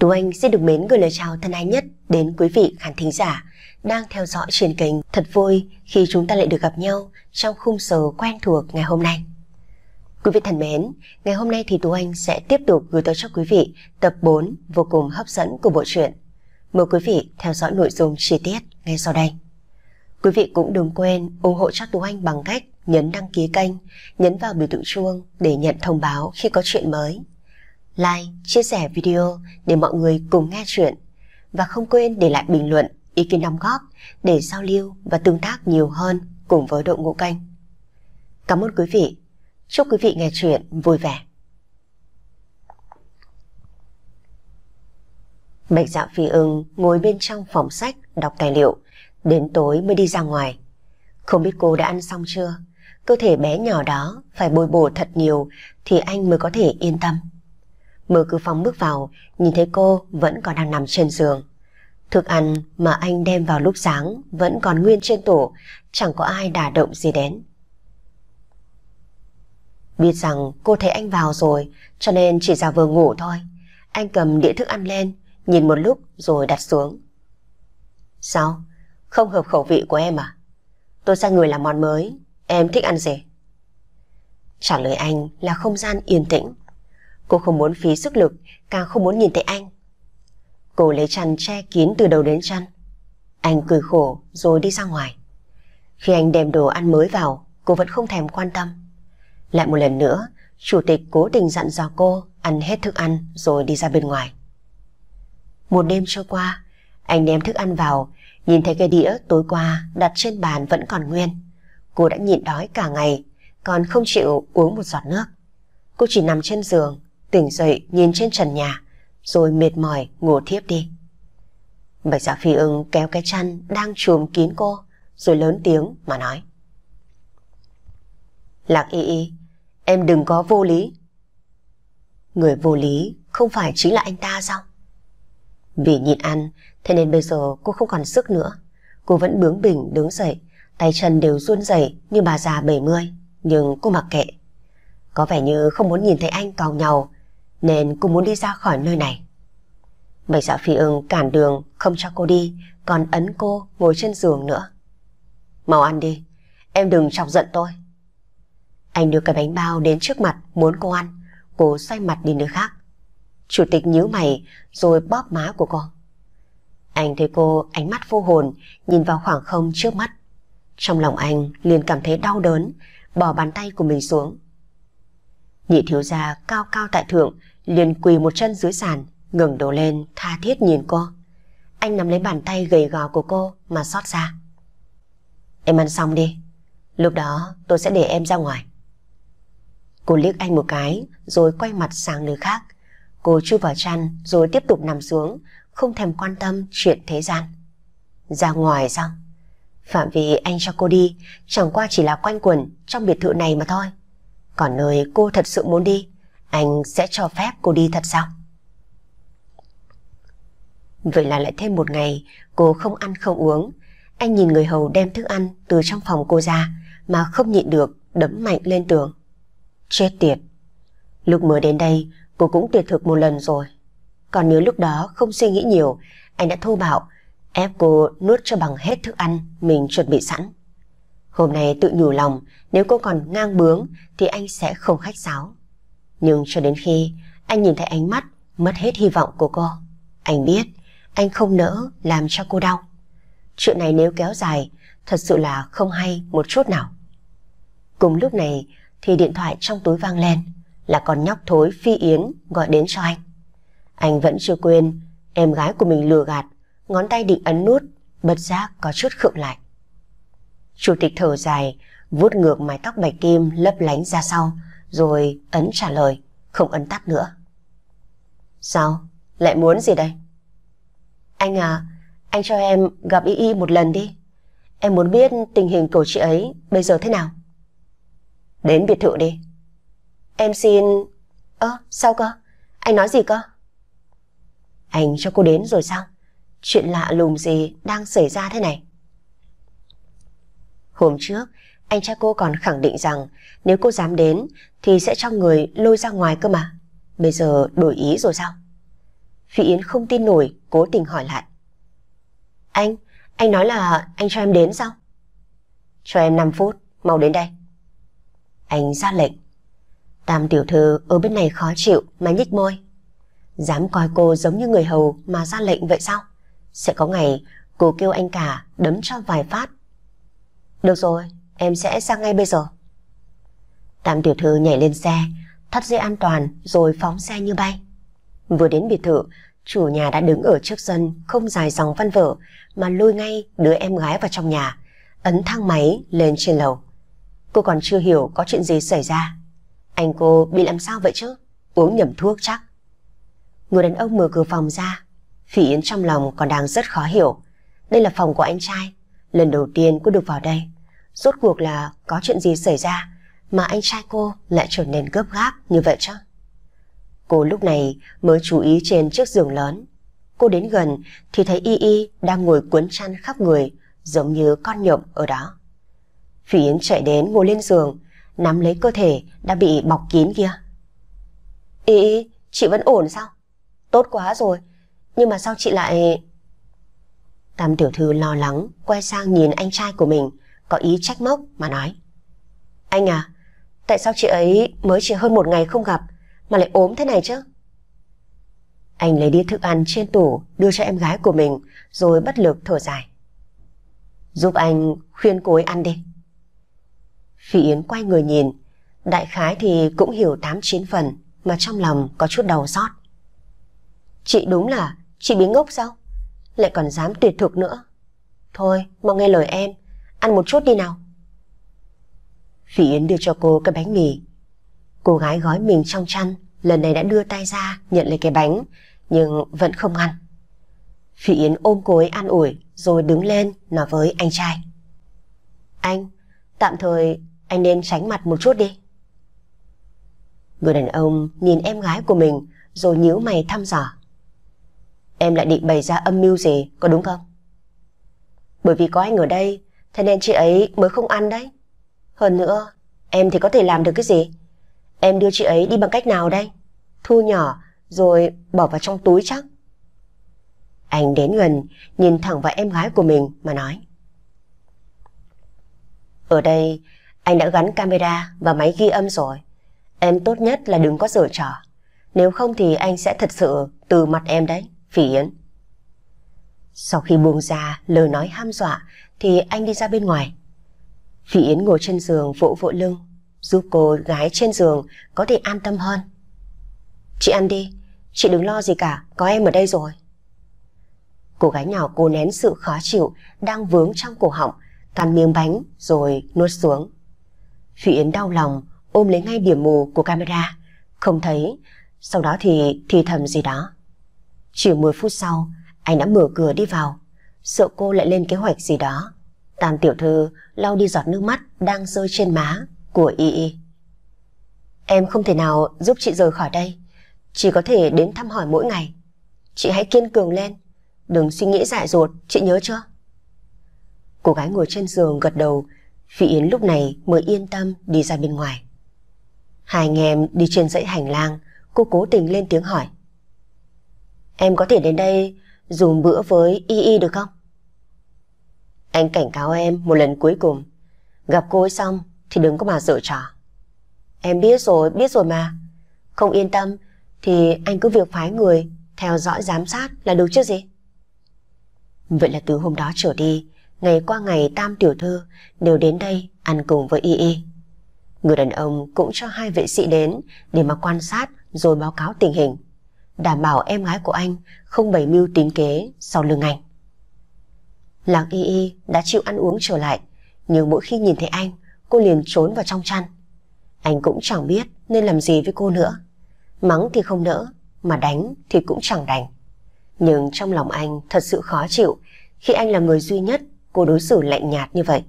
Tú Anh xin được mến gửi lời chào thân ái nhất đến quý vị khán thính giả đang theo dõi truyền kênh. Thật vui khi chúng ta lại được gặp nhau trong khung giờ quen thuộc ngày hôm nay. Quý vị thân mến, ngày hôm nay thì Tú Anh sẽ tiếp tục gửi tới cho quý vị tập 4 vô cùng hấp dẫn của bộ truyện. Mời quý vị theo dõi nội dung chi tiết ngay sau đây. Quý vị cũng đừng quên ủng hộ cho Tú Anh bằng cách nhấn đăng ký kênh, nhấn vào biểu tượng chuông để nhận thông báo khi có chuyện mới like, chia sẻ video để mọi người cùng nghe chuyện. Và không quên để lại bình luận, ý kiến đóng góp để giao lưu và tương tác nhiều hơn cùng với đội ngũ kênh. Cảm ơn quý vị. Chúc quý vị nghe chuyện vui vẻ. Bạch dạ phi ưng ngồi bên trong phòng sách đọc tài liệu, đến tối mới đi ra ngoài. Không biết cô đã ăn xong chưa? Cơ thể bé nhỏ đó phải bồi bổ thật nhiều thì anh mới có thể yên tâm mở cửa phòng bước vào, nhìn thấy cô vẫn còn đang nằm trên giường. Thực ăn mà anh đem vào lúc sáng vẫn còn nguyên trên tủ, chẳng có ai đả động gì đến. Biết rằng cô thấy anh vào rồi, cho nên chỉ ra vừa ngủ thôi. Anh cầm đĩa thức ăn lên, nhìn một lúc rồi đặt xuống. Sao? Không hợp khẩu vị của em à? Tôi sang người làm món mới, em thích ăn gì? Trả lời anh là không gian yên tĩnh. Cô không muốn phí sức lực, càng không muốn nhìn thấy anh. Cô lấy chăn che kín từ đầu đến chân. Anh cười khổ rồi đi ra ngoài. Khi anh đem đồ ăn mới vào, cô vẫn không thèm quan tâm. Lại một lần nữa, chủ tịch cố tình dặn dò cô ăn hết thức ăn rồi đi ra bên ngoài. Một đêm trôi qua, anh đem thức ăn vào, nhìn thấy cái đĩa tối qua đặt trên bàn vẫn còn nguyên. Cô đã nhịn đói cả ngày, còn không chịu uống một giọt nước. Cô chỉ nằm trên giường, tỉnh dậy nhìn trên trần nhà, rồi mệt mỏi ngủ thiếp đi. Bạch Dạ Phi ưng kéo cái chăn đang trùm kín cô, rồi lớn tiếng mà nói. Lạc y y, em đừng có vô lý. Người vô lý không phải chính là anh ta sao? Vì nhịn ăn, thế nên bây giờ cô không còn sức nữa. Cô vẫn bướng bỉnh đứng dậy, tay chân đều run rẩy như bà già 70, nhưng cô mặc kệ. Có vẻ như không muốn nhìn thấy anh cào nhàu nên cô muốn đi ra khỏi nơi này. Bạch dạ phi ưng cản đường không cho cô đi, còn ấn cô ngồi trên giường nữa. Mau ăn đi, em đừng chọc giận tôi. Anh đưa cái bánh bao đến trước mặt muốn cô ăn, cô xoay mặt đi nơi khác. Chủ tịch nhíu mày rồi bóp má của cô. Anh thấy cô ánh mắt vô hồn nhìn vào khoảng không trước mắt. Trong lòng anh liền cảm thấy đau đớn, bỏ bàn tay của mình xuống. Nhị thiếu gia cao cao tại thượng liền quỳ một chân dưới sàn, ngừng đầu lên tha thiết nhìn cô. Anh nắm lấy bàn tay gầy gò của cô mà xót xa. Em ăn xong đi, lúc đó tôi sẽ để em ra ngoài. Cô liếc anh một cái rồi quay mặt sang nơi khác. Cô chui vào chăn rồi tiếp tục nằm xuống, không thèm quan tâm chuyện thế gian. Ra ngoài sao? Phạm vi anh cho cô đi chẳng qua chỉ là quanh quẩn trong biệt thự này mà thôi. Còn nơi cô thật sự muốn đi anh sẽ cho phép cô đi thật sao? Vậy là lại thêm một ngày Cô không ăn không uống Anh nhìn người hầu đem thức ăn từ trong phòng cô ra Mà không nhịn được Đấm mạnh lên tường Chết tiệt Lúc mới đến đây cô cũng tuyệt thực một lần rồi Còn nếu lúc đó không suy nghĩ nhiều Anh đã thô bạo Ép cô nuốt cho bằng hết thức ăn Mình chuẩn bị sẵn Hôm nay tự nhủ lòng Nếu cô còn ngang bướng Thì anh sẽ không khách sáo nhưng cho đến khi anh nhìn thấy ánh mắt mất hết hy vọng của cô, anh biết anh không nỡ làm cho cô đau. Chuyện này nếu kéo dài, thật sự là không hay một chút nào. Cùng lúc này thì điện thoại trong túi vang lên là con nhóc thối Phi Yến gọi đến cho anh. Anh vẫn chưa quên em gái của mình lừa gạt, ngón tay định ấn nút, bật giác có chút khựng lại. Chủ tịch thở dài, vuốt ngược mái tóc bạch kim lấp lánh ra sau, rồi ấn trả lời, không ấn tắt nữa. Sao? Lại muốn gì đây? Anh à, anh cho em gặp Y Y một lần đi. Em muốn biết tình hình của chị ấy bây giờ thế nào. Đến biệt thự đi. Em xin... Ơ, sao cơ? Anh nói gì cơ? Anh cho cô đến rồi sao? Chuyện lạ lùng gì đang xảy ra thế này? Hôm trước, anh trai cô còn khẳng định rằng nếu cô dám đến thì sẽ cho người lôi ra ngoài cơ mà. Bây giờ đổi ý rồi sao? Phi Yến không tin nổi, cố tình hỏi lại. Anh, anh nói là anh cho em đến sao? Cho em 5 phút, mau đến đây. Anh ra lệnh. Tam tiểu thư ở bên này khó chịu mà nhích môi. Dám coi cô giống như người hầu mà ra lệnh vậy sao? Sẽ có ngày cô kêu anh cả đấm cho vài phát. Được rồi, em sẽ sang ngay bây giờ. Tam tiểu thư nhảy lên xe, thắt dây an toàn rồi phóng xe như bay. Vừa đến biệt thự, chủ nhà đã đứng ở trước sân không dài dòng văn vở mà lôi ngay đứa em gái vào trong nhà, ấn thang máy lên trên lầu. Cô còn chưa hiểu có chuyện gì xảy ra. Anh cô bị làm sao vậy chứ? Uống nhầm thuốc chắc. Người đàn ông mở cửa phòng ra. Phỉ Yến trong lòng còn đang rất khó hiểu. Đây là phòng của anh trai. Lần đầu tiên cô được vào đây. Rốt cuộc là có chuyện gì xảy ra mà anh trai cô lại trở nên gấp gáp như vậy chứ? Cô lúc này mới chú ý trên chiếc giường lớn. Cô đến gần thì thấy Y Y đang ngồi cuốn chăn khắp người giống như con nhộng ở đó. Phỉ Yến chạy đến ngồi lên giường nắm lấy cơ thể đã bị bọc kín kia. Y Y, chị vẫn ổn sao? Tốt quá rồi. Nhưng mà sao chị lại... Tam tiểu thư lo lắng quay sang nhìn anh trai của mình có ý trách móc mà nói. Anh à, tại sao chị ấy mới chỉ hơn một ngày không gặp mà lại ốm thế này chứ? Anh lấy đi thức ăn trên tủ đưa cho em gái của mình rồi bất lực thở dài. Giúp anh khuyên cô ấy ăn đi. phi Yến quay người nhìn, đại khái thì cũng hiểu 8-9 phần mà trong lòng có chút đầu xót. Chị đúng là chị bị ngốc sao? Lại còn dám tuyệt thực nữa. Thôi, mau nghe lời em, ăn một chút đi nào. Phỉ Yến đưa cho cô cái bánh mì. Cô gái gói mình trong chăn, lần này đã đưa tay ra nhận lấy cái bánh, nhưng vẫn không ăn. Phỉ Yến ôm cô ấy an ủi, rồi đứng lên nói với anh trai. Anh, tạm thời anh nên tránh mặt một chút đi. Người đàn ông nhìn em gái của mình rồi nhíu mày thăm dò. Em lại định bày ra âm mưu gì, có đúng không? Bởi vì có anh ở đây Thế nên chị ấy mới không ăn đấy. Hơn nữa, em thì có thể làm được cái gì? Em đưa chị ấy đi bằng cách nào đây? Thu nhỏ, rồi bỏ vào trong túi chắc. Anh đến gần, nhìn thẳng vào em gái của mình mà nói. Ở đây, anh đã gắn camera và máy ghi âm rồi. Em tốt nhất là đừng có dở trò. Nếu không thì anh sẽ thật sự từ mặt em đấy, Phỉ Yến. Sau khi buông ra lời nói ham dọa, thì anh đi ra bên ngoài. Phi Yến ngồi trên giường vỗ vỗ lưng, giúp cô gái trên giường có thể an tâm hơn. Chị ăn đi, chị đừng lo gì cả, có em ở đây rồi. Cô gái nhỏ cố nén sự khó chịu đang vướng trong cổ họng, cắn miếng bánh rồi nuốt xuống. Phi Yến đau lòng ôm lấy ngay điểm mù của camera, không thấy, sau đó thì thì thầm gì đó. Chỉ 10 phút sau, anh đã mở cửa đi vào, sợ cô lại lên kế hoạch gì đó. Tam tiểu thư lau đi giọt nước mắt đang rơi trên má của Y Y. Em không thể nào giúp chị rời khỏi đây, chỉ có thể đến thăm hỏi mỗi ngày. Chị hãy kiên cường lên, đừng suy nghĩ dại dột, chị nhớ chưa? Cô gái ngồi trên giường gật đầu, Phi Yến lúc này mới yên tâm đi ra bên ngoài. Hai anh em đi trên dãy hành lang, cô cố tình lên tiếng hỏi. Em có thể đến đây dùng bữa với Y Y được không? Anh cảnh cáo em một lần cuối cùng. Gặp cô ấy xong thì đừng có mà dở trò. Em biết rồi, biết rồi mà. Không yên tâm thì anh cứ việc phái người theo dõi giám sát là được chứ gì. Vậy là từ hôm đó trở đi, ngày qua ngày Tam tiểu thư đều đến đây ăn cùng với Y Y. Người đàn ông cũng cho hai vệ sĩ đến để mà quan sát rồi báo cáo tình hình, đảm bảo em gái của anh không bày mưu tính kế sau lưng anh. Lạc Y Y đã chịu ăn uống trở lại, nhưng mỗi khi nhìn thấy anh, cô liền trốn vào trong chăn. Anh cũng chẳng biết nên làm gì với cô nữa. Mắng thì không đỡ, mà đánh thì cũng chẳng đành. Nhưng trong lòng anh thật sự khó chịu khi anh là người duy nhất cô đối xử lạnh nhạt như vậy.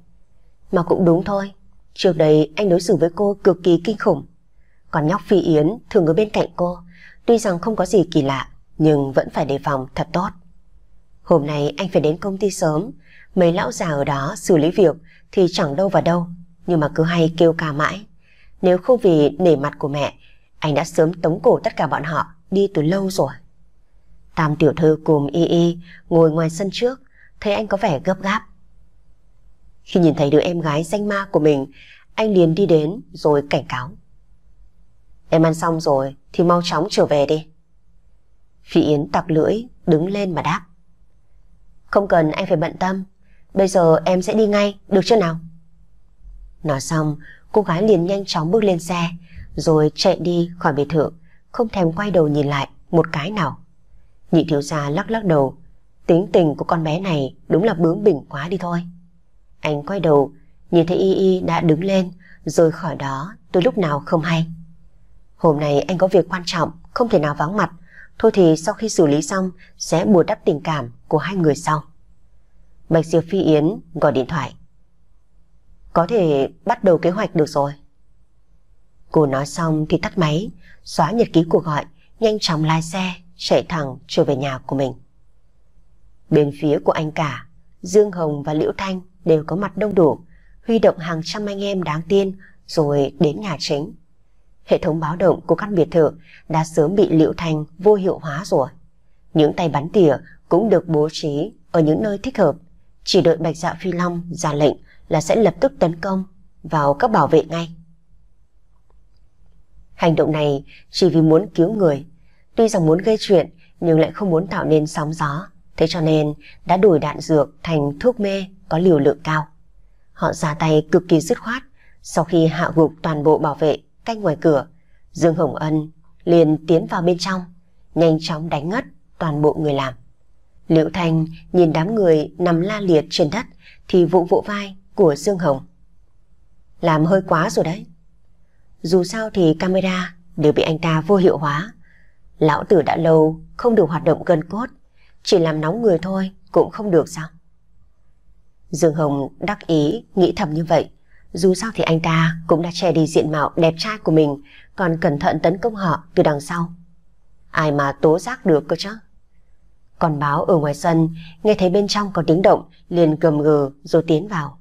Mà cũng đúng thôi, trước đây anh đối xử với cô cực kỳ kinh khủng. Còn nhóc Phi Yến thường ở bên cạnh cô, tuy rằng không có gì kỳ lạ, nhưng vẫn phải đề phòng thật tốt. Hôm nay anh phải đến công ty sớm, mấy lão già ở đó xử lý việc thì chẳng đâu vào đâu, nhưng mà cứ hay kêu ca mãi. Nếu không vì nể mặt của mẹ, anh đã sớm tống cổ tất cả bọn họ đi từ lâu rồi. Tam tiểu thư cùng Y Y ngồi ngoài sân trước, thấy anh có vẻ gấp gáp. Khi nhìn thấy đứa em gái danh ma của mình, anh liền đi đến rồi cảnh cáo. Em ăn xong rồi thì mau chóng trở về đi. Phi Yến tặc lưỡi, đứng lên mà đáp. Không cần anh phải bận tâm. Bây giờ em sẽ đi ngay, được chưa nào? Nói xong, cô gái liền nhanh chóng bước lên xe, rồi chạy đi khỏi biệt thự, không thèm quay đầu nhìn lại một cái nào. Nhị thiếu gia lắc lắc đầu, tính tình của con bé này đúng là bướng bỉnh quá đi thôi. Anh quay đầu, nhìn thấy Y Y đã đứng lên, rồi khỏi đó tôi lúc nào không hay. Hôm nay anh có việc quan trọng, không thể nào vắng mặt, Thôi thì sau khi xử lý xong sẽ bù đắp tình cảm của hai người sau. Bạch Diệp Phi Yến gọi điện thoại. Có thể bắt đầu kế hoạch được rồi. Cô nói xong thì tắt máy, xóa nhật ký cuộc gọi, nhanh chóng lái xe, chạy thẳng trở về nhà của mình. Bên phía của anh cả, Dương Hồng và Liễu Thanh đều có mặt đông đủ, huy động hàng trăm anh em đáng tin rồi đến nhà chính. Hệ thống báo động của căn biệt thự đã sớm bị liệu thành vô hiệu hóa rồi. Những tay bắn tỉa cũng được bố trí ở những nơi thích hợp. Chỉ đợi Bạch Dạ Phi Long ra lệnh là sẽ lập tức tấn công vào các bảo vệ ngay. Hành động này chỉ vì muốn cứu người. Tuy rằng muốn gây chuyện nhưng lại không muốn tạo nên sóng gió. Thế cho nên đã đổi đạn dược thành thuốc mê có liều lượng cao. Họ ra tay cực kỳ dứt khoát sau khi hạ gục toàn bộ bảo vệ canh ngoài cửa, Dương Hồng Ân liền tiến vào bên trong, nhanh chóng đánh ngất toàn bộ người làm. Liễu Thanh nhìn đám người nằm la liệt trên đất thì vụ vỗ vai của Dương Hồng. Làm hơi quá rồi đấy. Dù sao thì camera đều bị anh ta vô hiệu hóa. Lão tử đã lâu không được hoạt động gần cốt, chỉ làm nóng người thôi cũng không được sao? Dương Hồng đắc ý nghĩ thầm như vậy, dù sao thì anh ta cũng đã che đi diện mạo đẹp trai của mình, còn cẩn thận tấn công họ từ đằng sau. Ai mà tố giác được cơ chứ? Còn báo ở ngoài sân, nghe thấy bên trong có tiếng động, liền gầm gừ rồi tiến vào.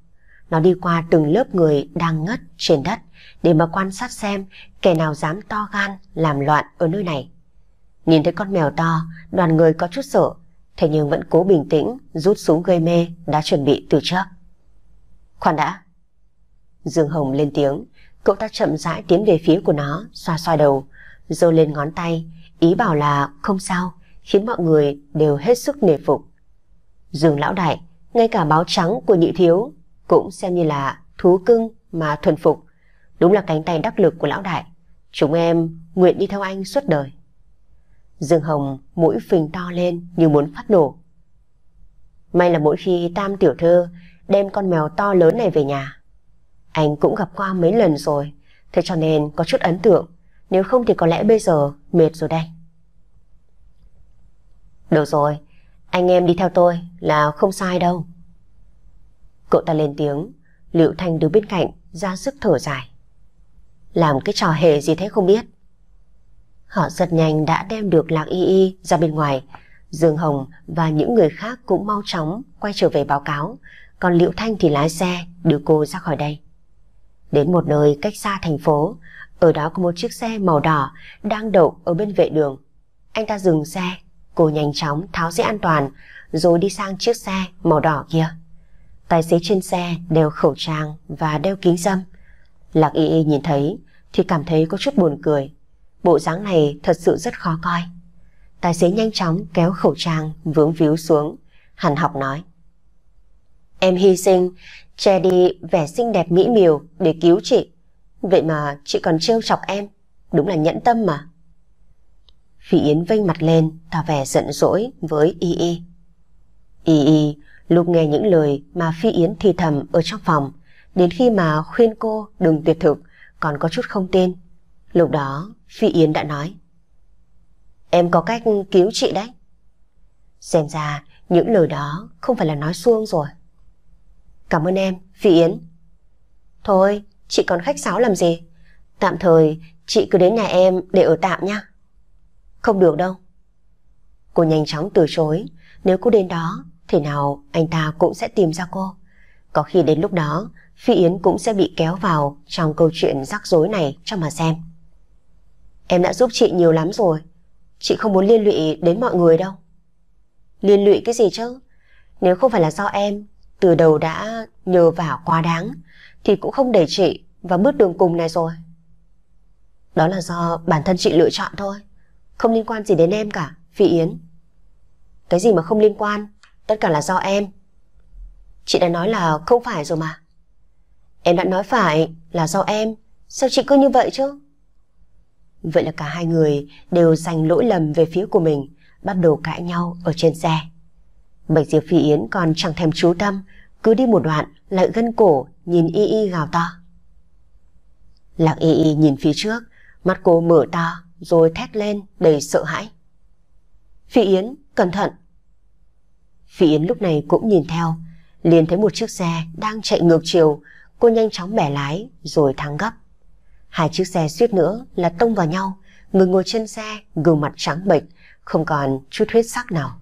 Nó đi qua từng lớp người đang ngất trên đất để mà quan sát xem kẻ nào dám to gan làm loạn ở nơi này. Nhìn thấy con mèo to, đoàn người có chút sợ, thế nhưng vẫn cố bình tĩnh, rút súng gây mê đã chuẩn bị từ trước. Khoan đã, Dương Hồng lên tiếng, cậu ta chậm rãi tiến về phía của nó, xoa xoa đầu, giơ lên ngón tay, ý bảo là không sao, khiến mọi người đều hết sức nể phục. Dương lão đại, ngay cả báo trắng của nhị thiếu cũng xem như là thú cưng mà thuần phục. Đúng là cánh tay đắc lực của lão đại. Chúng em nguyện đi theo anh suốt đời. Dương Hồng mũi phình to lên như muốn phát nổ. May là mỗi khi Tam tiểu thư đem con mèo to lớn này về nhà, anh cũng gặp qua mấy lần rồi, thế cho nên có chút ấn tượng, nếu không thì có lẽ bây giờ mệt rồi đây. Được rồi, anh em đi theo tôi là không sai đâu. Cậu ta lên tiếng, Liệu Thanh đứng bên cạnh, ra sức thở dài. Làm cái trò hề gì thế không biết. Họ rất nhanh đã đem được Lạc Y Y ra bên ngoài. Dương Hồng và những người khác cũng mau chóng quay trở về báo cáo. Còn Liệu Thanh thì lái xe đưa cô ra khỏi đây. Đến một nơi cách xa thành phố, ở đó có một chiếc xe màu đỏ đang đậu ở bên vệ đường. Anh ta dừng xe, cô nhanh chóng tháo dây an toàn rồi đi sang chiếc xe màu đỏ kia. Tài xế trên xe đeo khẩu trang và đeo kính dâm. Lạc y y nhìn thấy thì cảm thấy có chút buồn cười. Bộ dáng này thật sự rất khó coi. Tài xế nhanh chóng kéo khẩu trang vướng víu xuống, hằn học nói. Em hy sinh che đi vẻ xinh đẹp mỹ miều để cứu chị. Vậy mà chị còn trêu chọc em, đúng là nhẫn tâm mà. Phi Yến vênh mặt lên, tỏ vẻ giận dỗi với Y Y. Y Y lúc nghe những lời mà Phi Yến thì thầm ở trong phòng, đến khi mà khuyên cô đừng tuyệt thực, còn có chút không tin. Lúc đó, Phi Yến đã nói. Em có cách cứu chị đấy. Xem ra, những lời đó không phải là nói suông rồi. Cảm ơn em, Phi Yến. Thôi, chị còn khách sáo làm gì? Tạm thời, chị cứ đến nhà em để ở tạm nhá Không được đâu. Cô nhanh chóng từ chối. Nếu cô đến đó, thì nào anh ta cũng sẽ tìm ra cô. Có khi đến lúc đó, Phi Yến cũng sẽ bị kéo vào trong câu chuyện rắc rối này cho mà xem. Em đã giúp chị nhiều lắm rồi. Chị không muốn liên lụy đến mọi người đâu. Liên lụy cái gì chứ? Nếu không phải là do em từ đầu đã nhờ vào quá đáng thì cũng không để chị và bước đường cùng này rồi. Đó là do bản thân chị lựa chọn thôi, không liên quan gì đến em cả, Phi Yến. Cái gì mà không liên quan, tất cả là do em. Chị đã nói là không phải rồi mà. Em đã nói phải là do em, sao chị cứ như vậy chứ? Vậy là cả hai người đều dành lỗi lầm về phía của mình, bắt đầu cãi nhau ở trên xe. Bạch Diệp Phi Yến còn chẳng thèm chú tâm, cứ đi một đoạn lại gân cổ nhìn y y gào to. Lạc y y nhìn phía trước, mắt cô mở to rồi thét lên đầy sợ hãi. Phi Yến, cẩn thận! Phi Yến lúc này cũng nhìn theo, liền thấy một chiếc xe đang chạy ngược chiều, cô nhanh chóng bẻ lái rồi thắng gấp. Hai chiếc xe suýt nữa là tông vào nhau, người ngồi trên xe gương mặt trắng bệch, không còn chút huyết sắc nào.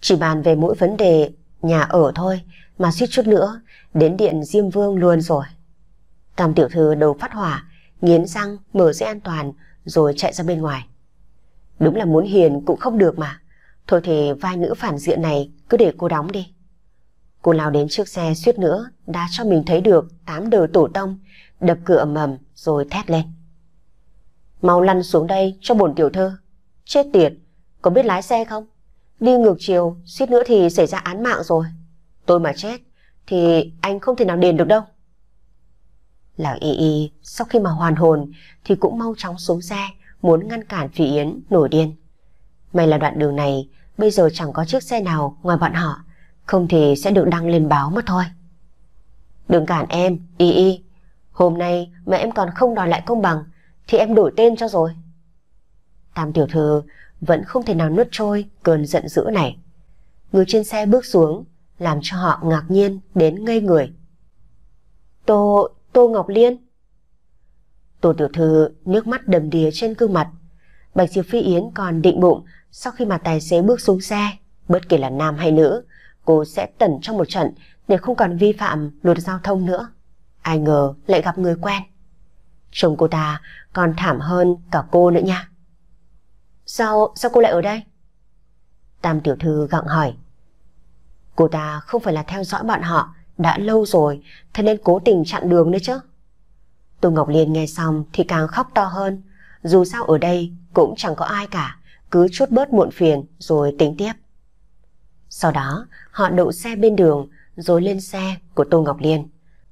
Chỉ bàn về mỗi vấn đề nhà ở thôi mà suýt chút nữa đến điện Diêm Vương luôn rồi. Tam tiểu thư đầu phát hỏa, nghiến răng mở dây an toàn rồi chạy ra bên ngoài. Đúng là muốn hiền cũng không được mà. Thôi thì vai nữ phản diện này cứ để cô đóng đi. Cô lao đến trước xe suýt nữa đã cho mình thấy được tám đời tổ tông đập cửa mầm rồi thét lên. Mau lăn xuống đây cho bổn tiểu thư. Chết tiệt, có biết lái xe không? Đi ngược chiều, suýt nữa thì xảy ra án mạng rồi. Tôi mà chết, thì anh không thể nào đền được đâu. Lão Y Y sau khi mà hoàn hồn thì cũng mau chóng xuống xe muốn ngăn cản Thủy Yến nổi điên. May là đoạn đường này bây giờ chẳng có chiếc xe nào ngoài bọn họ không thì sẽ được đăng lên báo mất thôi. Đừng cản em, Y Y. Hôm nay mà em còn không đòi lại công bằng thì em đổi tên cho rồi. Tam tiểu thư vẫn không thể nào nuốt trôi cơn giận dữ này. Người trên xe bước xuống, làm cho họ ngạc nhiên đến ngây người. Tô, Tô Ngọc Liên. Tô Tiểu Thư nước mắt đầm đìa trên gương mặt. Bạch Diệp Phi Yến còn định bụng sau khi mà tài xế bước xuống xe, bất kể là nam hay nữ, cô sẽ tẩn trong một trận để không còn vi phạm luật giao thông nữa. Ai ngờ lại gặp người quen. Chồng cô ta còn thảm hơn cả cô nữa nha. Sao, sao cô lại ở đây? Tam tiểu thư gặng hỏi. Cô ta không phải là theo dõi bọn họ đã lâu rồi, thế nên cố tình chặn đường nữa chứ. Tô Ngọc Liên nghe xong thì càng khóc to hơn. Dù sao ở đây cũng chẳng có ai cả, cứ chút bớt muộn phiền rồi tính tiếp. Sau đó, họ đậu xe bên đường rồi lên xe của Tô Ngọc Liên.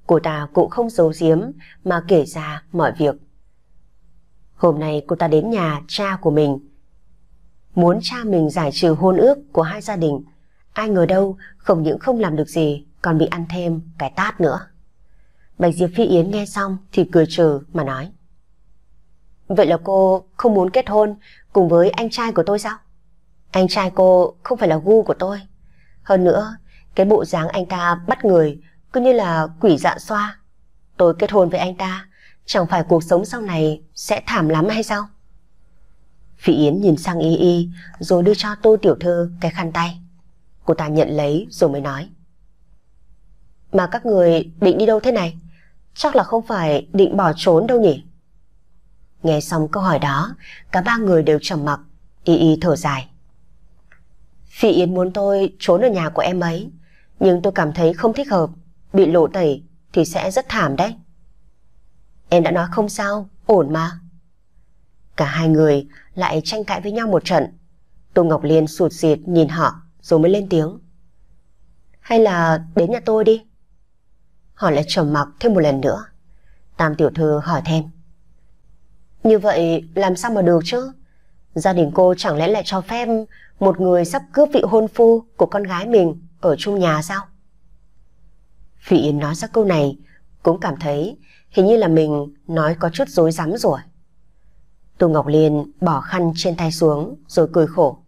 Cô ta cũng không giấu giếm mà kể ra mọi việc. Hôm nay cô ta đến nhà cha của mình, muốn cha mình giải trừ hôn ước của hai gia đình. Ai ngờ đâu không những không làm được gì còn bị ăn thêm cái tát nữa. Bạch Diệp Phi Yến nghe xong thì cười trừ mà nói. Vậy là cô không muốn kết hôn cùng với anh trai của tôi sao? Anh trai cô không phải là gu của tôi. Hơn nữa, cái bộ dáng anh ta bắt người cứ như là quỷ dạ xoa. Tôi kết hôn với anh ta, chẳng phải cuộc sống sau này sẽ thảm lắm hay sao? Phỉ Yến nhìn sang Y Y rồi đưa cho Tô Tiểu Thư cái khăn tay. Cô ta nhận lấy rồi mới nói. Mà các người định đi đâu thế này? Chắc là không phải định bỏ trốn đâu nhỉ? Nghe xong câu hỏi đó, cả ba người đều trầm mặc, Y Y thở dài. Phỉ Yến muốn tôi trốn ở nhà của em ấy, nhưng tôi cảm thấy không thích hợp, bị lộ tẩy thì sẽ rất thảm đấy. Em đã nói không sao, ổn mà. Cả hai người lại tranh cãi với nhau một trận. Tô Ngọc Liên sụt sịt nhìn họ rồi mới lên tiếng. Hay là đến nhà tôi đi. Họ lại trầm mặc thêm một lần nữa. Tam tiểu thư hỏi thêm. Như vậy làm sao mà được chứ? Gia đình cô chẳng lẽ lại cho phép một người sắp cướp vị hôn phu của con gái mình ở chung nhà sao? phi Yến nói ra câu này cũng cảm thấy hình như là mình nói có chút dối rắm rồi. Tô Ngọc Liên bỏ khăn trên tay xuống rồi cười khổ.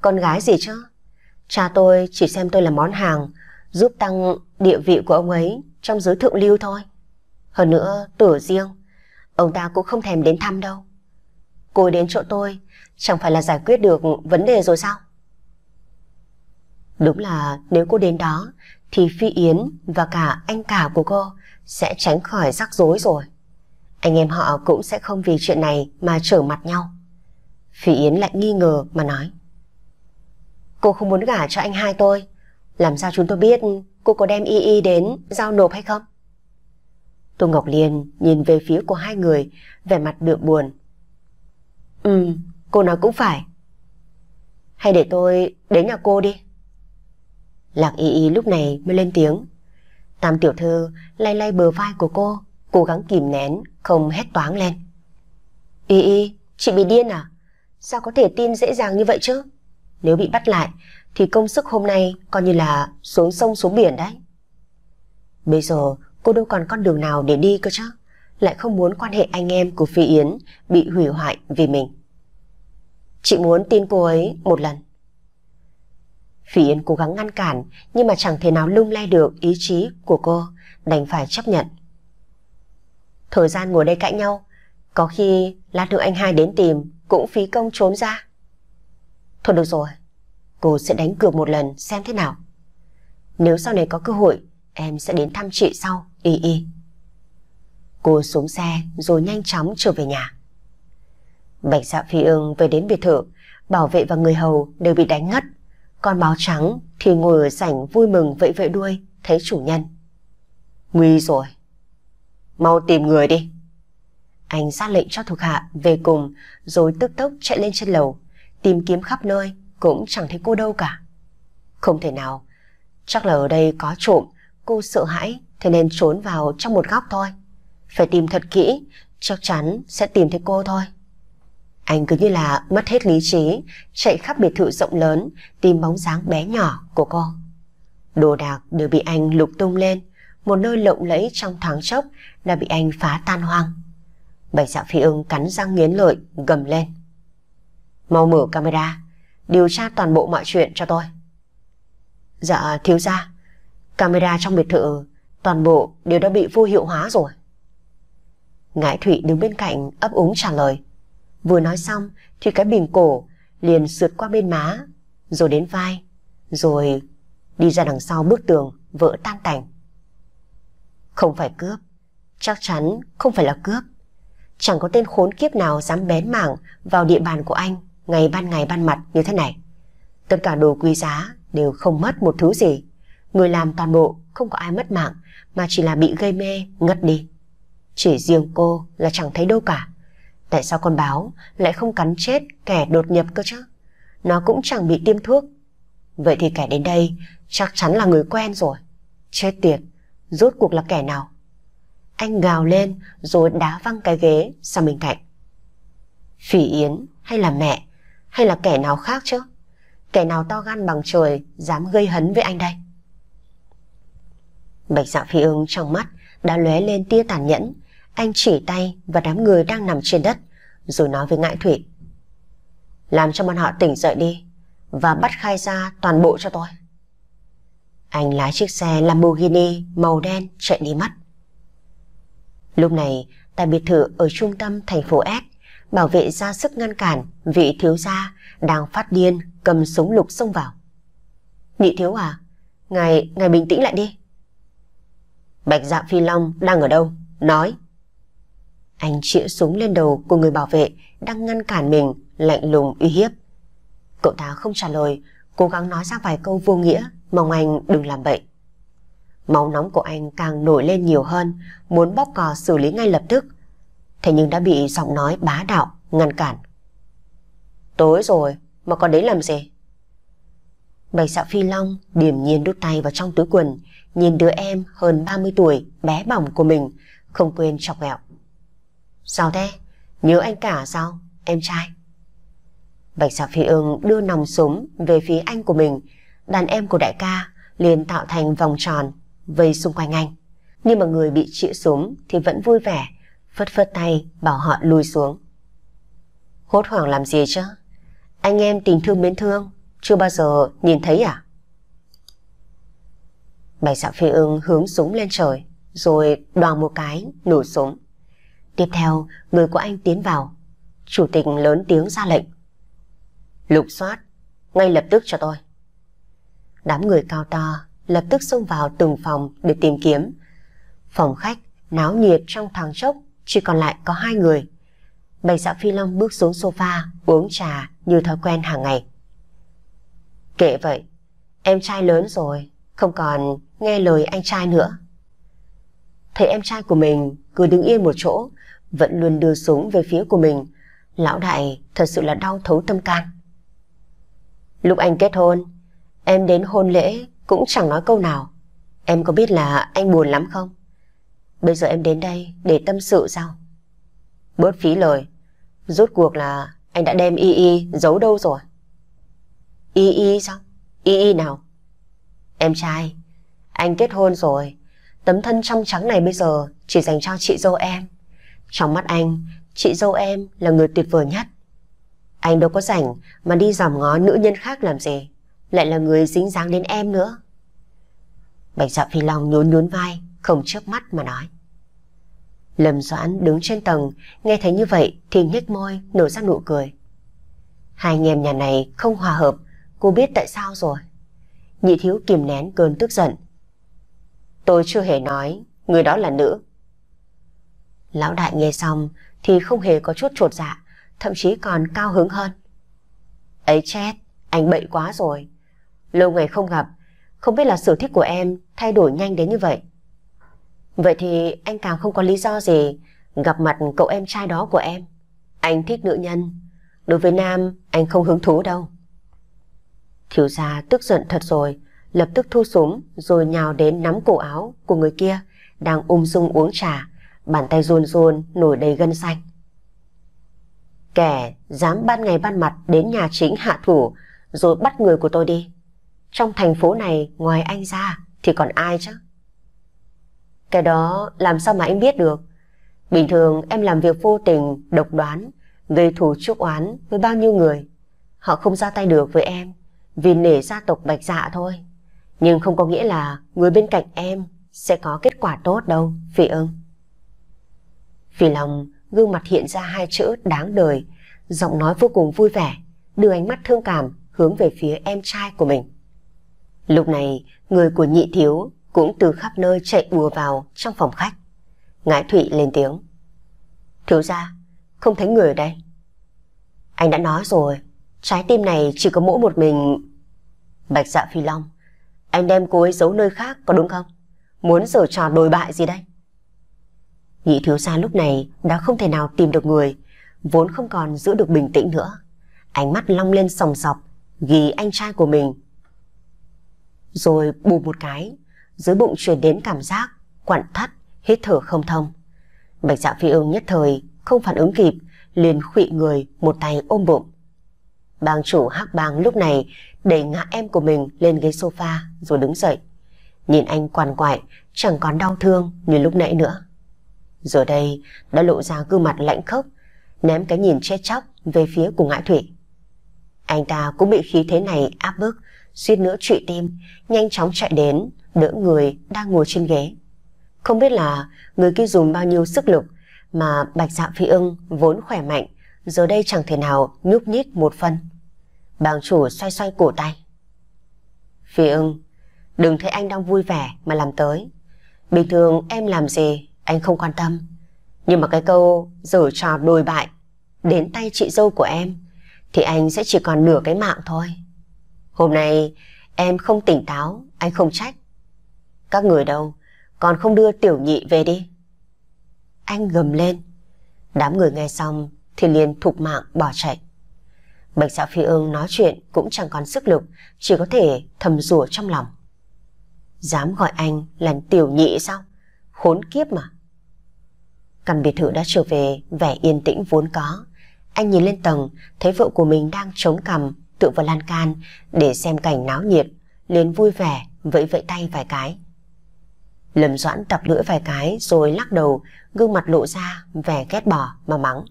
Con gái gì chứ? Cha tôi chỉ xem tôi là món hàng giúp tăng địa vị của ông ấy trong giới thượng lưu thôi. Hơn nữa tử riêng, ông ta cũng không thèm đến thăm đâu. Cô đến chỗ tôi chẳng phải là giải quyết được vấn đề rồi sao? Đúng là nếu cô đến đó thì Phi Yến và cả anh cả của cô sẽ tránh khỏi rắc rối rồi. Anh em họ cũng sẽ không vì chuyện này mà trở mặt nhau. Phỉ Yến lại nghi ngờ mà nói. Cô không muốn gả cho anh hai tôi. Làm sao chúng tôi biết cô có đem Y Y đến giao nộp hay không? Tô Ngọc Liên nhìn về phía của hai người, vẻ mặt đượm buồn. Ừ, cô nói cũng phải. Hay để tôi đến nhà cô đi. Lạc Y Y lúc này mới lên tiếng. Tam tiểu thư lay lay bờ vai của cô, cố gắng kìm nén, không hét toáng lên. Y y, chị bị điên à? Sao có thể tin dễ dàng như vậy chứ? Nếu bị bắt lại, thì công sức hôm nay coi như là xuống sông xuống biển đấy. Bây giờ cô đâu còn con đường nào để đi cơ chứ, lại không muốn quan hệ anh em của Phi Yến bị hủy hoại vì mình. Chị muốn tin cô ấy một lần. Phi Yến cố gắng ngăn cản nhưng mà chẳng thể nào lung lay được ý chí của cô, đành phải chấp nhận Thời gian ngồi đây cãi nhau, có khi lát nữa anh hai đến tìm cũng phí công trốn ra. Thôi được rồi, cô sẽ đánh cược một lần xem thế nào. Nếu sau này có cơ hội, em sẽ đến thăm chị sau, y y. Cô xuống xe rồi nhanh chóng trở về nhà. Bạch dạ phi ương về đến biệt thự, bảo vệ và người hầu đều bị đánh ngất. Còn báo trắng thì ngồi ở sảnh vui mừng vẫy vẫy đuôi, thấy chủ nhân. Nguy rồi mau tìm người đi. Anh ra lệnh cho thuộc hạ về cùng rồi tức tốc chạy lên trên lầu, tìm kiếm khắp nơi cũng chẳng thấy cô đâu cả. Không thể nào, chắc là ở đây có trộm, cô sợ hãi thế nên trốn vào trong một góc thôi. Phải tìm thật kỹ, chắc chắn sẽ tìm thấy cô thôi. Anh cứ như là mất hết lý trí, chạy khắp biệt thự rộng lớn, tìm bóng dáng bé nhỏ của cô. Đồ đạc đều bị anh lục tung lên, một nơi lộng lẫy trong thoáng chốc đã bị anh phá tan hoang. Bảy dạ phi ưng cắn răng nghiến lợi, gầm lên. Mau mở camera, điều tra toàn bộ mọi chuyện cho tôi. Dạ thiếu gia, camera trong biệt thự toàn bộ đều đã bị vô hiệu hóa rồi. Ngải Thụy đứng bên cạnh ấp úng trả lời. Vừa nói xong thì cái bình cổ liền sượt qua bên má, rồi đến vai, rồi đi ra đằng sau bức tường vỡ tan tành. Không phải cướp. Chắc chắn không phải là cướp. Chẳng có tên khốn kiếp nào dám bén mảng vào địa bàn của anh ngày ban ngày ban mặt như thế này. Tất cả đồ quý giá đều không mất một thứ gì. Người làm toàn bộ không có ai mất mạng mà chỉ là bị gây mê, ngất đi. Chỉ riêng cô là chẳng thấy đâu cả. Tại sao con báo lại không cắn chết kẻ đột nhập cơ chứ? Nó cũng chẳng bị tiêm thuốc. Vậy thì kẻ đến đây chắc chắn là người quen rồi. Chết tiệt, rốt cuộc là kẻ nào. Anh gào lên rồi đá văng cái ghế sang bên cạnh. Phỉ Yến hay là mẹ hay là kẻ nào khác chứ? Kẻ nào to gan bằng trời dám gây hấn với anh đây? Bạch dạ phi ưng trong mắt đã lóe lên tia tàn nhẫn. Anh chỉ tay và đám người đang nằm trên đất rồi nói với Ngải thủy. Làm cho bọn họ tỉnh dậy đi và bắt khai ra toàn bộ cho tôi. Anh lái chiếc xe Lamborghini màu đen chạy đi mất. Lúc này, tại biệt thự ở trung tâm thành phố S, bảo vệ ra sức ngăn cản vị thiếu gia đang phát điên cầm súng lục xông vào. Nhị thiếu à, ngài, ngài bình tĩnh lại đi. Bạch dạ phi long đang ở đâu? Nói. Anh chĩa súng lên đầu của người bảo vệ đang ngăn cản mình, lạnh lùng uy hiếp. Cậu ta không trả lời, cố gắng nói ra vài câu vô nghĩa Mong anh đừng làm vậy Máu nóng của anh càng nổi lên nhiều hơn, muốn bóp cò xử lý ngay lập tức. Thế nhưng đã bị giọng nói bá đạo, ngăn cản. Tối rồi, mà còn đến làm gì? Bạch xạ dạ phi long điềm nhiên đút tay vào trong túi quần, nhìn đứa em hơn 30 tuổi, bé bỏng của mình, không quên chọc ghẹo. Sao thế? Nhớ anh cả sao, em trai? Bạch xạ dạ phi ưng đưa nòng súng về phía anh của mình, đàn em của đại ca liền tạo thành vòng tròn vây xung quanh anh. Nhưng mà người bị chĩa súng thì vẫn vui vẻ, phất phất tay bảo họ lùi xuống. Hốt hoảng làm gì chứ? Anh em tình thương mến thương, chưa bao giờ nhìn thấy à? Bạch dạ phi ưng hướng súng lên trời, rồi đoàn một cái, nổ súng. Tiếp theo, người của anh tiến vào. Chủ tịch lớn tiếng ra lệnh. Lục soát, ngay lập tức cho tôi. Đám người cao to lập tức xông vào từng phòng để tìm kiếm. Phòng khách náo nhiệt trong thoáng chốc, chỉ còn lại có hai người. Bạch Dạ Phi Long bước xuống sofa uống trà như thói quen hàng ngày. Kệ vậy, em trai lớn rồi, không còn nghe lời anh trai nữa. Thấy em trai của mình cứ đứng yên một chỗ, vẫn luôn đưa súng về phía của mình. Lão đại thật sự là đau thấu tâm can. Lúc anh kết hôn, Em đến hôn lễ cũng chẳng nói câu nào. Em có biết là anh buồn lắm không? Bây giờ em đến đây để tâm sự sao? Bớt phí lời. Rốt cuộc là anh đã đem Y Y giấu đâu rồi? Y Y sao? Y Y nào? Em trai, anh kết hôn rồi. Tấm thân trong trắng này bây giờ chỉ dành cho chị dâu em. Trong mắt anh, chị dâu em là người tuyệt vời nhất. Anh đâu có rảnh mà đi dòm ngó nữ nhân khác làm gì lại là người dính dáng đến em nữa. Bạch Dạ Phi Long nhún nhún vai, không chớp mắt mà nói. Lâm Doãn đứng trên tầng, nghe thấy như vậy thì nhếch môi, nở ra nụ cười. Hai anh em nhà này không hòa hợp, cô biết tại sao rồi. Nhị thiếu kìm nén cơn tức giận. Tôi chưa hề nói, người đó là nữ. Lão đại nghe xong thì không hề có chút chuột dạ, thậm chí còn cao hứng hơn. Ấy chết, anh bậy quá rồi, Lâu ngày không gặp, không biết là sở thích của em thay đổi nhanh đến như vậy. Vậy thì anh càng không có lý do gì gặp mặt cậu em trai đó của em. Anh thích nữ nhân. Đối với nam, anh không hứng thú đâu. Thiếu gia tức giận thật rồi, lập tức thu súng rồi nhào đến nắm cổ áo của người kia đang ung dung uống trà, bàn tay run run nổi đầy gân xanh. Kẻ dám ban ngày ban mặt đến nhà chính hạ thủ rồi bắt người của tôi đi. Trong thành phố này ngoài anh ra thì còn ai chứ? Cái đó làm sao mà anh biết được? Bình thường em làm việc vô tình, độc đoán, gây thù chuốc oán với bao nhiêu người. Họ không ra tay được với em vì nể gia tộc bạch dạ thôi. Nhưng không có nghĩa là người bên cạnh em sẽ có kết quả tốt đâu, Phi ưng. Phi lòng gương mặt hiện ra hai chữ đáng đời, giọng nói vô cùng vui vẻ, đưa ánh mắt thương cảm hướng về phía em trai của mình. Lúc này, người của nhị thiếu cũng từ khắp nơi chạy ùa vào trong phòng khách. Ngãi Thụy lên tiếng. Thiếu ra, không thấy người ở đây. Anh đã nói rồi, trái tim này chỉ có mỗi một mình... Bạch dạ phi long, anh đem cô ấy giấu nơi khác có đúng không? Muốn giở trò đồi bại gì đây? Nhị thiếu gia lúc này đã không thể nào tìm được người, vốn không còn giữ được bình tĩnh nữa. Ánh mắt long lên sòng sọc, ghi anh trai của mình rồi bù một cái, dưới bụng truyền đến cảm giác quặn thắt, hít thở không thông. Bạch Dạ Phi Ưng nhất thời không phản ứng kịp, liền khuỵ người một tay ôm bụng. Bang chủ Hắc Bang lúc này đẩy ngã em của mình lên ghế sofa rồi đứng dậy. Nhìn anh quằn quại, chẳng còn đau thương như lúc nãy nữa. giờ đây đã lộ ra gương mặt lạnh khốc, ném cái nhìn chết chóc về phía của ngã thủy. Anh ta cũng bị khí thế này áp bức, suýt nữa trụy tim, nhanh chóng chạy đến, đỡ người đang ngồi trên ghế. Không biết là người kia dùng bao nhiêu sức lực mà bạch dạ phi ưng vốn khỏe mạnh, giờ đây chẳng thể nào nhúc nhích một phân. Bàng chủ xoay xoay cổ tay. Phi ưng, đừng thấy anh đang vui vẻ mà làm tới. Bình thường em làm gì, anh không quan tâm. Nhưng mà cái câu dở trò đồi bại đến tay chị dâu của em thì anh sẽ chỉ còn nửa cái mạng thôi. Hôm nay em không tỉnh táo, anh không trách. Các người đâu, còn không đưa tiểu nhị về đi. Anh gầm lên. Đám người nghe xong thì liền thục mạng bỏ chạy. Bạch Dạ Phi Ương nói chuyện cũng chẳng còn sức lực, chỉ có thể thầm rủa trong lòng. Dám gọi anh là tiểu nhị sao? Khốn kiếp mà. Căn biệt thự đã trở về vẻ yên tĩnh vốn có. Anh nhìn lên tầng, thấy vợ của mình đang chống cằm, tựa vào lan can để xem cảnh náo nhiệt, liền vui vẻ vẫy vẫy tay vài cái. Lâm Doãn tập lưỡi vài cái rồi lắc đầu, gương mặt lộ ra vẻ ghét bỏ mà mắng.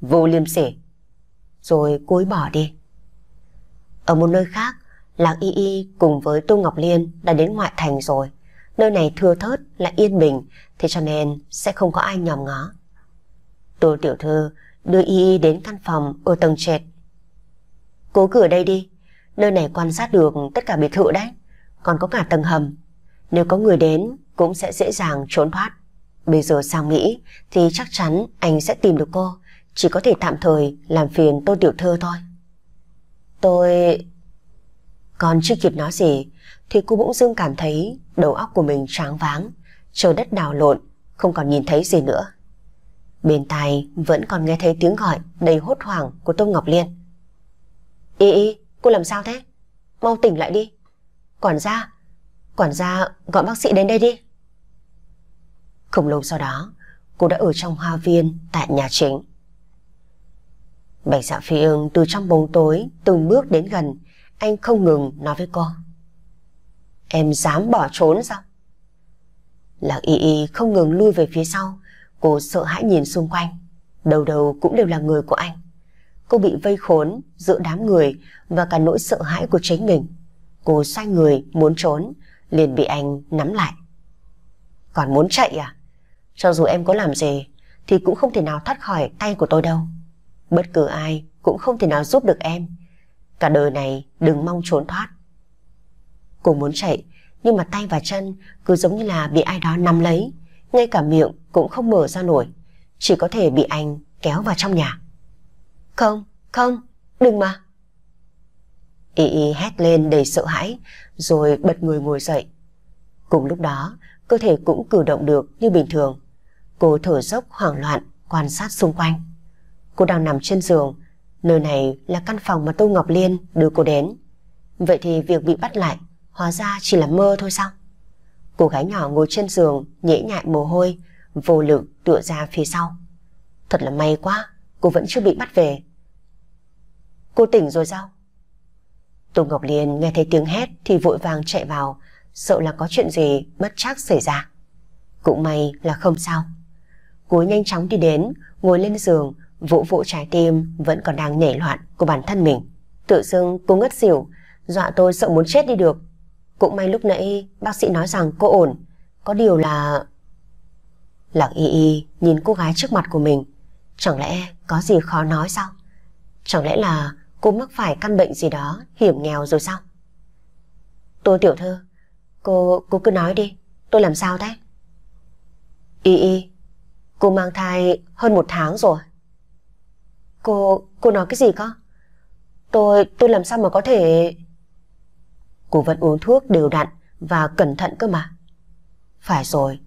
Vô liêm sỉ. Rồi cúi bỏ đi. Ở một nơi khác, Lạc Y Y cùng với Tô Ngọc Liên đã đến ngoại thành rồi. Nơi này thưa thớt là yên bình, thế cho nên sẽ không có ai nhòm ngó. Tô Tiểu Thư đưa Y Y đến căn phòng ở tầng trệt Cố cửa đây đi, nơi này quan sát được tất cả biệt thự đấy, còn có cả tầng hầm. Nếu có người đến cũng sẽ dễ dàng trốn thoát. Bây giờ sang Mỹ thì chắc chắn anh sẽ tìm được cô, chỉ có thể tạm thời làm phiền Tô Tiểu Thư thôi. Tôi... Còn chưa kịp nói gì thì cô bỗng dưng cảm thấy đầu óc của mình tráng váng, trời đất đào lộn, không còn nhìn thấy gì nữa. Bên tai vẫn còn nghe thấy tiếng gọi đầy hốt hoảng của Tô Ngọc Liên. Y y, cô làm sao thế? Mau tỉnh lại đi. Quản gia, quản gia gọi bác sĩ đến đây đi. Không lâu sau đó, cô đã ở trong hoa viên tại nhà chính. Bạch dạ phi ương từ trong bóng tối từng bước đến gần, anh không ngừng nói với cô. Em dám bỏ trốn sao? Lạc y y không ngừng lui về phía sau, cô sợ hãi nhìn xung quanh. Đầu đầu cũng đều là người của anh cô bị vây khốn giữa đám người và cả nỗi sợ hãi của chính mình. Cô xoay người muốn trốn, liền bị anh nắm lại. Còn muốn chạy à? Cho dù em có làm gì thì cũng không thể nào thoát khỏi tay của tôi đâu. Bất cứ ai cũng không thể nào giúp được em. Cả đời này đừng mong trốn thoát. Cô muốn chạy, nhưng mà tay và chân cứ giống như là bị ai đó nắm lấy, ngay cả miệng cũng không mở ra nổi, chỉ có thể bị anh kéo vào trong nhà. Không, không, đừng mà. Y Y hét lên đầy sợ hãi, rồi bật người ngồi dậy. Cùng lúc đó, cơ thể cũng cử động được như bình thường. Cô thở dốc hoảng loạn, quan sát xung quanh. Cô đang nằm trên giường, nơi này là căn phòng mà Tô Ngọc Liên đưa cô đến. Vậy thì việc bị bắt lại, hóa ra chỉ là mơ thôi sao? Cô gái nhỏ ngồi trên giường, nhễ nhại mồ hôi, vô lực tựa ra phía sau. Thật là may quá, cô vẫn chưa bị bắt về. Cô tỉnh rồi sao? Tô Ngọc Liên nghe thấy tiếng hét thì vội vàng chạy vào, sợ là có chuyện gì bất trắc xảy ra. Cũng may là không sao. Cô nhanh chóng đi đến, ngồi lên giường, vỗ vỗ trái tim vẫn còn đang nhảy loạn của bản thân mình. Tự dưng cô ngất xỉu, dọa tôi sợ muốn chết đi được. Cũng may lúc nãy bác sĩ nói rằng cô ổn, có điều là... lạc y y nhìn cô gái trước mặt của mình, chẳng lẽ có gì khó nói sao? Chẳng lẽ là cô mắc phải căn bệnh gì đó hiểm nghèo rồi sao? tôi tiểu thư, cô cô cứ nói đi, tôi làm sao thế? Y y, cô mang thai hơn một tháng rồi. Cô, cô nói cái gì cơ? Tôi, tôi làm sao mà có thể... Cô vẫn uống thuốc đều đặn và cẩn thận cơ mà. Phải rồi,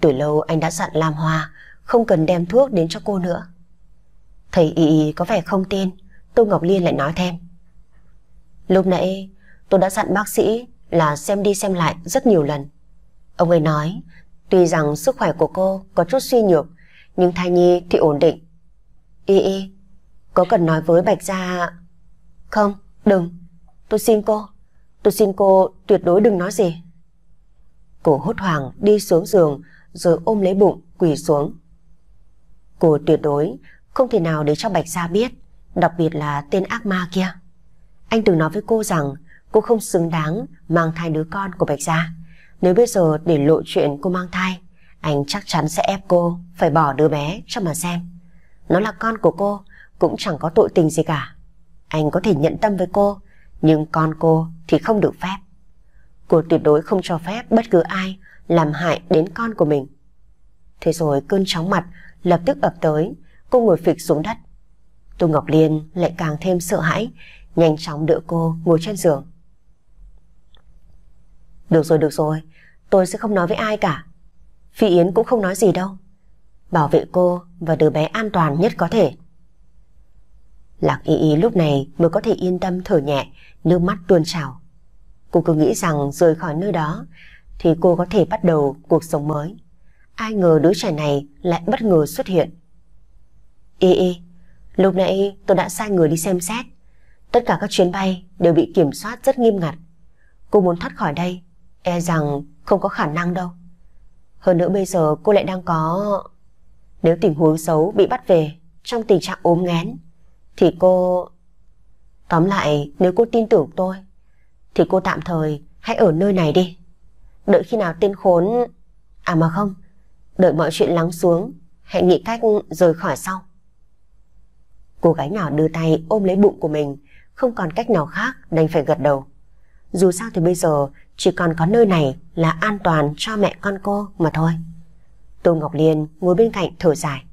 từ lâu anh đã dặn Lam Hoa không cần đem thuốc đến cho cô nữa. Thầy y có vẻ không tin, Tô Ngọc Liên lại nói thêm. Lúc nãy tôi đã dặn bác sĩ là xem đi xem lại rất nhiều lần. Ông ấy nói, tuy rằng sức khỏe của cô có chút suy nhược, nhưng thai nhi thì ổn định. Y y, có cần nói với Bạch Gia... Không, đừng, tôi xin cô, tôi xin cô tuyệt đối đừng nói gì. Cô hốt hoảng đi xuống giường rồi ôm lấy bụng quỳ xuống. Cô tuyệt đối không thể nào để cho Bạch Gia biết, đặc biệt là tên ác ma kia. Anh từng nói với cô rằng cô không xứng đáng mang thai đứa con của Bạch Gia. Nếu bây giờ để lộ chuyện cô mang thai, anh chắc chắn sẽ ép cô phải bỏ đứa bé cho mà xem. Nó là con của cô, cũng chẳng có tội tình gì cả. Anh có thể nhận tâm với cô, nhưng con cô thì không được phép. Cô tuyệt đối không cho phép bất cứ ai làm hại đến con của mình. Thế rồi cơn chóng mặt lập tức ập tới, cô ngồi phịch xuống đất. Tô Ngọc Liên lại càng thêm sợ hãi, nhanh chóng đỡ cô ngồi trên giường. Được rồi, được rồi, tôi sẽ không nói với ai cả. Phi Yến cũng không nói gì đâu. Bảo vệ cô và đứa bé an toàn nhất có thể. Lạc Y Y lúc này mới có thể yên tâm thở nhẹ, nước mắt tuôn trào. Cô cứ nghĩ rằng rời khỏi nơi đó thì cô có thể bắt đầu cuộc sống mới. Ai ngờ đứa trẻ này lại bất ngờ xuất hiện. Y y, lúc nãy tôi đã sai người đi xem xét. Tất cả các chuyến bay đều bị kiểm soát rất nghiêm ngặt. Cô muốn thoát khỏi đây, e rằng không có khả năng đâu. Hơn nữa bây giờ cô lại đang có... Nếu tình huống xấu bị bắt về trong tình trạng ốm ngén, thì cô... Tóm lại, nếu cô tin tưởng tôi, thì cô tạm thời hãy ở nơi này đi. Đợi khi nào tên khốn... À mà không, đợi mọi chuyện lắng xuống, hãy nghĩ cách rời khỏi sau. Cô gái nhỏ đưa tay ôm lấy bụng của mình, không còn cách nào khác đành phải gật đầu. Dù sao thì bây giờ chỉ còn có nơi này là an toàn cho mẹ con cô mà thôi. Tô Ngọc Liên ngồi bên cạnh thở dài.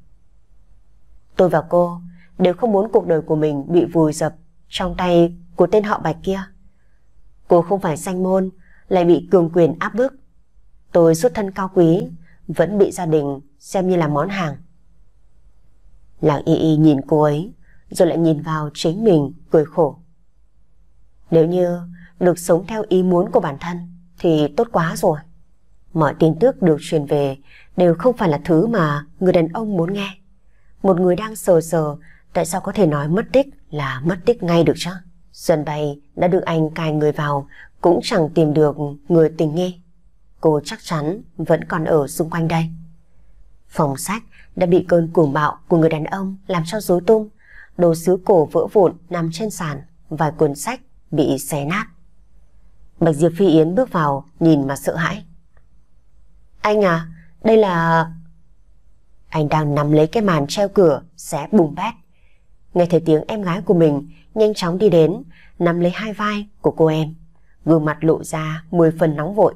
Tôi và cô đều không muốn cuộc đời của mình bị vùi dập trong tay của tên họ Bạch kia. Cô không phải sanh môn, lại bị cường quyền áp bức. Tôi xuất thân cao quý, vẫn bị gia đình xem như là món hàng. lạc y y nhìn cô ấy, rồi lại nhìn vào chính mình, cười khổ. Nếu như được sống theo ý muốn của bản thân thì tốt quá rồi. Mọi tin tức được truyền về đều không phải là thứ mà người đàn ông muốn nghe. Một người đang sờ sờ, tại sao có thể nói mất tích là mất tích ngay được chứ? Xuân bay đã được anh cài người vào, cũng chẳng tìm được người tình nghi. Cô chắc chắn vẫn còn ở xung quanh đây. Phòng sách đã bị cơn cuồng bạo của người đàn ông làm cho rối tung, đồ sứ cổ vỡ vụn nằm trên sàn, vài cuốn sách bị xé nát. Bạch Diệp Phi Yến bước vào, nhìn mà sợ hãi. Anh à, đây là... Anh đang nắm lấy cái màn treo cửa, xé bùng bét. Nghe thấy tiếng em gái của mình, nhanh chóng đi đến, nắm lấy hai vai của cô em. Gương mặt lộ ra, mười phần nóng vội.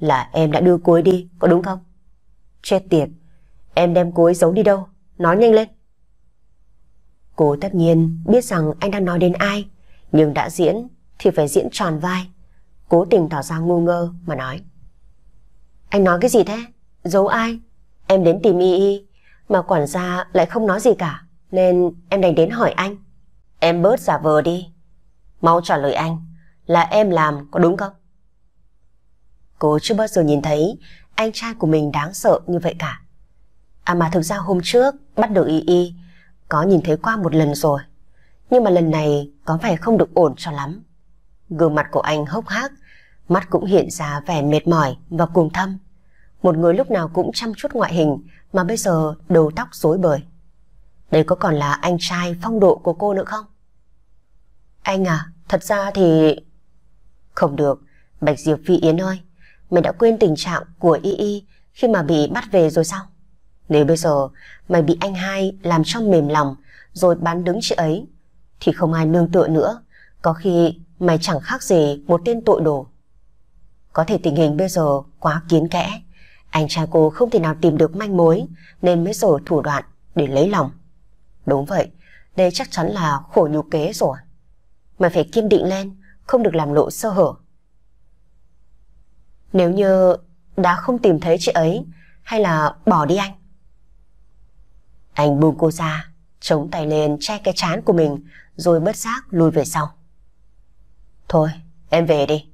Là em đã đưa cối đi, có đúng không? Chết tiệt, em đem cối giấu đi đâu? Nói nhanh lên. Cô tất nhiên biết rằng anh đang nói đến ai, nhưng đã diễn thì phải diễn tròn vai. Cố tình tỏ ra ngu ngơ mà nói. Anh nói cái gì thế? Giấu ai? Em đến tìm Y Y, mà quản gia lại không nói gì cả, nên em đành đến hỏi anh. Em bớt giả vờ đi. Mau trả lời anh, là em làm có đúng không? Cô chưa bao giờ nhìn thấy anh trai của mình đáng sợ như vậy cả. À mà thực ra hôm trước bắt được Y Y có nhìn thấy qua một lần rồi Nhưng mà lần này có vẻ không được ổn cho lắm Gương mặt của anh hốc hác Mắt cũng hiện ra vẻ mệt mỏi và cùng thâm Một người lúc nào cũng chăm chút ngoại hình Mà bây giờ đầu tóc rối bời đây có còn là anh trai phong độ của cô nữa không? Anh à, thật ra thì... Không được, Bạch Diệp Phi Yến ơi Mày đã quên tình trạng của Y Y khi mà bị bắt về rồi sao? Nếu bây giờ mày bị anh hai làm cho mềm lòng rồi bán đứng chị ấy thì không ai nương tựa nữa. Có khi mày chẳng khác gì một tên tội đồ. Có thể tình hình bây giờ quá kiến kẽ. Anh trai cô không thể nào tìm được manh mối nên mới rồi thủ đoạn để lấy lòng. Đúng vậy, đây chắc chắn là khổ nhục kế rồi. Mày phải kiên định lên, không được làm lộ sơ hở. Nếu như đã không tìm thấy chị ấy hay là bỏ đi anh anh buông cô ra, chống tay lên che cái chán của mình rồi bất giác lùi về sau. Thôi, em về đi.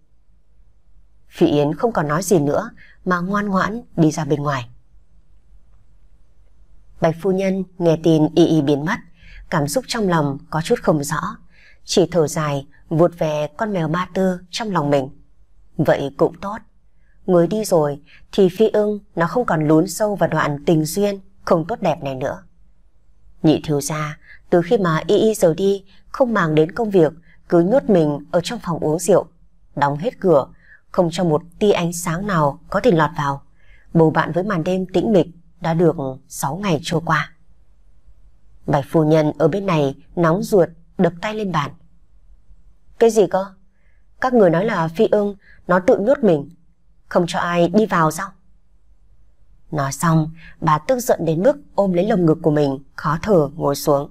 Phỉ Yến không còn nói gì nữa mà ngoan ngoãn đi ra bên ngoài. Bạch phu nhân nghe tin y y biến mất, cảm xúc trong lòng có chút không rõ, chỉ thở dài vuột về con mèo ba tư trong lòng mình. Vậy cũng tốt. Người đi rồi thì phi ưng nó không còn lún sâu vào đoạn tình duyên không tốt đẹp này nữa. Nhị thiếu gia, từ khi mà y y rời đi, không màng đến công việc, cứ nhốt mình ở trong phòng uống rượu, đóng hết cửa, không cho một tia ánh sáng nào có thể lọt vào. Bầu bạn với màn đêm tĩnh mịch đã được 6 ngày trôi qua. Bạch phu nhân ở bên này nóng ruột đập tay lên bàn. Cái gì cơ? Các người nói là phi ưng nó tự nhốt mình, không cho ai đi vào sao? Nói xong, bà tức giận đến mức ôm lấy lồng ngực của mình, khó thở ngồi xuống.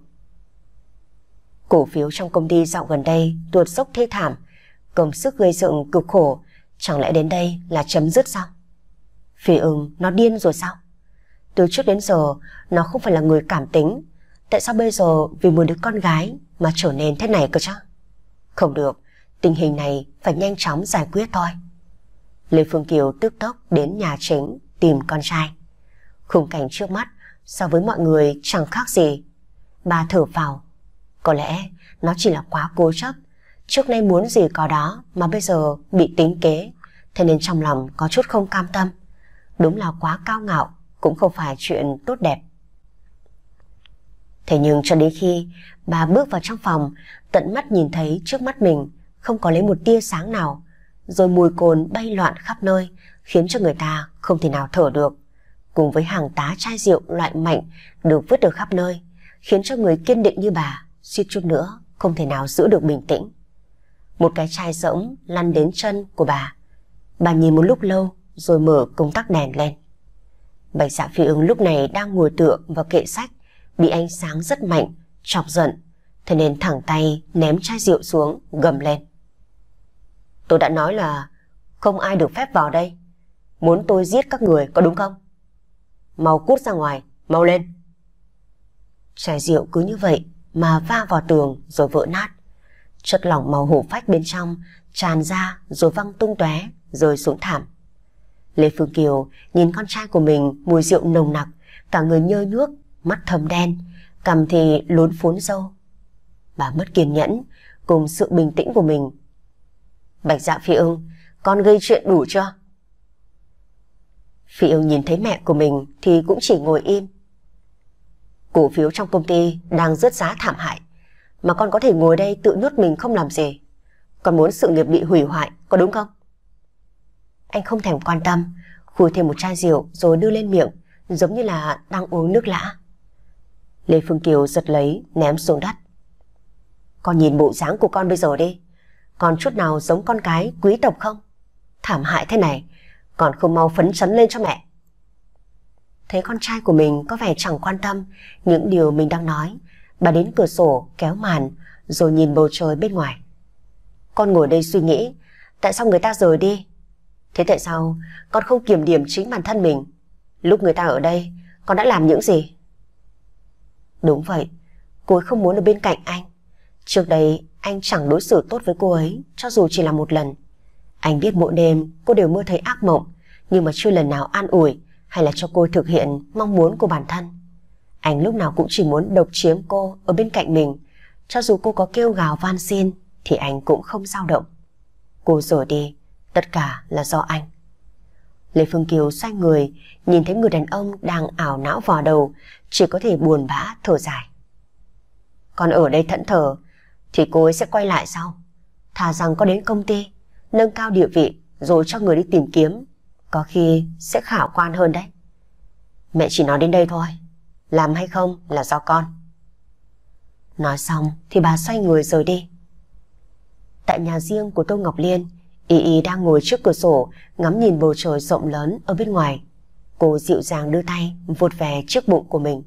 Cổ phiếu trong công ty dạo gần đây tuột dốc thê thảm, công sức gây dựng cực khổ, chẳng lẽ đến đây là chấm dứt sao? Phi ưng nó điên rồi sao? Từ trước đến giờ, nó không phải là người cảm tính. Tại sao bây giờ vì một đứa con gái mà trở nên thế này cơ chứ? Không được, tình hình này phải nhanh chóng giải quyết thôi. Lê Phương Kiều tức tốc đến nhà chính tìm con trai. Khung cảnh trước mắt so với mọi người chẳng khác gì. Bà thở vào. Có lẽ nó chỉ là quá cố chấp. Trước nay muốn gì có đó mà bây giờ bị tính kế. Thế nên trong lòng có chút không cam tâm. Đúng là quá cao ngạo cũng không phải chuyện tốt đẹp. Thế nhưng cho đến khi bà bước vào trong phòng, tận mắt nhìn thấy trước mắt mình không có lấy một tia sáng nào, rồi mùi cồn bay loạn khắp nơi, khiến cho người ta không thể nào thở được. Cùng với hàng tá chai rượu loại mạnh được vứt được khắp nơi, khiến cho người kiên định như bà suýt chút nữa không thể nào giữ được bình tĩnh. Một cái chai rỗng lăn đến chân của bà. Bà nhìn một lúc lâu rồi mở công tắc đèn lên. Bạch xã dạ phi ứng lúc này đang ngồi tựa vào kệ sách, bị ánh sáng rất mạnh, chọc giận, thế nên thẳng tay ném chai rượu xuống, gầm lên. Tôi đã nói là không ai được phép vào đây muốn tôi giết các người có đúng không? Mau cút ra ngoài, mau lên. Chai rượu cứ như vậy mà va vào tường rồi vỡ nát. Chất lỏng màu hổ phách bên trong tràn ra rồi văng tung tóe rồi xuống thảm. Lê Phương Kiều nhìn con trai của mình mùi rượu nồng nặc, cả người nhơ nước, mắt thâm đen, cầm thì lốn phốn sâu. Bà mất kiên nhẫn cùng sự bình tĩnh của mình. Bạch Dạ Phi ưng, con gây chuyện đủ chưa? Phiêu nhìn thấy mẹ của mình thì cũng chỉ ngồi im. Cổ phiếu trong công ty đang rớt giá thảm hại, mà con có thể ngồi đây tự nuốt mình không làm gì. Con muốn sự nghiệp bị hủy hoại, có đúng không? Anh không thèm quan tâm, khui thêm một chai rượu rồi đưa lên miệng, giống như là đang uống nước lã. Lê Phương Kiều giật lấy, ném xuống đất. Con nhìn bộ dáng của con bây giờ đi, còn chút nào giống con cái quý tộc không? Thảm hại thế này, còn không mau phấn chấn lên cho mẹ. Thấy con trai của mình có vẻ chẳng quan tâm những điều mình đang nói, bà đến cửa sổ kéo màn rồi nhìn bầu trời bên ngoài. Con ngồi đây suy nghĩ, tại sao người ta rời đi? Thế tại sao con không kiểm điểm chính bản thân mình? Lúc người ta ở đây, con đã làm những gì? Đúng vậy, cô ấy không muốn ở bên cạnh anh. Trước đây, anh chẳng đối xử tốt với cô ấy, cho dù chỉ là một lần. Anh biết mỗi đêm cô đều mơ thấy ác mộng, nhưng mà chưa lần nào an ủi hay là cho cô thực hiện mong muốn của bản thân. Anh lúc nào cũng chỉ muốn độc chiếm cô ở bên cạnh mình, cho dù cô có kêu gào van xin thì anh cũng không dao động. Cô rồi đi, tất cả là do anh. Lê Phương Kiều xoay người, nhìn thấy người đàn ông đang ảo não vò đầu, chỉ có thể buồn bã thở dài. Còn ở đây thẫn thờ, thì cô ấy sẽ quay lại sau. Thà rằng có đến công ty, nâng cao địa vị rồi cho người đi tìm kiếm, có khi sẽ khả quan hơn đấy. Mẹ chỉ nói đến đây thôi, làm hay không là do con. Nói xong thì bà xoay người rời đi. Tại nhà riêng của Tô Ngọc Liên, Y Y đang ngồi trước cửa sổ ngắm nhìn bầu trời rộng lớn ở bên ngoài. Cô dịu dàng đưa tay vuốt về trước bụng của mình.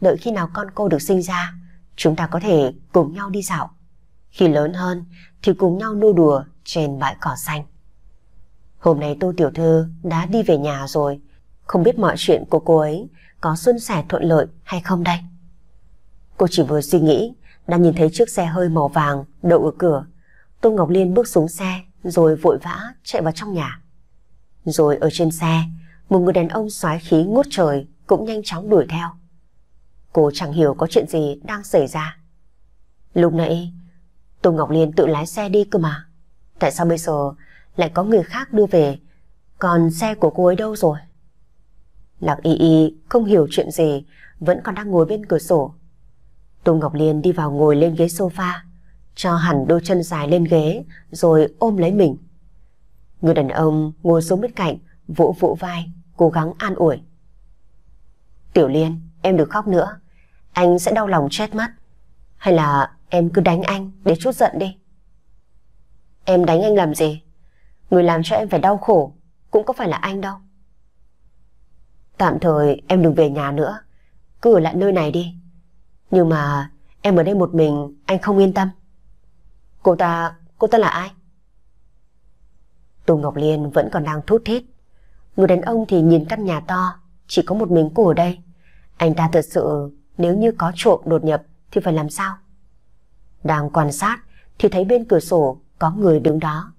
Đợi khi nào con cô được sinh ra, chúng ta có thể cùng nhau đi dạo. Khi lớn hơn thì cùng nhau nô đùa trên bãi cỏ xanh. Hôm nay Tô Tiểu Thư đã đi về nhà rồi, không biết mọi chuyện của cô ấy có xuân sẻ thuận lợi hay không đây. Cô chỉ vừa suy nghĩ, đã nhìn thấy chiếc xe hơi màu vàng đậu ở cửa. Tô Ngọc Liên bước xuống xe rồi vội vã chạy vào trong nhà. Rồi ở trên xe, một người đàn ông xoái khí ngút trời cũng nhanh chóng đuổi theo. Cô chẳng hiểu có chuyện gì đang xảy ra. Lúc nãy, Tô Ngọc Liên tự lái xe đi cơ mà. Tại sao bây giờ lại có người khác đưa về? Còn xe của cô ấy đâu rồi? Lạc Y Y không hiểu chuyện gì, vẫn còn đang ngồi bên cửa sổ. Tô Ngọc Liên đi vào ngồi lên ghế sofa, cho hẳn đôi chân dài lên ghế, rồi ôm lấy mình. Người đàn ông ngồi xuống bên cạnh, vỗ vỗ vai, cố gắng an ủi. Tiểu Liên, em đừng khóc nữa, anh sẽ đau lòng chết mất. Hay là em cứ đánh anh để chút giận đi. Em đánh anh làm gì? Người làm cho em phải đau khổ, cũng có phải là anh đâu. Tạm thời em đừng về nhà nữa, cứ ở lại nơi này đi. Nhưng mà em ở đây một mình, anh không yên tâm. Cô ta, cô ta là ai? Tùng Ngọc Liên vẫn còn đang thút thít. Người đàn ông thì nhìn căn nhà to, chỉ có một mình cô ở đây. Anh ta thật sự nếu như có trộm đột nhập thì phải làm sao? Đang quan sát thì thấy bên cửa sổ có người đứng đó.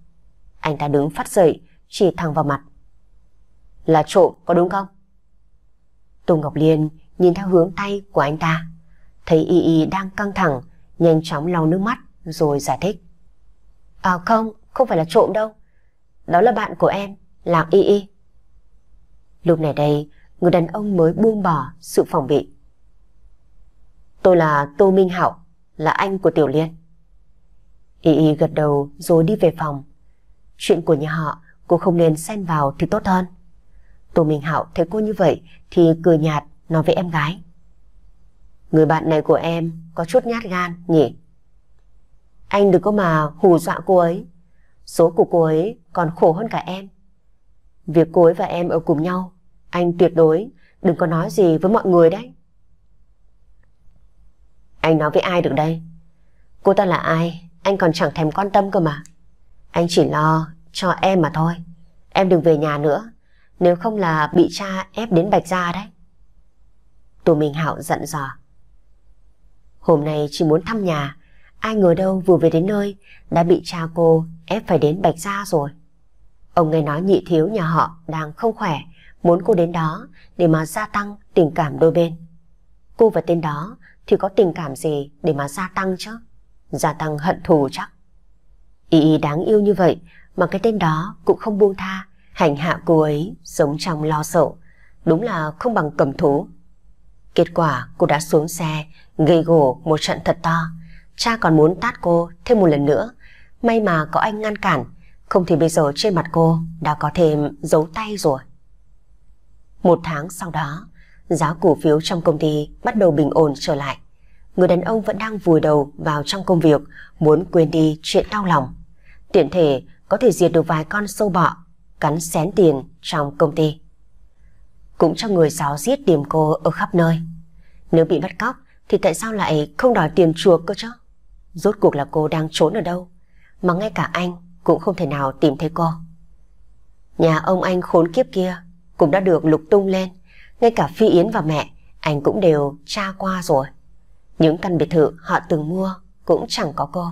Anh ta đứng phát dậy, chỉ thẳng vào mặt. Là trộm có đúng không? Tùng Ngọc Liên nhìn theo hướng tay của anh ta, thấy Y Y đang căng thẳng, nhanh chóng lau nước mắt rồi giải thích. À không, không phải là trộm đâu. Đó là bạn của em, là Y Y. Lúc này đây, người đàn ông mới buông bỏ sự phòng bị. Tôi là Tô Minh Hảo, là anh của Tiểu Liên. Y y gật đầu rồi đi về phòng. Chuyện của nhà họ cô không nên xen vào thì tốt hơn. Tô Minh Hạo thấy cô như vậy thì cười nhạt nói với em gái. Người bạn này của em có chút nhát gan nhỉ? Anh đừng có mà hù dọa cô ấy. Số của cô ấy còn khổ hơn cả em. Việc cô ấy và em ở cùng nhau, anh tuyệt đối đừng có nói gì với mọi người đấy. Anh nói với ai được đây? Cô ta là ai anh còn chẳng thèm quan tâm cơ mà. Anh chỉ lo cho em mà thôi. Em đừng về nhà nữa, nếu không là bị cha ép đến bạch ra đấy. Tù Minh Hạo giận dò. Hôm nay chỉ muốn thăm nhà, ai ngờ đâu vừa về đến nơi đã bị cha cô ép phải đến bạch ra rồi. Ông nghe nói nhị thiếu nhà họ đang không khỏe, muốn cô đến đó để mà gia tăng tình cảm đôi bên. Cô và tên đó thì có tình cảm gì để mà gia tăng chứ? gia tăng hận thù chắc. Y Y đáng yêu như vậy mà cái tên đó cũng không buông tha, hành hạ cô ấy sống trong lo sợ, đúng là không bằng cầm thú. Kết quả cô đã xuống xe, gây gổ một trận thật to. Cha còn muốn tát cô thêm một lần nữa, may mà có anh ngăn cản, không thì bây giờ trên mặt cô đã có thêm dấu tay rồi. Một tháng sau đó, giá cổ phiếu trong công ty bắt đầu bình ổn trở lại người đàn ông vẫn đang vùi đầu vào trong công việc, muốn quên đi chuyện đau lòng. Tiện thể có thể diệt được vài con sâu bọ, cắn xén tiền trong công ty. Cũng cho người giáo giết điểm cô ở khắp nơi. Nếu bị bắt cóc thì tại sao lại không đòi tiền chuộc cơ chứ? Rốt cuộc là cô đang trốn ở đâu? Mà ngay cả anh cũng không thể nào tìm thấy cô. Nhà ông anh khốn kiếp kia cũng đã được lục tung lên. Ngay cả Phi Yến và mẹ, anh cũng đều tra qua rồi. Những căn biệt thự họ từng mua cũng chẳng có cô.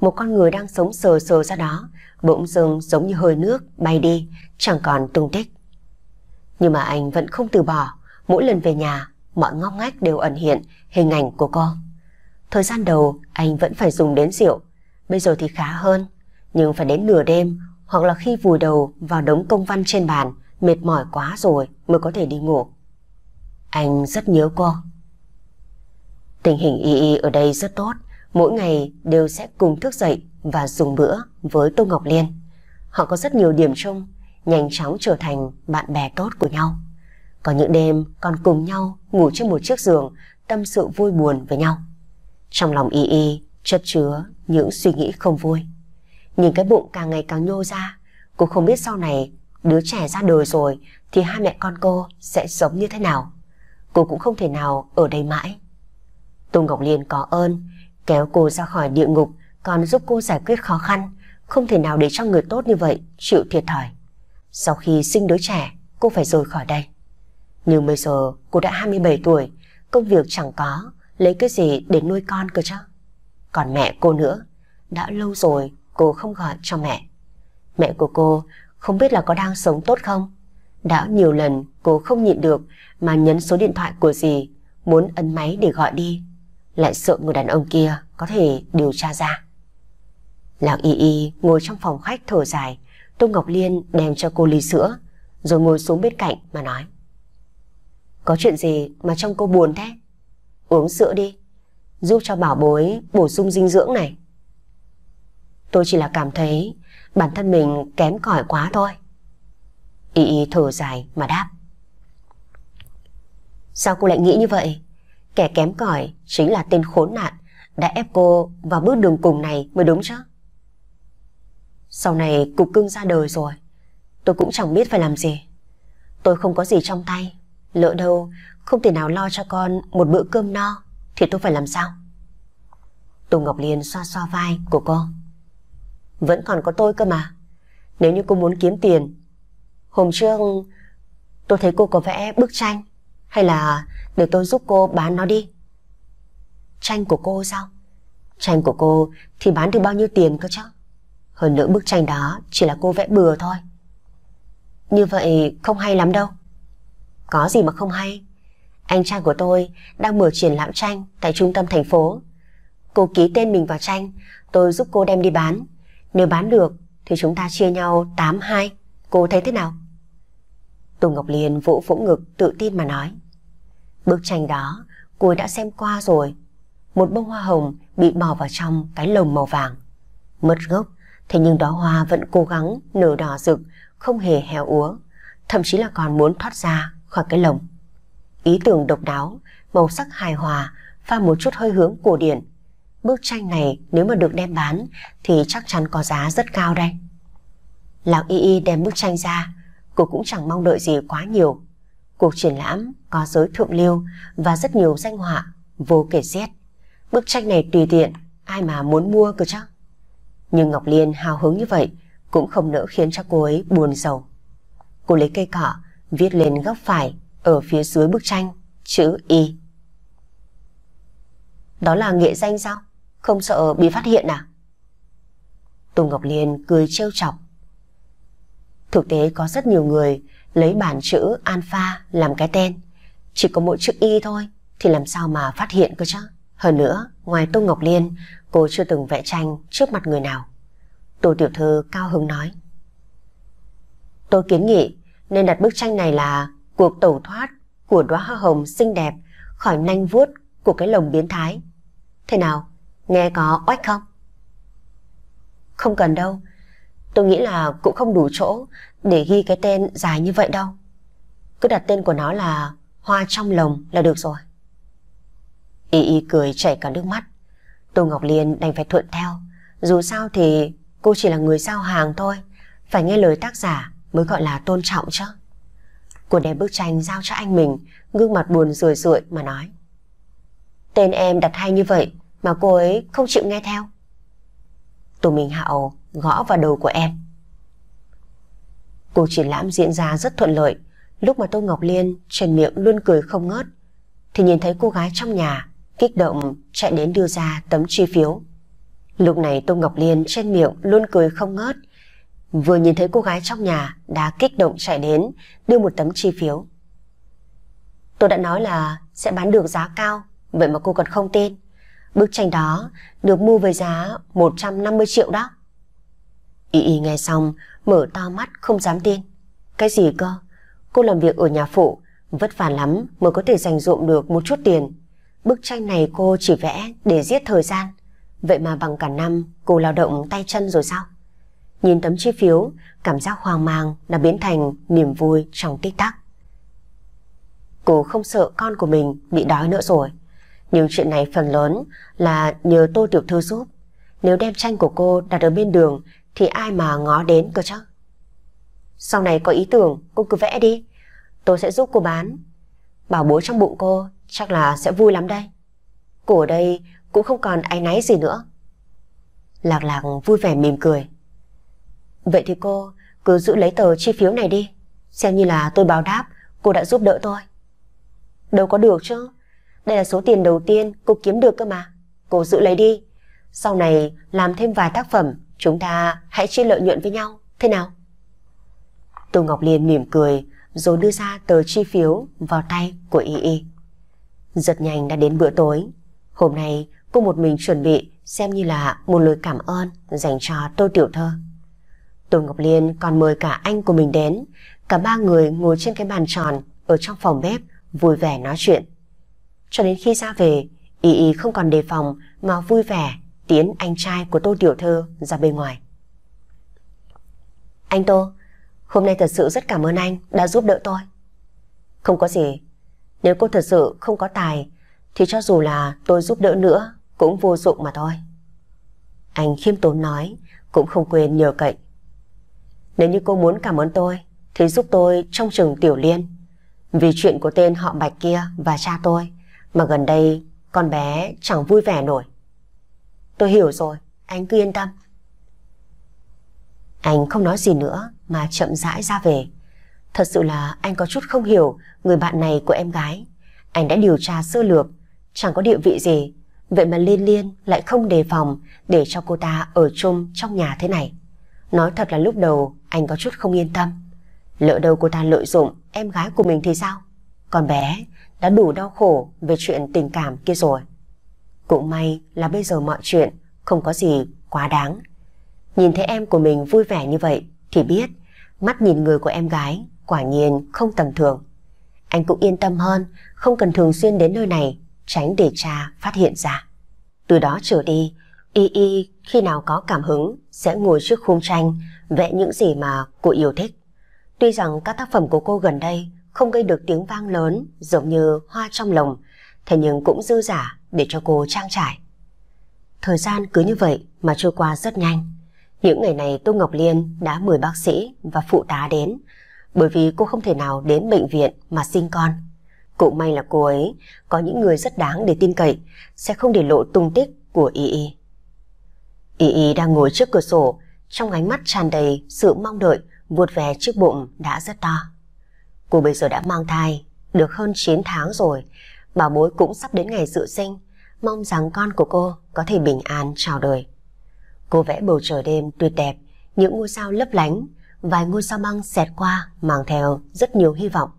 Một con người đang sống sờ sờ ra đó, bỗng dưng giống như hơi nước bay đi, chẳng còn tung tích. Nhưng mà anh vẫn không từ bỏ, mỗi lần về nhà, mọi ngóc ngách đều ẩn hiện hình ảnh của cô. Thời gian đầu anh vẫn phải dùng đến rượu, bây giờ thì khá hơn, nhưng phải đến nửa đêm hoặc là khi vùi đầu vào đống công văn trên bàn, mệt mỏi quá rồi mới có thể đi ngủ. Anh rất nhớ cô. Tình hình y y ở đây rất tốt, mỗi ngày đều sẽ cùng thức dậy và dùng bữa với Tô Ngọc Liên. Họ có rất nhiều điểm chung, nhanh chóng trở thành bạn bè tốt của nhau. Có những đêm còn cùng nhau ngủ trên một chiếc giường, tâm sự vui buồn với nhau. Trong lòng y y chất chứa những suy nghĩ không vui. Nhìn cái bụng càng ngày càng nhô ra, cô không biết sau này đứa trẻ ra đời rồi thì hai mẹ con cô sẽ sống như thế nào. Cô cũng không thể nào ở đây mãi. Tô Ngọc Liên có ơn, kéo cô ra khỏi địa ngục, còn giúp cô giải quyết khó khăn, không thể nào để cho người tốt như vậy chịu thiệt thòi. Sau khi sinh đứa trẻ, cô phải rời khỏi đây. Nhưng bây giờ cô đã 27 tuổi, công việc chẳng có, lấy cái gì để nuôi con cơ chứ? Còn mẹ cô nữa, đã lâu rồi cô không gọi cho mẹ. Mẹ của cô không biết là có đang sống tốt không? Đã nhiều lần cô không nhịn được mà nhấn số điện thoại của dì, muốn ấn máy để gọi đi lại sợ người đàn ông kia có thể điều tra ra. Lão Y Y ngồi trong phòng khách thở dài, Tô Ngọc Liên đem cho cô ly sữa, rồi ngồi xuống bên cạnh mà nói. Có chuyện gì mà trông cô buồn thế? Uống sữa đi, giúp cho bảo bối bổ sung dinh dưỡng này. Tôi chỉ là cảm thấy bản thân mình kém cỏi quá thôi. Y Y thở dài mà đáp. Sao cô lại nghĩ như vậy? Kẻ kém cỏi chính là tên khốn nạn đã ép cô vào bước đường cùng này mới đúng chứ. Sau này cục cưng ra đời rồi, tôi cũng chẳng biết phải làm gì. Tôi không có gì trong tay, lỡ đâu không thể nào lo cho con một bữa cơm no thì tôi phải làm sao? Tô Ngọc Liên xoa xoa vai của cô. Vẫn còn có tôi cơ mà. Nếu như cô muốn kiếm tiền, hôm trước tôi thấy cô có vẽ bức tranh hay là để tôi giúp cô bán nó đi? Tranh của cô sao? Tranh của cô thì bán được bao nhiêu tiền cơ chứ? Hơn nữa bức tranh đó chỉ là cô vẽ bừa thôi. Như vậy không hay lắm đâu. Có gì mà không hay? Anh trai của tôi đang mở triển lãm tranh tại trung tâm thành phố. Cô ký tên mình vào tranh, tôi giúp cô đem đi bán. Nếu bán được thì chúng ta chia nhau 8-2. Cô thấy thế nào? Tùng Ngọc Liên vỗ vỗ ngực tự tin mà nói. Bức tranh đó cô đã xem qua rồi. Một bông hoa hồng bị bỏ vào trong cái lồng màu vàng. Mất gốc, thế nhưng đó hoa vẫn cố gắng nở đỏ rực, không hề héo úa, thậm chí là còn muốn thoát ra khỏi cái lồng. Ý tưởng độc đáo, màu sắc hài hòa, pha một chút hơi hướng cổ điển. Bức tranh này nếu mà được đem bán thì chắc chắn có giá rất cao đây. Lão Y Y đem bức tranh ra, cô cũng chẳng mong đợi gì quá nhiều. Cuộc triển lãm có giới thượng lưu và rất nhiều danh họa, vô kể xiết. Bức tranh này tùy tiện, ai mà muốn mua cơ chắc. Nhưng Ngọc Liên hào hứng như vậy cũng không nỡ khiến cho cô ấy buồn sầu Cô lấy cây cỏ, viết lên góc phải ở phía dưới bức tranh, chữ Y. Đó là nghệ danh sao? Không sợ bị phát hiện à? Tùng Ngọc Liên cười trêu chọc. Thực tế có rất nhiều người lấy bản chữ alpha làm cái tên. Chỉ có mỗi chữ y thôi thì làm sao mà phát hiện cơ chứ? Hơn nữa, ngoài Tô Ngọc Liên, cô chưa từng vẽ tranh trước mặt người nào. Tô tiểu thư cao hứng nói. Tôi kiến nghị nên đặt bức tranh này là cuộc tẩu thoát của đóa hoa hồng xinh đẹp khỏi nanh vuốt của cái lồng biến thái. Thế nào, nghe có oách không? Không cần đâu, tôi nghĩ là cũng không đủ chỗ để ghi cái tên dài như vậy đâu. Cứ đặt tên của nó là Hoa trong lồng là được rồi. Y Y cười chảy cả nước mắt. Tô Ngọc Liên đành phải thuận theo. Dù sao thì cô chỉ là người giao hàng thôi. Phải nghe lời tác giả mới gọi là tôn trọng chứ. Cô đem bức tranh giao cho anh mình, gương mặt buồn rười rượi mà nói. Tên em đặt hay như vậy mà cô ấy không chịu nghe theo. Tù mình Hạo gõ vào đầu của em. Cuộc triển lãm diễn ra rất thuận lợi. Lúc mà Tô Ngọc Liên trên miệng luôn cười không ngớt, thì nhìn thấy cô gái trong nhà kích động chạy đến đưa ra tấm chi phiếu. Lúc này Tô Ngọc Liên trên miệng luôn cười không ngớt. Vừa nhìn thấy cô gái trong nhà đã kích động chạy đến đưa một tấm chi phiếu. Tôi đã nói là sẽ bán được giá cao, vậy mà cô còn không tin. Bức tranh đó được mua với giá 150 triệu đó. Y Y nghe xong, mở to mắt không dám tin. Cái gì cơ? Cô làm việc ở nhà phụ, vất vả lắm mới có thể dành dụm được một chút tiền. Bức tranh này cô chỉ vẽ để giết thời gian. Vậy mà bằng cả năm cô lao động tay chân rồi sao? Nhìn tấm chi phiếu, cảm giác hoang mang đã biến thành niềm vui trong tích tắc. Cô không sợ con của mình bị đói nữa rồi. Nhưng chuyện này phần lớn là nhờ tô tiểu thư giúp. Nếu đem tranh của cô đặt ở bên đường thì ai mà ngó đến cơ chứ. Sau này có ý tưởng, cô cứ vẽ đi. Tôi sẽ giúp cô bán. Bảo bố trong bụng cô chắc là sẽ vui lắm đây. Cô ở đây cũng không còn áy náy gì nữa. Lạc lạc vui vẻ mỉm cười. Vậy thì cô cứ giữ lấy tờ chi phiếu này đi. Xem như là tôi báo đáp cô đã giúp đỡ tôi. Đâu có được chứ. Đây là số tiền đầu tiên cô kiếm được cơ mà. Cô giữ lấy đi. Sau này làm thêm vài tác phẩm Chúng ta hãy chia lợi nhuận với nhau, thế nào? Tô Ngọc Liên mỉm cười rồi đưa ra tờ chi phiếu vào tay của Y Y. Giật nhanh đã đến bữa tối. Hôm nay cô một mình chuẩn bị xem như là một lời cảm ơn dành cho Tô Tiểu Thơ. Tô Ngọc Liên còn mời cả anh của mình đến. Cả ba người ngồi trên cái bàn tròn ở trong phòng bếp vui vẻ nói chuyện. Cho đến khi ra về, Y Y không còn đề phòng mà vui vẻ tiến anh trai của Tô Tiểu thơ ra bên ngoài. Anh Tô, hôm nay thật sự rất cảm ơn anh đã giúp đỡ tôi. Không có gì, nếu cô thật sự không có tài thì cho dù là tôi giúp đỡ nữa cũng vô dụng mà thôi. Anh khiêm tốn nói, cũng không quên nhờ cậy. Nếu như cô muốn cảm ơn tôi thì giúp tôi trong trường Tiểu Liên. Vì chuyện của tên họ Bạch kia và cha tôi mà gần đây con bé chẳng vui vẻ nổi. Tôi hiểu rồi, anh cứ yên tâm. Anh không nói gì nữa mà chậm rãi ra về. Thật sự là anh có chút không hiểu người bạn này của em gái. Anh đã điều tra sơ lược, chẳng có địa vị gì. Vậy mà Liên Liên lại không đề phòng để cho cô ta ở chung trong nhà thế này. Nói thật là lúc đầu anh có chút không yên tâm. Lỡ đâu cô ta lợi dụng em gái của mình thì sao? Còn bé đã đủ đau khổ về chuyện tình cảm kia rồi. Cũng may là bây giờ mọi chuyện không có gì quá đáng. Nhìn thấy em của mình vui vẻ như vậy thì biết mắt nhìn người của em gái quả nhiên không tầm thường. Anh cũng yên tâm hơn, không cần thường xuyên đến nơi này, tránh để cha phát hiện ra. Từ đó trở đi, Y Y khi nào có cảm hứng sẽ ngồi trước khung tranh vẽ những gì mà cô yêu thích. Tuy rằng các tác phẩm của cô gần đây không gây được tiếng vang lớn giống như hoa trong lồng, thế nhưng cũng dư giả để cho cô trang trải. Thời gian cứ như vậy mà trôi qua rất nhanh. Những ngày này Tô Ngọc Liên đã mời bác sĩ và phụ tá đến bởi vì cô không thể nào đến bệnh viện mà sinh con. Cũng may là cô ấy có những người rất đáng để tin cậy sẽ không để lộ tung tích của Y Y. Y Y đang ngồi trước cửa sổ trong ánh mắt tràn đầy sự mong đợi vuột về chiếc bụng đã rất to. Cô bây giờ đã mang thai được hơn 9 tháng rồi bảo bối cũng sắp đến ngày dự sinh, mong rằng con của cô có thể bình an chào đời. Cô vẽ bầu trời đêm tuyệt đẹp, những ngôi sao lấp lánh, vài ngôi sao băng xẹt qua mang theo rất nhiều hy vọng.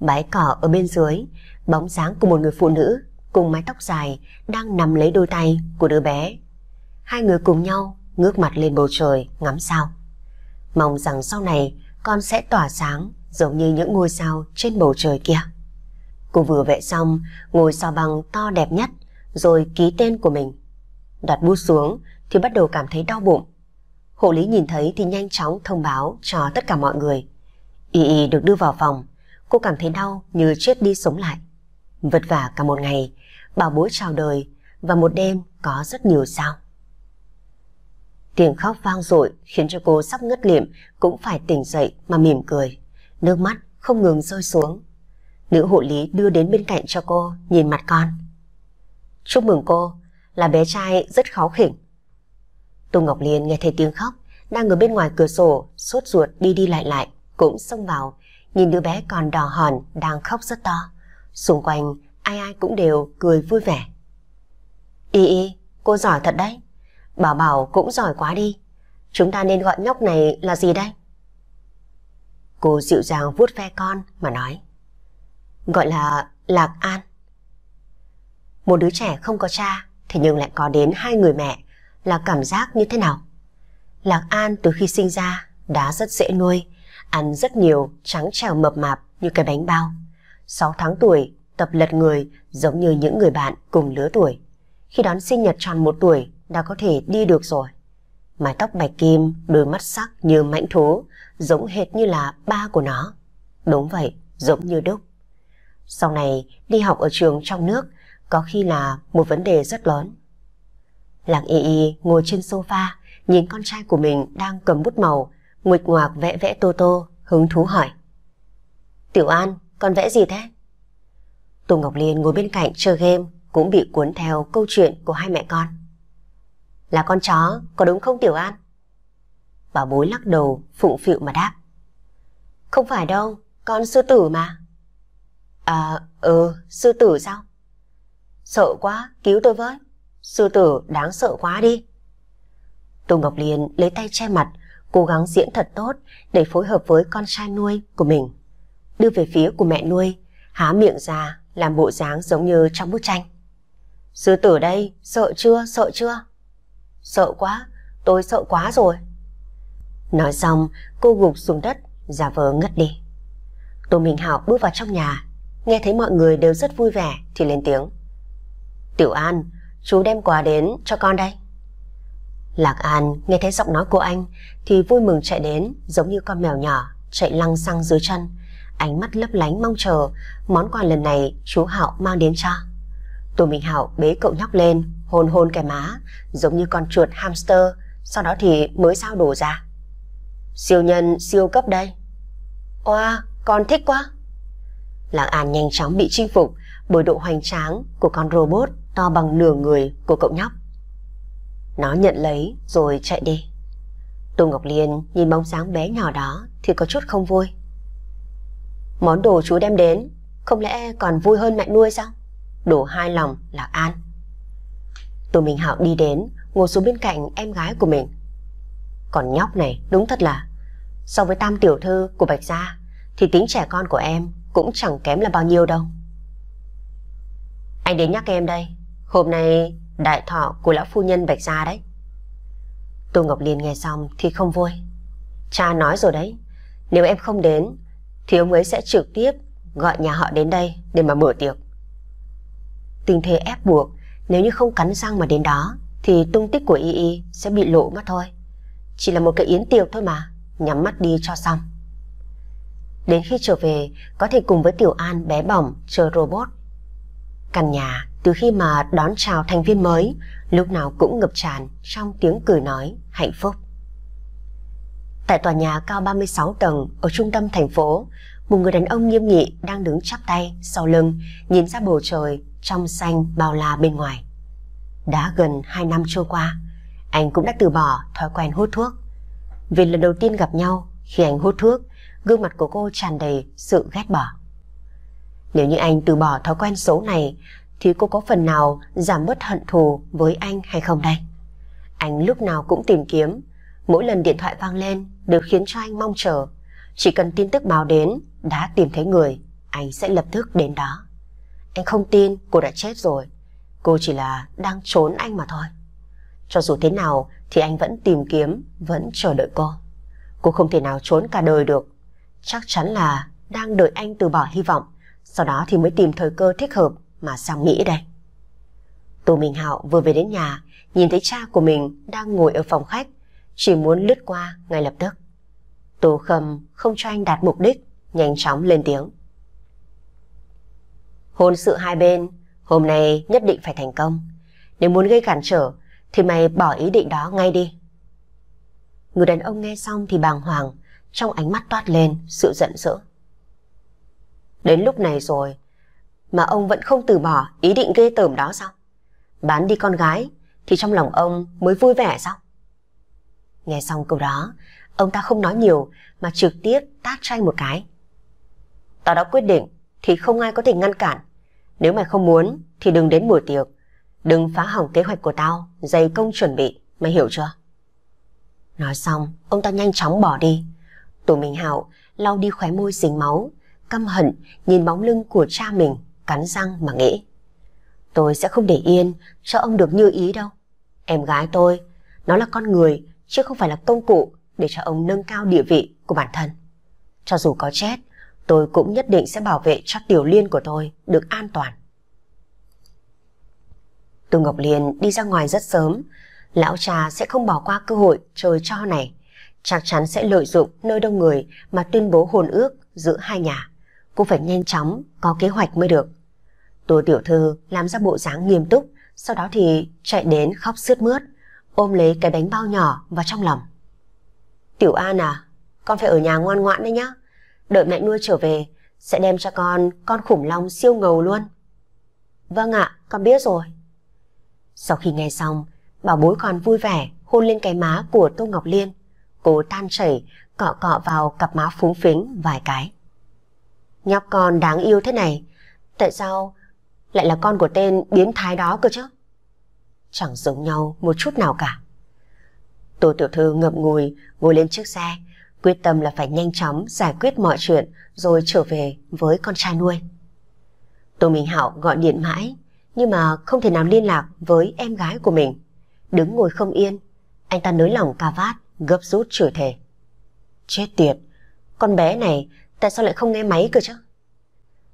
Bãi cỏ ở bên dưới, bóng dáng của một người phụ nữ cùng mái tóc dài đang nắm lấy đôi tay của đứa bé. Hai người cùng nhau ngước mặt lên bầu trời ngắm sao. Mong rằng sau này con sẽ tỏa sáng giống như những ngôi sao trên bầu trời kia. Cô vừa vẽ xong, ngồi sao bằng to đẹp nhất, rồi ký tên của mình. Đặt bút xuống thì bắt đầu cảm thấy đau bụng. Hộ lý nhìn thấy thì nhanh chóng thông báo cho tất cả mọi người. Y Y được đưa vào phòng, cô cảm thấy đau như chết đi sống lại. Vất vả cả một ngày, bảo bối chào đời và một đêm có rất nhiều sao. Tiếng khóc vang dội khiến cho cô sắp ngất liệm cũng phải tỉnh dậy mà mỉm cười. Nước mắt không ngừng rơi xuống. Nữ hộ lý đưa đến bên cạnh cho cô, nhìn mặt con. Chúc mừng cô, là bé trai rất khó khỉnh. Tô Ngọc Liên nghe thấy tiếng khóc, đang ở bên ngoài cửa sổ, sốt ruột đi đi lại lại, cũng xông vào, nhìn đứa bé còn đỏ hòn đang khóc rất to. Xung quanh, ai ai cũng đều cười vui vẻ. Y y, cô giỏi thật đấy. Bảo Bảo cũng giỏi quá đi. Chúng ta nên gọi nhóc này là gì đây? Cô dịu dàng vuốt ve con mà nói gọi là Lạc An. Một đứa trẻ không có cha thế nhưng lại có đến hai người mẹ là cảm giác như thế nào? Lạc An từ khi sinh ra đã rất dễ nuôi, ăn rất nhiều trắng trèo mập mạp như cái bánh bao. 6 tháng tuổi, tập lật người giống như những người bạn cùng lứa tuổi. Khi đón sinh nhật tròn một tuổi đã có thể đi được rồi. Mái tóc bạch kim, đôi mắt sắc như mãnh thú, giống hệt như là ba của nó. Đúng vậy, giống như đúc. Sau này đi học ở trường trong nước có khi là một vấn đề rất lớn. Lạc Y Y ngồi trên sofa, nhìn con trai của mình đang cầm bút màu, nguệch ngoạc vẽ vẽ tô tô, hứng thú hỏi. Tiểu An, con vẽ gì thế? Tô Ngọc Liên ngồi bên cạnh chơi game, cũng bị cuốn theo câu chuyện của hai mẹ con. Là con chó, có đúng không Tiểu An? Bà bối lắc đầu, phụng phịu mà đáp. Không phải đâu, con sư tử mà. À, ừ, sư tử sao? Sợ quá, cứu tôi với. Sư tử đáng sợ quá đi. Tô Ngọc Liên lấy tay che mặt, cố gắng diễn thật tốt để phối hợp với con trai nuôi của mình. Đưa về phía của mẹ nuôi, há miệng ra, làm bộ dáng giống như trong bức tranh. Sư tử đây, sợ chưa, sợ chưa? Sợ quá, tôi sợ quá rồi. Nói xong, cô gục xuống đất, giả vờ ngất đi. Tô Minh Hảo bước vào trong nhà, nghe thấy mọi người đều rất vui vẻ thì lên tiếng. Tiểu An, chú đem quà đến cho con đây. Lạc An nghe thấy giọng nói của anh thì vui mừng chạy đến giống như con mèo nhỏ chạy lăng xăng dưới chân. Ánh mắt lấp lánh mong chờ món quà lần này chú Hạo mang đến cho. Tô Minh Hạo bế cậu nhóc lên hôn hôn cái má giống như con chuột hamster sau đó thì mới sao đổ ra. Siêu nhân siêu cấp đây. Oa, wow, con thích quá. Lãng An nhanh chóng bị chinh phục bởi độ hoành tráng của con robot to bằng nửa người của cậu nhóc. Nó nhận lấy rồi chạy đi. Tô Ngọc Liên nhìn bóng dáng bé nhỏ đó thì có chút không vui. Món đồ chú đem đến không lẽ còn vui hơn mẹ nuôi sao? Đồ hai lòng là An. Tô Minh Hạo đi đến ngồi xuống bên cạnh em gái của mình. Còn nhóc này đúng thật là so với tam tiểu thư của Bạch Gia thì tính trẻ con của em cũng chẳng kém là bao nhiêu đâu. Anh đến nhắc em đây, hôm nay đại thọ của lão phu nhân Bạch Gia đấy. Tô Ngọc Liên nghe xong thì không vui. Cha nói rồi đấy, nếu em không đến thì ông ấy sẽ trực tiếp gọi nhà họ đến đây để mà mở tiệc. Tình thế ép buộc, nếu như không cắn răng mà đến đó thì tung tích của Y Y sẽ bị lộ mất thôi. Chỉ là một cái yến tiệc thôi mà, nhắm mắt đi cho xong. Đến khi trở về, có thể cùng với Tiểu An bé bỏng chơi robot. Căn nhà, từ khi mà đón chào thành viên mới, lúc nào cũng ngập tràn trong tiếng cười nói hạnh phúc. Tại tòa nhà cao 36 tầng ở trung tâm thành phố, một người đàn ông nghiêm nghị đang đứng chắp tay sau lưng, nhìn ra bầu trời trong xanh bao la bên ngoài. Đã gần 2 năm trôi qua, anh cũng đã từ bỏ thói quen hút thuốc. Vì lần đầu tiên gặp nhau, khi anh hút thuốc, gương mặt của cô tràn đầy sự ghét bỏ. Nếu như anh từ bỏ thói quen xấu này, thì cô có phần nào giảm bớt hận thù với anh hay không đây? Anh lúc nào cũng tìm kiếm, mỗi lần điện thoại vang lên đều khiến cho anh mong chờ. Chỉ cần tin tức báo đến, đã tìm thấy người, anh sẽ lập tức đến đó. Anh không tin cô đã chết rồi, cô chỉ là đang trốn anh mà thôi. Cho dù thế nào thì anh vẫn tìm kiếm, vẫn chờ đợi cô. Cô không thể nào trốn cả đời được, Chắc chắn là đang đợi anh từ bỏ hy vọng, sau đó thì mới tìm thời cơ thích hợp mà sang Mỹ đây. Tô Minh Hạo vừa về đến nhà, nhìn thấy cha của mình đang ngồi ở phòng khách, chỉ muốn lướt qua ngay lập tức. Tô Khâm không cho anh đạt mục đích, nhanh chóng lên tiếng. Hôn sự hai bên, hôm nay nhất định phải thành công. Nếu muốn gây cản trở, thì mày bỏ ý định đó ngay đi. Người đàn ông nghe xong thì bàng hoàng, trong ánh mắt toát lên sự giận dữ. Đến lúc này rồi mà ông vẫn không từ bỏ ý định ghê tởm đó sao? Bán đi con gái thì trong lòng ông mới vui vẻ sao? Nghe xong câu đó, ông ta không nói nhiều mà trực tiếp tát trai một cái. Tao đã quyết định thì không ai có thể ngăn cản. Nếu mày không muốn thì đừng đến buổi tiệc. Đừng phá hỏng kế hoạch của tao, dày công chuẩn bị, mày hiểu chưa? Nói xong, ông ta nhanh chóng bỏ đi, Tô Minh Hạo lau đi khóe môi dính máu, căm hận nhìn bóng lưng của cha mình, cắn răng mà nghĩ. Tôi sẽ không để yên cho ông được như ý đâu. Em gái tôi, nó là con người chứ không phải là công cụ để cho ông nâng cao địa vị của bản thân. Cho dù có chết, tôi cũng nhất định sẽ bảo vệ cho tiểu liên của tôi được an toàn. Từ Ngọc Liên đi ra ngoài rất sớm, lão cha sẽ không bỏ qua cơ hội trời cho này chắc chắn sẽ lợi dụng nơi đông người mà tuyên bố hôn ước giữa hai nhà. Cô phải nhanh chóng, có kế hoạch mới được. Tô tiểu thư làm ra bộ dáng nghiêm túc, sau đó thì chạy đến khóc sướt mướt, ôm lấy cái bánh bao nhỏ vào trong lòng. Tiểu An à, con phải ở nhà ngoan ngoãn đấy nhá. Đợi mẹ nuôi trở về, sẽ đem cho con con khủng long siêu ngầu luôn. Vâng ạ, con biết rồi. Sau khi nghe xong, bảo bối con vui vẻ hôn lên cái má của Tô Ngọc Liên cố tan chảy, cọ cọ vào cặp má phúng phính vài cái. Nhóc con đáng yêu thế này, tại sao lại là con của tên biến thái đó cơ chứ? Chẳng giống nhau một chút nào cả. Tô tiểu thư ngậm ngùi, ngồi lên chiếc xe, quyết tâm là phải nhanh chóng giải quyết mọi chuyện rồi trở về với con trai nuôi. Tô Minh Hảo gọi điện mãi, nhưng mà không thể nào liên lạc với em gái của mình. Đứng ngồi không yên, anh ta nới lỏng cà vát, gấp rút chửi thề. Chết tiệt, con bé này tại sao lại không nghe máy cơ chứ?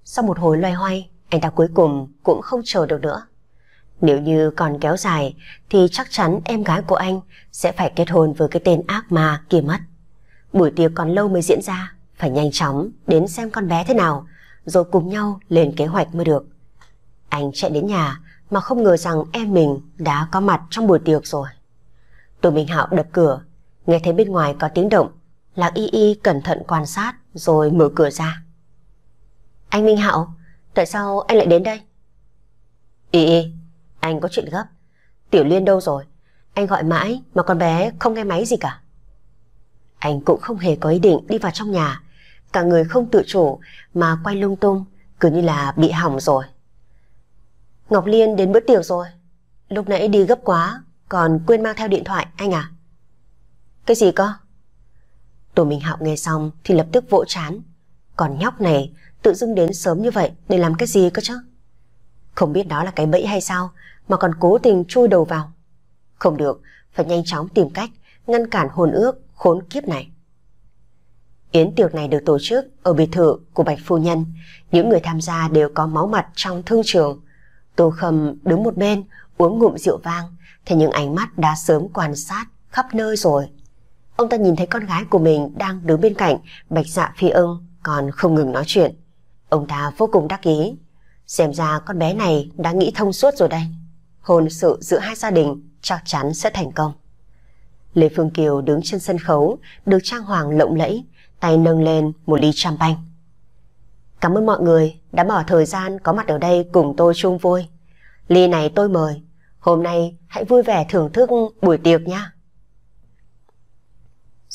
Sau một hồi loay hoay, anh ta cuối cùng cũng không chờ được nữa. Nếu như còn kéo dài thì chắc chắn em gái của anh sẽ phải kết hôn với cái tên ác ma kia mất. Buổi tiệc còn lâu mới diễn ra, phải nhanh chóng đến xem con bé thế nào, rồi cùng nhau lên kế hoạch mới được. Anh chạy đến nhà mà không ngờ rằng em mình đã có mặt trong buổi tiệc rồi. Tụi Minh Hạo đập cửa Nghe thấy bên ngoài có tiếng động, Lạc Y Y cẩn thận quan sát rồi mở cửa ra. Anh Minh Hạo, tại sao anh lại đến đây? Y Y, anh có chuyện gấp. Tiểu Liên đâu rồi? Anh gọi mãi mà con bé không nghe máy gì cả. Anh cũng không hề có ý định đi vào trong nhà, cả người không tự chủ mà quay lung tung, cứ như là bị hỏng rồi. Ngọc Liên đến bữa tiệc rồi, lúc nãy đi gấp quá, còn quên mang theo điện thoại anh à? Cái gì cơ? Tổ Minh Hạo nghe xong thì lập tức vỗ chán. Còn nhóc này tự dưng đến sớm như vậy để làm cái gì cơ chứ? Không biết đó là cái bẫy hay sao mà còn cố tình chui đầu vào. Không được, phải nhanh chóng tìm cách ngăn cản hồn ước khốn kiếp này. Yến tiệc này được tổ chức ở biệt thự của Bạch Phu Nhân. Những người tham gia đều có máu mặt trong thương trường. Tô Khâm đứng một bên uống ngụm rượu vang, thế những ánh mắt đã sớm quan sát khắp nơi rồi. Ông ta nhìn thấy con gái của mình đang đứng bên cạnh Bạch Dạ Phi Ưng còn không ngừng nói chuyện. Ông ta vô cùng đắc ý. Xem ra con bé này đã nghĩ thông suốt rồi đây. Hôn sự giữa hai gia đình chắc chắn sẽ thành công. Lê Phương Kiều đứng trên sân khấu, được trang hoàng lộng lẫy, tay nâng lên một ly champagne. Cảm ơn mọi người đã bỏ thời gian có mặt ở đây cùng tôi chung vui. Ly này tôi mời, hôm nay hãy vui vẻ thưởng thức buổi tiệc nha.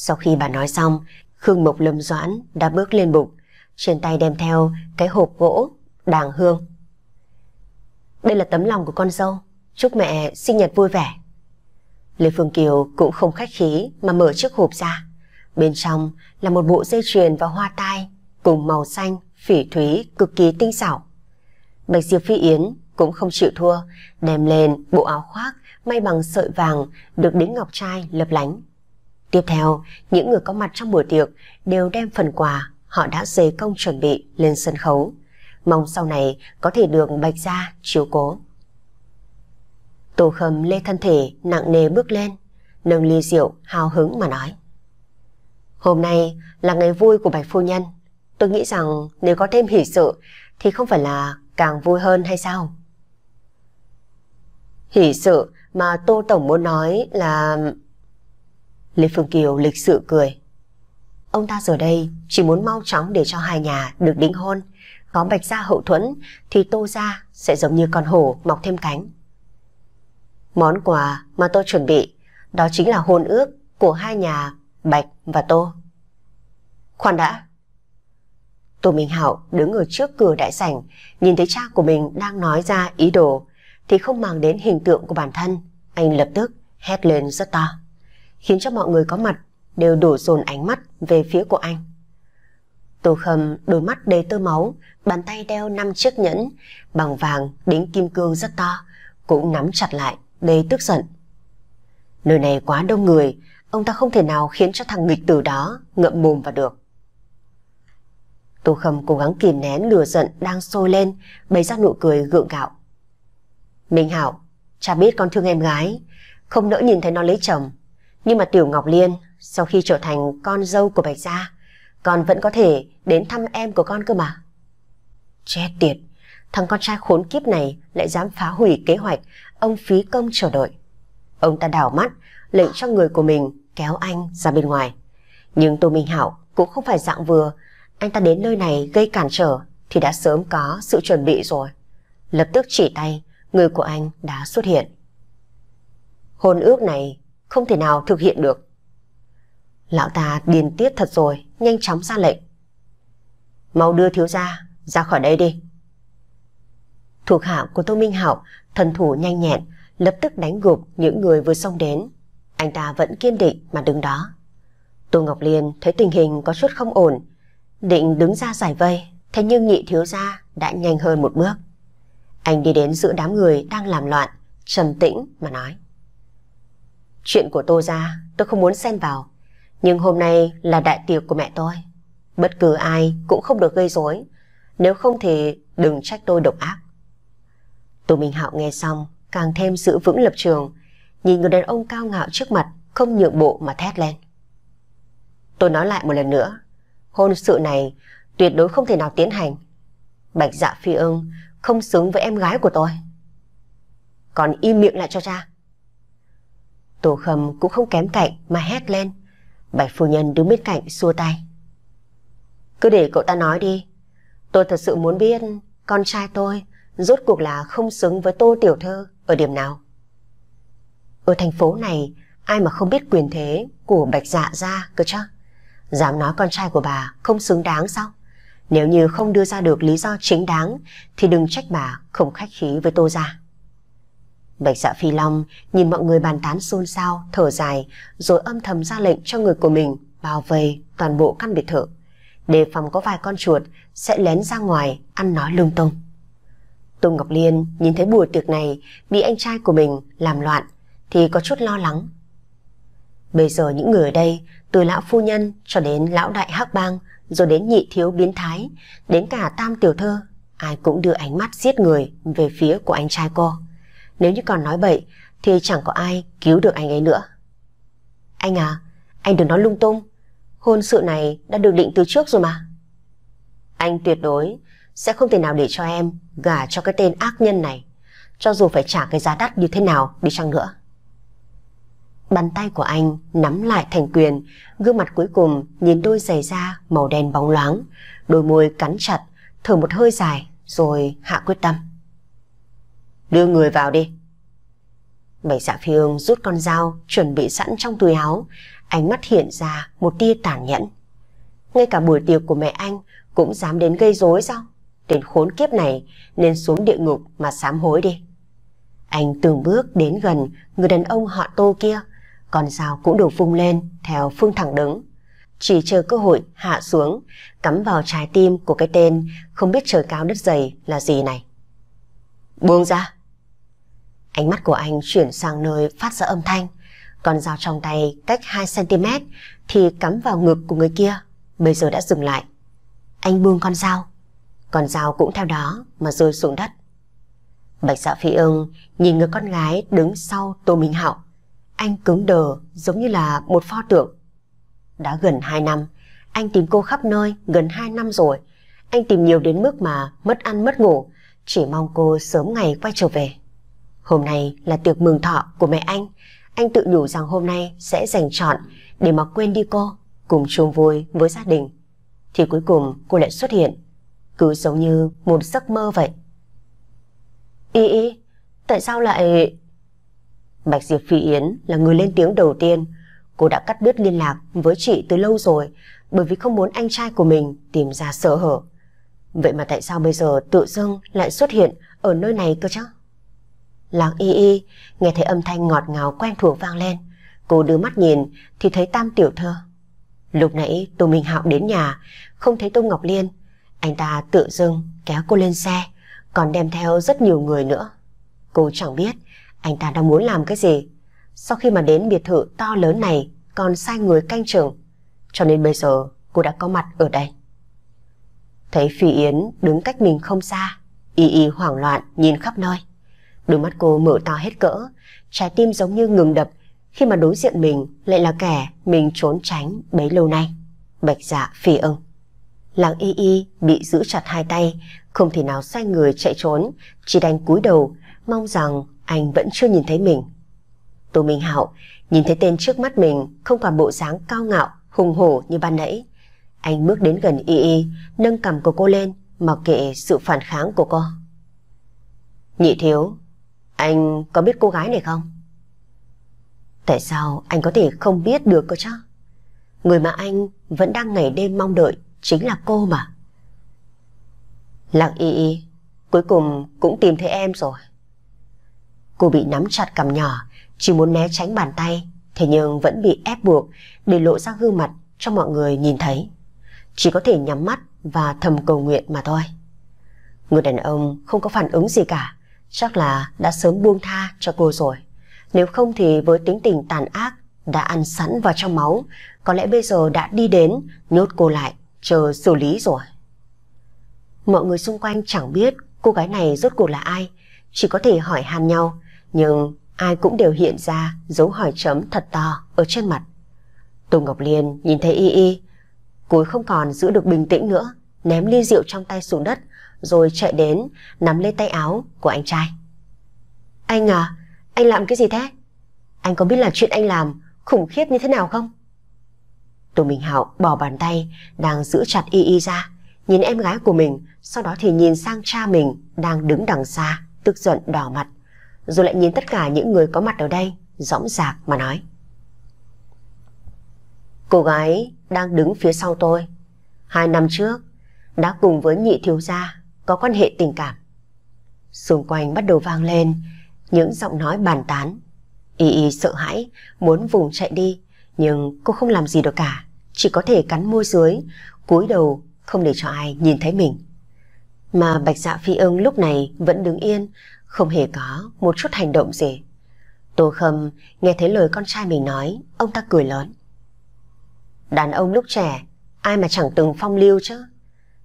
Sau khi bà nói xong, Khương Mộc Lâm Doãn đã bước lên bục, trên tay đem theo cái hộp gỗ, đàng hương. Đây là tấm lòng của con dâu, chúc mẹ sinh nhật vui vẻ. Lê Phương Kiều cũng không khách khí mà mở chiếc hộp ra. Bên trong là một bộ dây chuyền và hoa tai cùng màu xanh, phỉ thúy cực kỳ tinh xảo. Bạch Diệp Phi Yến cũng không chịu thua, đem lên bộ áo khoác may bằng sợi vàng được đính ngọc trai lấp lánh. Tiếp theo, những người có mặt trong buổi tiệc đều đem phần quà họ đã dày công chuẩn bị lên sân khấu. Mong sau này có thể được bạch ra chiếu cố. Tô Khâm lê thân thể nặng nề bước lên, nâng ly rượu hào hứng mà nói. Hôm nay là ngày vui của bạch phu nhân. Tôi nghĩ rằng nếu có thêm hỷ sự thì không phải là càng vui hơn hay sao? Hỷ sự mà Tô Tổng muốn nói là... Lê Phương Kiều lịch sự cười. Ông ta giờ đây chỉ muốn mau chóng để cho hai nhà được đính hôn. Có bạch gia hậu thuẫn thì tô gia sẽ giống như con hổ mọc thêm cánh. Món quà mà tôi chuẩn bị đó chính là hôn ước của hai nhà Bạch và Tô. Khoan đã. Tô Minh Hạo đứng ở trước cửa đại sảnh, nhìn thấy cha của mình đang nói ra ý đồ, thì không mang đến hình tượng của bản thân, anh lập tức hét lên rất to khiến cho mọi người có mặt đều đổ dồn ánh mắt về phía của anh. Tô Khâm đôi mắt đầy tơ máu, bàn tay đeo năm chiếc nhẫn bằng vàng đính kim cương rất to, cũng nắm chặt lại, đầy tức giận. Nơi này quá đông người, ông ta không thể nào khiến cho thằng nghịch tử đó ngậm mồm vào được. Tô Khâm cố gắng kìm nén lửa giận đang sôi lên, bày ra nụ cười gượng gạo. Minh Hảo, cha biết con thương em gái, không nỡ nhìn thấy nó lấy chồng, nhưng mà Tiểu Ngọc Liên, sau khi trở thành con dâu của Bạch Gia, con vẫn có thể đến thăm em của con cơ mà. Chết tiệt, thằng con trai khốn kiếp này lại dám phá hủy kế hoạch ông phí công chờ đợi. Ông ta đảo mắt, lệnh cho người của mình kéo anh ra bên ngoài. Nhưng Tô Minh Hảo cũng không phải dạng vừa, anh ta đến nơi này gây cản trở thì đã sớm có sự chuẩn bị rồi. Lập tức chỉ tay, người của anh đã xuất hiện. Hôn ước này không thể nào thực hiện được. Lão ta điên tiết thật rồi, nhanh chóng ra lệnh. Mau đưa thiếu gia ra khỏi đây đi. Thuộc hạ của Tô Minh Hạo, thần thủ nhanh nhẹn, lập tức đánh gục những người vừa xông đến. Anh ta vẫn kiên định mà đứng đó. Tô Ngọc Liên thấy tình hình có chút không ổn, định đứng ra giải vây, thế nhưng nhị thiếu gia đã nhanh hơn một bước. Anh đi đến giữa đám người đang làm loạn, trầm tĩnh mà nói. Chuyện của Tô Gia tôi không muốn xen vào. Nhưng hôm nay là đại tiệc của mẹ tôi. Bất cứ ai cũng không được gây rối. Nếu không thì đừng trách tôi độc ác. Tô Minh Hạo nghe xong càng thêm giữ vững lập trường. Nhìn người đàn ông cao ngạo trước mặt không nhượng bộ mà thét lên. Tôi nói lại một lần nữa. Hôn sự này tuyệt đối không thể nào tiến hành. Bạch dạ phi ưng không xứng với em gái của tôi. Còn im miệng lại cho cha. Tô khâm cũng không kém cạnh mà hét lên. Bạch phu nhân đứng bên cạnh xua tay. Cứ để cậu ta nói đi. Tôi thật sự muốn biết con trai tôi rốt cuộc là không xứng với tô tiểu thư ở điểm nào. Ở thành phố này, ai mà không biết quyền thế của bạch dạ ra cơ chứ? Dám nói con trai của bà không xứng đáng sao? Nếu như không đưa ra được lý do chính đáng thì đừng trách bà không khách khí với tô gia. Bạch dạ phi long nhìn mọi người bàn tán xôn xao, thở dài, rồi âm thầm ra lệnh cho người của mình bảo vệ toàn bộ căn biệt thự. Đề phòng có vài con chuột sẽ lén ra ngoài ăn nói lung tung. Tô Ngọc Liên nhìn thấy buổi tiệc này bị anh trai của mình làm loạn thì có chút lo lắng. Bây giờ những người ở đây từ lão phu nhân cho đến lão đại hắc bang rồi đến nhị thiếu biến thái đến cả tam tiểu thơ ai cũng đưa ánh mắt giết người về phía của anh trai cô. Nếu như còn nói bậy Thì chẳng có ai cứu được anh ấy nữa Anh à Anh đừng nói lung tung Hôn sự này đã được định từ trước rồi mà Anh tuyệt đối Sẽ không thể nào để cho em Gả cho cái tên ác nhân này Cho dù phải trả cái giá đắt như thế nào đi chăng nữa Bàn tay của anh nắm lại thành quyền, gương mặt cuối cùng nhìn đôi giày da màu đen bóng loáng, đôi môi cắn chặt, thở một hơi dài rồi hạ quyết tâm. Đưa người vào đi. Bảy dạ phi ương rút con dao chuẩn bị sẵn trong túi áo, ánh mắt hiện ra một tia tàn nhẫn. Ngay cả buổi tiệc của mẹ anh cũng dám đến gây rối sao? Tên khốn kiếp này nên xuống địa ngục mà sám hối đi. Anh từng bước đến gần người đàn ông họ tô kia, con dao cũng đổ vung lên theo phương thẳng đứng. Chỉ chờ cơ hội hạ xuống, cắm vào trái tim của cái tên không biết trời cao đất dày là gì này. Buông ra! Ánh mắt của anh chuyển sang nơi phát ra âm thanh. Con dao trong tay cách 2cm thì cắm vào ngực của người kia. Bây giờ đã dừng lại. Anh buông con dao. Con dao cũng theo đó mà rơi xuống đất. Bạch dạ phi ưng nhìn người con gái đứng sau Tô Minh Hạo. Anh cứng đờ giống như là một pho tượng. Đã gần 2 năm, anh tìm cô khắp nơi gần 2 năm rồi. Anh tìm nhiều đến mức mà mất ăn mất ngủ, chỉ mong cô sớm ngày quay trở về. Hôm nay là tiệc mừng thọ của mẹ anh. Anh tự nhủ rằng hôm nay sẽ dành trọn để mà quên đi cô, cùng chung vui với gia đình. Thì cuối cùng cô lại xuất hiện, cứ giống như một giấc mơ vậy. Y y, tại sao lại... Bạch Diệp Phi Yến là người lên tiếng đầu tiên. Cô đã cắt đứt liên lạc với chị từ lâu rồi bởi vì không muốn anh trai của mình tìm ra sở hở. Vậy mà tại sao bây giờ tự dưng lại xuất hiện ở nơi này cơ chứ? Lạc y y, nghe thấy âm thanh ngọt ngào quen thuộc vang lên. Cô đưa mắt nhìn thì thấy tam tiểu thơ. Lúc nãy Tô Minh Hạo đến nhà, không thấy Tô Ngọc Liên. Anh ta tự dưng kéo cô lên xe, còn đem theo rất nhiều người nữa. Cô chẳng biết anh ta đang muốn làm cái gì. Sau khi mà đến biệt thự to lớn này, còn sai người canh trưởng, Cho nên bây giờ cô đã có mặt ở đây. Thấy Phi Yến đứng cách mình không xa, y y hoảng loạn nhìn khắp nơi. Đôi mắt cô mở to hết cỡ, trái tim giống như ngừng đập khi mà đối diện mình lại là kẻ mình trốn tránh bấy lâu nay. Bạch dạ phi ưng. Làng y y bị giữ chặt hai tay, không thể nào xoay người chạy trốn, chỉ đành cúi đầu, mong rằng anh vẫn chưa nhìn thấy mình. Tô Minh Hạo nhìn thấy tên trước mắt mình không còn bộ dáng cao ngạo, hùng hổ như ban nãy. Anh bước đến gần y y, nâng cầm của cô lên, mặc kệ sự phản kháng của cô. Nhị thiếu, anh có biết cô gái này không? Tại sao anh có thể không biết được cơ chứ? Người mà anh vẫn đang ngày đêm mong đợi chính là cô mà. Lạc y y, cuối cùng cũng tìm thấy em rồi. Cô bị nắm chặt cầm nhỏ, chỉ muốn né tránh bàn tay, thế nhưng vẫn bị ép buộc để lộ ra gương mặt cho mọi người nhìn thấy. Chỉ có thể nhắm mắt và thầm cầu nguyện mà thôi. Người đàn ông không có phản ứng gì cả, Chắc là đã sớm buông tha cho cô rồi. Nếu không thì với tính tình tàn ác đã ăn sẵn vào trong máu, có lẽ bây giờ đã đi đến nhốt cô lại, chờ xử lý rồi. Mọi người xung quanh chẳng biết cô gái này rốt cuộc là ai, chỉ có thể hỏi hàn nhau, nhưng ai cũng đều hiện ra dấu hỏi chấm thật to ở trên mặt. Tô Ngọc Liên nhìn thấy Y Y, cuối không còn giữ được bình tĩnh nữa, ném ly rượu trong tay xuống đất, rồi chạy đến nắm lấy tay áo của anh trai. Anh à, anh làm cái gì thế? Anh có biết là chuyện anh làm khủng khiếp như thế nào không? Tù Minh Hạo bỏ bàn tay đang giữ chặt Y Y ra, nhìn em gái của mình, sau đó thì nhìn sang cha mình đang đứng đằng xa, tức giận đỏ mặt, rồi lại nhìn tất cả những người có mặt ở đây, dõng dạc mà nói. Cô gái đang đứng phía sau tôi, hai năm trước, đã cùng với nhị thiếu gia có quan hệ tình cảm. Xung quanh bắt đầu vang lên những giọng nói bàn tán. Y Y sợ hãi, muốn vùng chạy đi, nhưng cô không làm gì được cả, chỉ có thể cắn môi dưới, cúi đầu không để cho ai nhìn thấy mình. Mà Bạch Dạ Phi Ưng lúc này vẫn đứng yên, không hề có một chút hành động gì. Tô Khâm nghe thấy lời con trai mình nói, ông ta cười lớn. Đàn ông lúc trẻ, ai mà chẳng từng phong lưu chứ?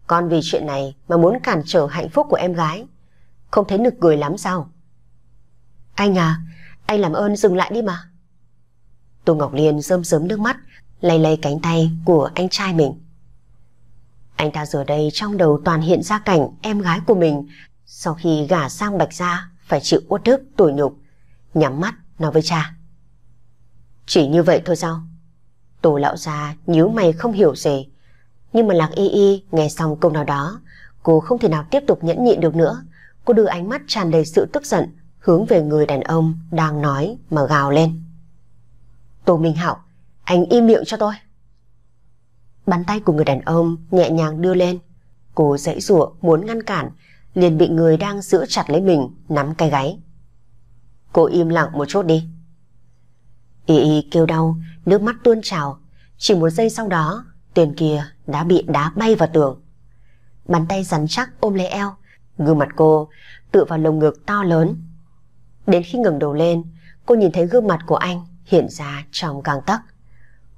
Con vì chuyện này mà muốn cản trở hạnh phúc của em gái. Không thấy nực cười lắm sao? Anh à, anh làm ơn dừng lại đi mà. Tô Ngọc Liên rơm rớm nước mắt, lay lay cánh tay của anh trai mình. Anh ta giờ đây trong đầu toàn hiện ra cảnh em gái của mình sau khi gả sang Bạch Gia phải chịu uất ức tủi nhục, nhắm mắt nói với cha. Chỉ như vậy thôi sao? Tô lão già nhíu mày không hiểu gì, nhưng mà Lạc Y Y nghe xong câu nào đó, cô không thể nào tiếp tục nhẫn nhịn được nữa. Cô đưa ánh mắt tràn đầy sự tức giận hướng về người đàn ông đang nói mà gào lên. Tô Minh Hạo, anh im miệng cho tôi. Bàn tay của người đàn ông nhẹ nhàng đưa lên. Cô dãy rủa muốn ngăn cản, liền bị người đang giữ chặt lấy mình nắm cái gáy. Cô im lặng một chút đi. Y Y kêu đau, nước mắt tuôn trào. Chỉ một giây sau đó, Tên kia đã bị đá bay vào tường. Bàn tay rắn chắc ôm lấy eo, gương mặt cô tựa vào lồng ngực to lớn. Đến khi ngẩng đầu lên, cô nhìn thấy gương mặt của anh hiện ra trong càng tắc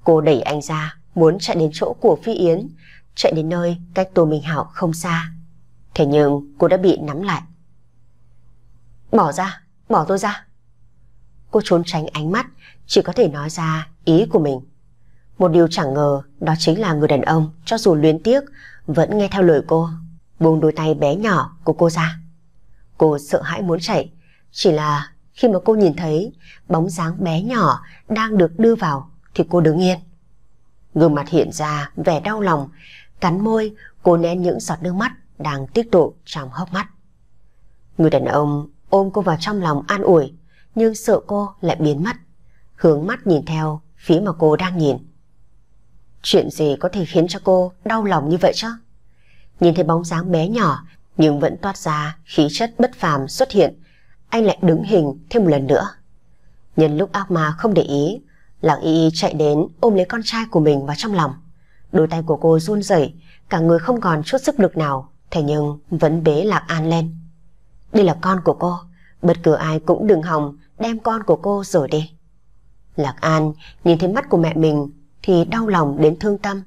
Cô đẩy anh ra, muốn chạy đến chỗ của Phi Yến, chạy đến nơi cách Tô Minh Hảo không xa. Thế nhưng cô đã bị nắm lại. Bỏ ra, bỏ tôi ra. Cô trốn tránh ánh mắt, chỉ có thể nói ra ý của mình. Một điều chẳng ngờ đó chính là người đàn ông cho dù luyến tiếc vẫn nghe theo lời cô. Buông đôi tay bé nhỏ của cô ra. Cô sợ hãi muốn chạy. Chỉ là khi mà cô nhìn thấy bóng dáng bé nhỏ đang được đưa vào thì cô đứng yên. Gương mặt hiện ra vẻ đau lòng, cắn môi cô nén những giọt nước mắt đang tiết tụ trong hốc mắt. Người đàn ông ôm cô vào trong lòng an ủi nhưng sợ cô lại biến mất, hướng mắt nhìn theo phía mà cô đang nhìn. Chuyện gì có thể khiến cho cô đau lòng như vậy chứ? Nhìn thấy bóng dáng bé nhỏ nhưng vẫn toát ra khí chất bất phàm xuất hiện. Anh lại đứng hình thêm một lần nữa. Nhân lúc ác ma không để ý, Lạc Y Y chạy đến ôm lấy con trai của mình vào trong lòng. Đôi tay của cô run rẩy, cả người không còn chút sức lực nào, thế nhưng vẫn bế Lạc An lên. Đây là con của cô, bất cứ ai cũng đừng hòng đem con của cô rời đi. Lạc An nhìn thấy mắt của mẹ mình thì đau lòng đến thương tâm,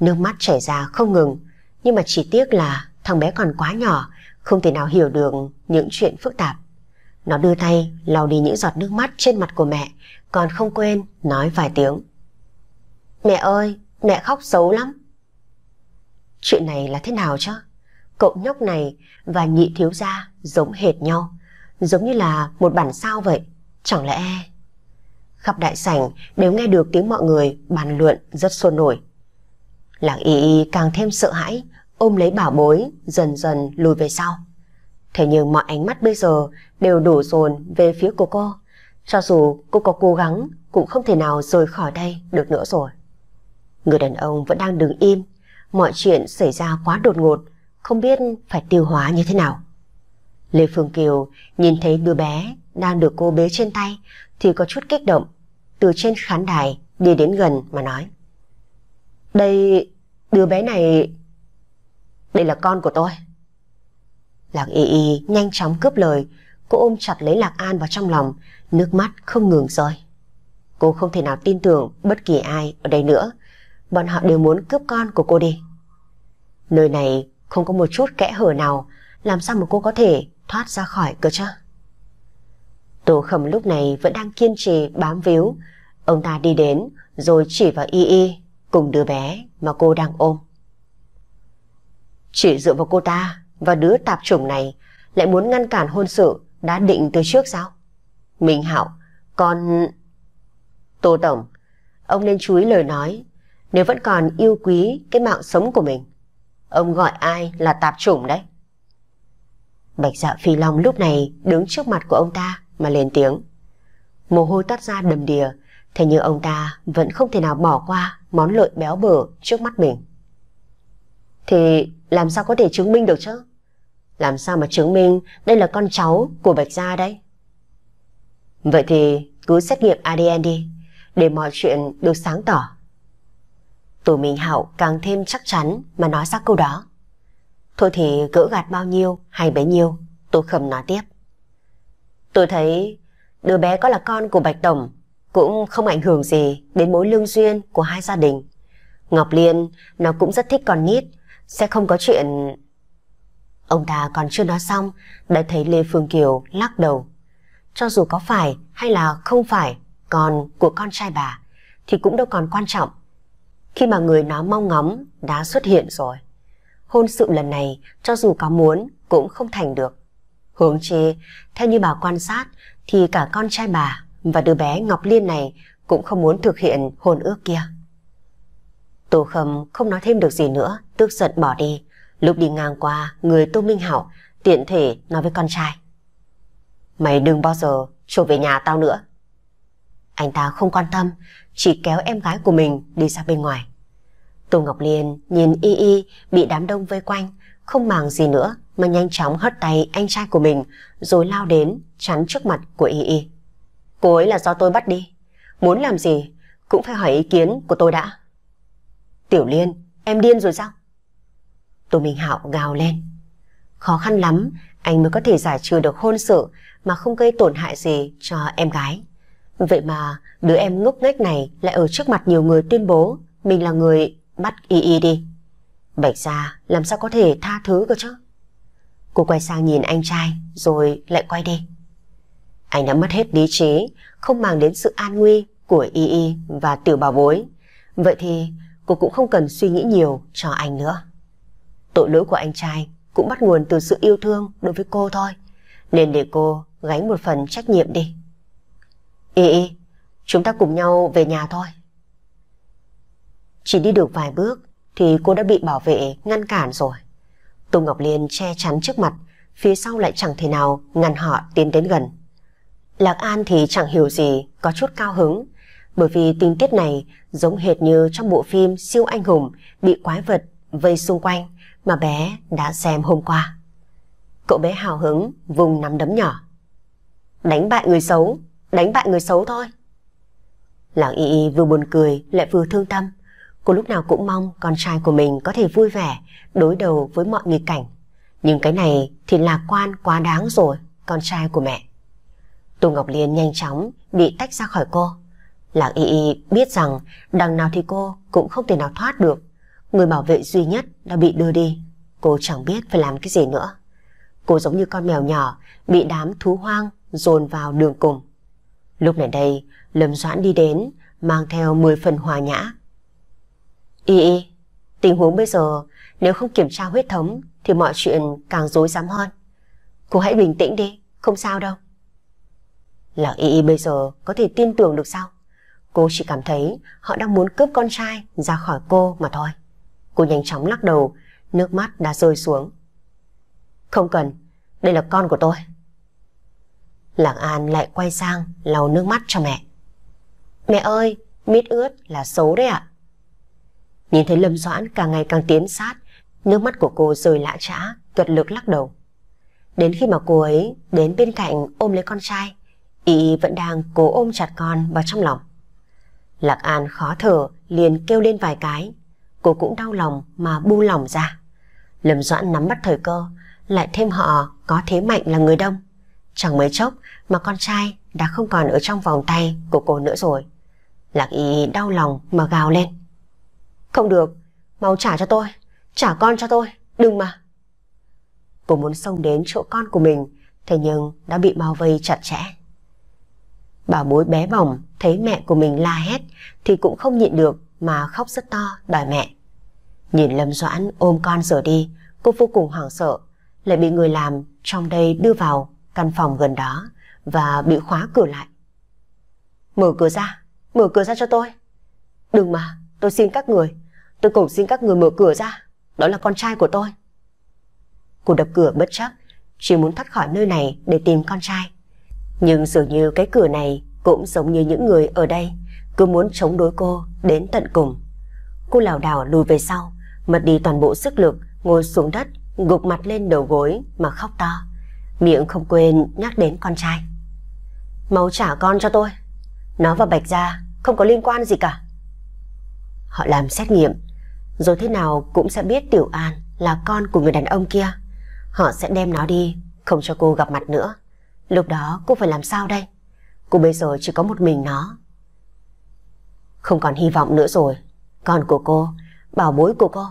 nước mắt chảy ra không ngừng. Nhưng mà chỉ tiếc là thằng bé còn quá nhỏ, không thể nào hiểu được những chuyện phức tạp. Nó đưa tay lau đi những giọt nước mắt trên mặt của mẹ, còn không quên nói vài tiếng. Mẹ ơi, mẹ khóc xấu lắm. Chuyện này là thế nào chứ? Cậu nhóc này và nhị thiếu gia giống hệt nhau, giống như là một bản sao vậy. Chẳng lẽ khắp đại sảnh đều nghe được tiếng mọi người bàn luận rất sôi nổi. Lạc Y Y càng thêm sợ hãi, ôm lấy bảo bối, dần dần lùi về sau. Thế nhưng mọi ánh mắt bây giờ đều đổ dồn về phía cô cô. Cho dù cô có cố gắng, cũng không thể nào rời khỏi đây được nữa rồi. Người đàn ông vẫn đang đứng im, mọi chuyện xảy ra quá đột ngột, không biết phải tiêu hóa như thế nào. Lê Phương Kiều nhìn thấy đứa bé đang được cô bế trên tay, thì có chút kích động, từ trên khán đài đi đến gần mà nói. Đây, đứa bé này... Đây là con của tôi. Lạc Y Y nhanh chóng cướp lời, cô ôm chặt lấy Lạc An vào trong lòng, nước mắt không ngừng rơi. Cô không thể nào tin tưởng bất kỳ ai ở đây nữa, bọn họ đều muốn cướp con của cô đi. Nơi này không có một chút kẽ hở nào, làm sao mà cô có thể thoát ra khỏi cơ chứ? Tô Khẩm lúc này vẫn đang kiên trì bám víu. Ông ta đi đến rồi chỉ vào Y Y cùng đứa bé mà cô đang ôm. Chỉ dựa vào cô ta và đứa tạp chủng này lại muốn ngăn cản hôn sự đã định từ trước sao? Minh Hạo, con... Tô Tổng, ông nên chú ý lời nói nếu vẫn còn yêu quý cái mạng sống của mình. Ông gọi ai là tạp chủng đấy? Bạch dạ phi long lúc này đứng trước mặt của ông ta mà lên tiếng. Mồ hôi toát ra đầm đìa, thế nhưng ông ta vẫn không thể nào bỏ qua món lợi béo bở trước mắt mình. Thì làm sao có thể chứng minh được chứ? Làm sao mà chứng minh đây là con cháu của Bạch Gia đấy? Vậy thì cứ xét nghiệm ADN đi, để mọi chuyện được sáng tỏ. Tù Minh Hạo càng thêm chắc chắn mà nói ra câu đó. Thôi thì gỡ gạt bao nhiêu hay bấy nhiêu, tôi khẩm nói tiếp. Tôi thấy đứa bé có là con của Bạch Tổng cũng không ảnh hưởng gì đến mối lương duyên của hai gia đình. Ngọc Liên nó cũng rất thích con nít, sẽ không có chuyện... Ông ta còn chưa nói xong, đã thấy Lê Phương Kiều lắc đầu. Cho dù có phải hay là không phải con của con trai bà, thì cũng đâu còn quan trọng. Khi mà người nó mong ngóng đã xuất hiện rồi. Hôn sự lần này, cho dù có muốn, cũng không thành được. Huống chế. theo như bà quan sát, thì cả con trai bà và đứa bé Ngọc Liên này cũng không muốn thực hiện hôn ước kia. Tô Khâm không nói thêm được gì nữa, tức giận bỏ đi. Lúc đi ngang qua, người Tô Minh Hảo tiện thể nói với con trai. Mày đừng bao giờ trở về nhà tao nữa. Anh ta không quan tâm, chỉ kéo em gái của mình đi ra bên ngoài. Tô Ngọc Liên nhìn Y Y bị đám đông vây quanh, không màng gì nữa, mà nhanh chóng hất tay anh trai của mình rồi lao đến chắn trước mặt của Y Y. Cô ấy là do tôi bắt đi. Muốn làm gì cũng phải hỏi ý kiến của tôi đã. Tiểu Liên, em điên rồi sao? Tô Minh Hạo gào lên. Khó khăn lắm anh mới có thể giải trừ được hôn sự mà không gây tổn hại gì cho em gái. Vậy mà đứa em ngốc nghếch này lại ở trước mặt nhiều người tuyên bố mình là người bắt Y Y đi. Bạch ra làm sao có thể tha thứ cơ chứ? Cô quay sang nhìn anh trai rồi lại quay đi. Anh đã mất hết lý trí, không mang đến sự an nguy của Y Y và tiểu bà bối. Vậy thì cô cũng không cần suy nghĩ nhiều cho anh nữa. Tội lỗi của anh trai cũng bắt nguồn từ sự yêu thương đối với cô thôi. Nên để cô gánh một phần trách nhiệm đi. Y Y, chúng ta cùng nhau về nhà thôi. Chỉ đi được vài bước thì cô đã bị bảo vệ ngăn cản rồi. Tô Ngọc Liên che chắn trước mặt, phía sau lại chẳng thể nào ngăn họ tiến đến gần. Lạc An thì chẳng hiểu gì, có chút cao hứng, bởi vì tình tiết này giống hệt như trong bộ phim siêu anh hùng bị quái vật vây xung quanh mà bé đã xem hôm qua. Cậu bé hào hứng vùng nắm đấm nhỏ. Đánh bại người xấu, đánh bại người xấu thôi. Lạc y vừa buồn cười lại vừa thương tâm. Cô lúc nào cũng mong con trai của mình có thể vui vẻ, đối đầu với mọi nghịch cảnh. Nhưng cái này thì lạc quan quá đáng rồi, con trai của mẹ. Tô Ngọc Liên nhanh chóng bị tách ra khỏi cô. Lạc Y Y biết rằng đằng nào thì cô cũng không thể nào thoát được. Người bảo vệ duy nhất đã bị đưa đi. Cô chẳng biết phải làm cái gì nữa. Cô giống như con mèo nhỏ bị đám thú hoang dồn vào đường cùng. Lúc này đây, Lâm Doãn đi đến, mang theo 10 phần hòa nhã Y y, tình huống bây giờ nếu không kiểm tra huyết thống thì mọi chuyện càng rối rắm hơn. Cô hãy bình tĩnh đi, không sao đâu. Là Y Y bây giờ có thể tin tưởng được sao? Cô chỉ cảm thấy họ đang muốn cướp con trai ra khỏi cô mà thôi. Cô nhanh chóng lắc đầu, nước mắt đã rơi xuống. Không cần, đây là con của tôi. Lạc An lại quay sang lau nước mắt cho mẹ. Mẹ ơi, mít ướt là xấu đấy ạ. À? Nhìn thấy Lâm Doãn càng ngày càng tiến sát, nước mắt của cô rơi lạ trã, cật lực lắc đầu. Đến khi mà cô ấy đến bên cạnh ôm lấy con trai, ý vẫn đang cố ôm chặt con vào trong lòng. Lạc An khó thở, liền kêu lên vài cái. Cô cũng đau lòng mà bu lòng ra. Lâm Doãn nắm bắt thời cơ, lại thêm họ có thế mạnh là người đông. Chẳng mấy chốc mà con trai đã không còn ở trong vòng tay của cô nữa rồi. Lạc ý đau lòng mà gào lên. Không được, mau trả cho tôi, trả con cho tôi, đừng mà. Cô muốn xông đến chỗ con của mình, thế nhưng đã bị bao vây chặt chẽ. Bà bối bé bỏng thấy mẹ của mình la hét thì cũng không nhịn được mà khóc rất to đòi mẹ. Nhìn Lâm Doãn ôm con rời đi, cô vô cùng hoảng sợ, lại bị người làm trong đây đưa vào căn phòng gần đó và bị khóa cửa lại. Mở cửa ra, mở cửa ra cho tôi. Đừng mà, tôi xin các người, Tôi cũng xin các người mở cửa ra, đó là con trai của tôi. Cô đập cửa bất chấp, chỉ muốn thoát khỏi nơi này để tìm con trai. Nhưng dường như cái cửa này cũng giống như những người ở đây, cứ muốn chống đối cô đến tận cùng. Cô lảo đảo lùi về sau, mất đi toàn bộ sức lực, ngồi xuống đất, gục mặt lên đầu gối mà khóc to. Miệng không quên nhắc đến con trai. Mau trả con cho tôi. Nó và Bạch Gia không có liên quan gì cả. Họ làm xét nghiệm, rồi thế nào cũng sẽ biết Tiểu An là con của người đàn ông kia. Họ sẽ đem nó đi, không cho cô gặp mặt nữa. Lúc đó cô phải làm sao đây? Cô bây giờ chỉ có một mình nó. Không còn hy vọng nữa rồi. Con của cô, bảo bối của cô.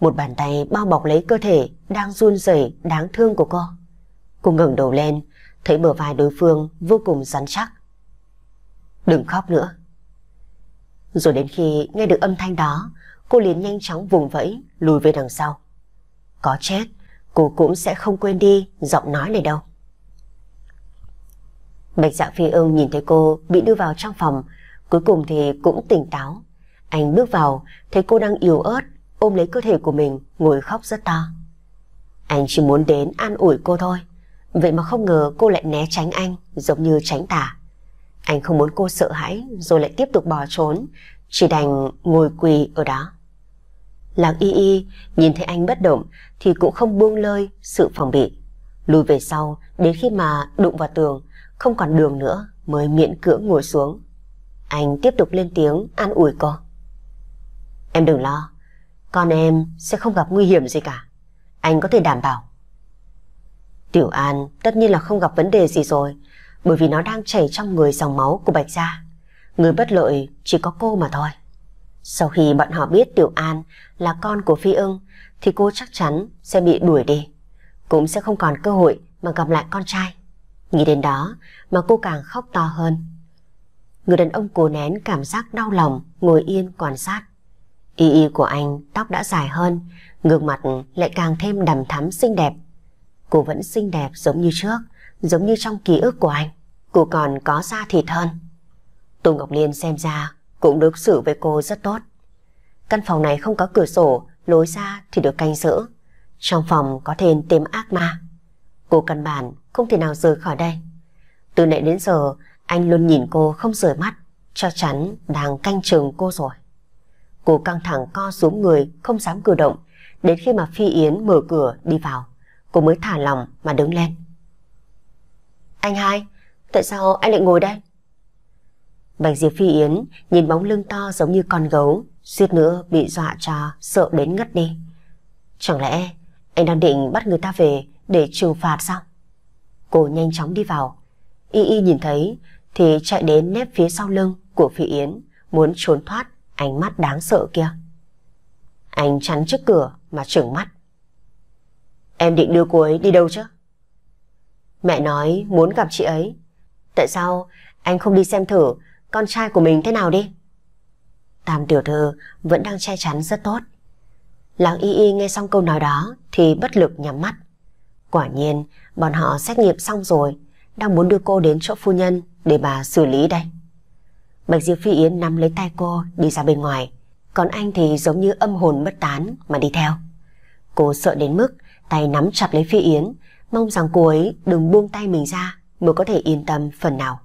Một bàn tay bao bọc lấy cơ thể đang run rẩy đáng thương của cô. Cô ngẩng đầu lên, thấy bờ vai đối phương vô cùng rắn chắc. Đừng khóc nữa. Rồi đến khi nghe được âm thanh đó, cô liền nhanh chóng vùng vẫy, lùi về đằng sau. Có chết, cô cũng sẽ không quên đi giọng nói này đâu. Bạch dạ phi ưng nhìn thấy cô bị đưa vào trong phòng, cuối cùng thì cũng tỉnh táo. Anh bước vào, thấy cô đang yếu ớt, ôm lấy cơ thể của mình, ngồi khóc rất to. Anh chỉ muốn đến an ủi cô thôi. Vậy mà không ngờ cô lại né tránh anh, giống như tránh tà Anh không muốn cô sợ hãi, rồi lại tiếp tục bỏ trốn, chỉ đành ngồi quỳ ở đó. Lạc y y nhìn thấy anh bất động thì cũng không buông lơi sự phòng bị. Lùi về sau đến khi mà đụng vào tường, không còn đường nữa mới miễn cưỡng ngồi xuống. Anh tiếp tục lên tiếng an ủi cô. Em đừng lo, con em sẽ không gặp nguy hiểm gì cả. Anh có thể đảm bảo. Tiểu An tất nhiên là không gặp vấn đề gì rồi, bởi vì nó đang chảy trong người dòng máu của Bạch Gia. Người bất lợi chỉ có cô mà thôi. Sau khi bọn họ biết Tiểu An là con của Phi ưng thì cô chắc chắn sẽ bị đuổi đi. Cũng sẽ không còn cơ hội mà gặp lại con trai. Nghĩ đến đó mà cô càng khóc to hơn. Người đàn ông cố nén cảm giác đau lòng ngồi yên quan sát. Y y của anh tóc đã dài hơn, gương mặt lại càng thêm đầm thắm xinh đẹp. Cô vẫn xinh đẹp giống như trước, giống như trong ký ức của anh. Cô còn có da thịt hơn. Tô Ngọc Liên xem ra cũng đối xử với cô rất tốt. Căn phòng này không có cửa sổ, lối ra thì được canh giữ. Trong phòng có thêm tên ác ma. Cô căn bản không thể nào rời khỏi đây. Từ nãy đến giờ, anh luôn nhìn cô không rời mắt, chắc chắn đang canh chừng cô rồi. Cô căng thẳng co xuống người, không dám cử động. Đến khi mà Phi Yến mở cửa đi vào, cô mới thả lòng mà đứng lên. Anh hai, tại sao anh lại ngồi đây? Bạch Diệp Phi Yến nhìn bóng lưng to giống như con gấu, suýt nữa bị dọa cho sợ đến ngất đi. Chẳng lẽ anh đang định bắt người ta về để trừng phạt sao? Cô nhanh chóng đi vào. Y Y nhìn thấy thì chạy đến nép phía sau lưng của Phi Yến, muốn trốn thoát ánh mắt đáng sợ kia. Anh chắn trước cửa mà trừng mắt. Em định đưa cô ấy đi đâu chứ? Mẹ nói muốn gặp chị ấy. Tại sao anh không đi xem thử con trai của mình thế nào đi? Tam tiểu thư vẫn đang che chắn rất tốt. Làng y y nghe xong câu nói đó thì bất lực nhắm mắt. Quả nhiên, bọn họ xét nghiệm xong rồi, đang muốn đưa cô đến chỗ phu nhân để bà xử lý đây. Bạch Diệp Phi Yến nắm lấy tay cô đi ra bên ngoài, còn anh thì giống như âm hồn bất tán mà đi theo. Cô sợ đến mức tay nắm chặt lấy Phi Yến, mong rằng cô ấy đừng buông tay mình ra mới có thể yên tâm phần nào.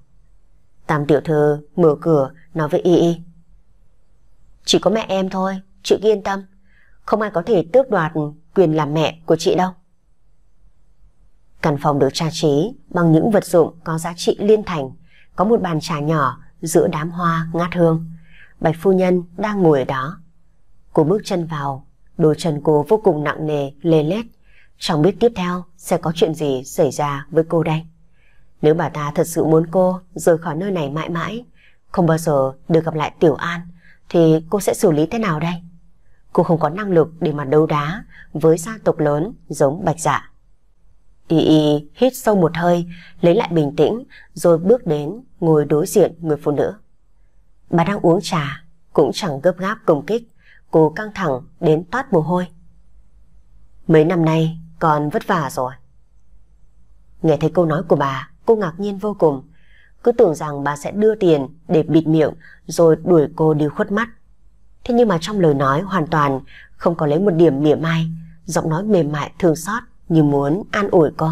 Tam tiểu thư mở cửa nói với Y Y. Chỉ có mẹ em thôi, chị yên tâm. Không ai có thể tước đoạt quyền làm mẹ của chị đâu. Căn phòng được trang trí bằng những vật dụng có giá trị liên thành. Có một bàn trà nhỏ giữa đám hoa ngát hương. Bạch phu nhân đang ngồi ở đó. Cô bước chân vào, đôi chân cô vô cùng nặng nề, lê lết. Chẳng biết tiếp theo sẽ có chuyện gì xảy ra với cô đây. Nếu bà ta thật sự muốn cô rời khỏi nơi này mãi mãi, không bao giờ được gặp lại Tiểu An, thì cô sẽ xử lý thế nào đây? Cô không có năng lực để mà đấu đá với gia tộc lớn giống bạch dạ. Y Y hít sâu một hơi, lấy lại bình tĩnh, rồi bước đến ngồi đối diện người phụ nữ. Bà đang uống trà, cũng chẳng gấp gáp công kích, cô căng thẳng đến toát mồ hôi. Mấy năm nay còn vất vả rồi. Nghe thấy câu nói của bà, cô ngạc nhiên vô cùng. Cứ tưởng rằng bà sẽ đưa tiền để bịt miệng rồi đuổi cô đi khuất mắt. Thế nhưng mà trong lời nói hoàn toàn không có lấy một điểm mỉa mai, giọng nói mềm mại thương xót như muốn an ủi cô.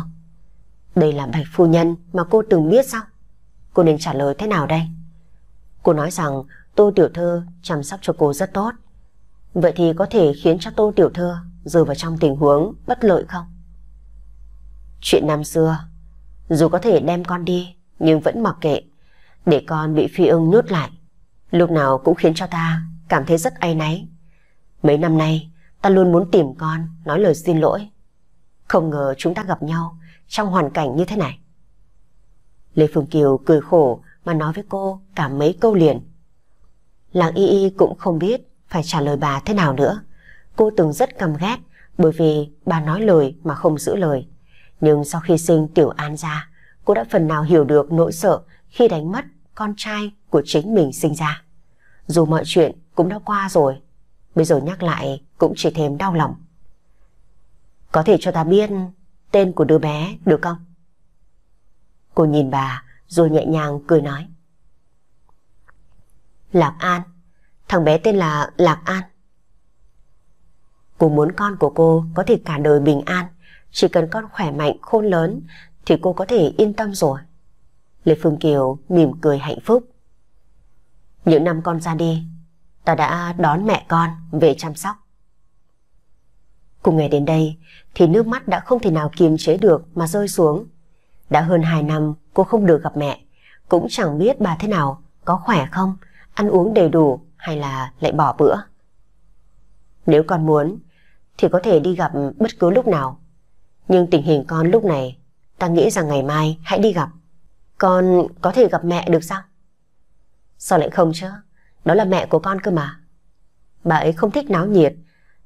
Đây là bạch phu nhân mà cô từng biết sao? Cô nên trả lời thế nào đây? Cô nói rằng tô tiểu thư chăm sóc cho cô rất tốt. Vậy thì có thể khiến cho tô tiểu thư rơi vào trong tình huống bất lợi không? Chuyện năm xưa dù có thể đem con đi, nhưng vẫn mặc kệ. Để con bị phi ưng nhốt lại, lúc nào cũng khiến cho ta cảm thấy rất ai náy. Mấy năm nay, ta luôn muốn tìm con, nói lời xin lỗi. Không ngờ chúng ta gặp nhau trong hoàn cảnh như thế này. Lê Phương Kiều cười khổ mà nói với cô cả mấy câu liền. Làng Y Y cũng không biết phải trả lời bà thế nào nữa. Cô từng rất căm ghét bởi vì bà nói lời mà không giữ lời. Nhưng sau khi sinh Tiểu An ra, cô đã phần nào hiểu được nỗi sợ khi đánh mất con trai của chính mình sinh ra. Dù mọi chuyện cũng đã qua rồi, bây giờ nhắc lại cũng chỉ thêm đau lòng. Có thể cho ta biết tên của đứa bé được không? Cô nhìn bà rồi nhẹ nhàng cười nói. Lạc An, thằng bé tên là Lạc An. Cô muốn con của cô có thể cả đời bình an chỉ cần con khỏe mạnh, khôn lớn thì cô có thể yên tâm rồi. Lê Phương Kiều mỉm cười hạnh phúc. Những năm con ra đi, ta đã đón mẹ con về chăm sóc. Cùng ngày đến đây thì nước mắt đã không thể nào kiềm chế được mà rơi xuống. Đã hơn 2 năm cô không được gặp mẹ, cũng chẳng biết bà thế nào, có khỏe không, ăn uống đầy đủ hay là lại bỏ bữa. Nếu con muốn thì có thể đi gặp bất cứ lúc nào. Nhưng tình hình con lúc này, ta nghĩ rằng ngày mai hãy đi gặp. Con có thể gặp mẹ được sao? Sao lại không chứ? Đó là mẹ của con cơ mà. Bà ấy không thích náo nhiệt.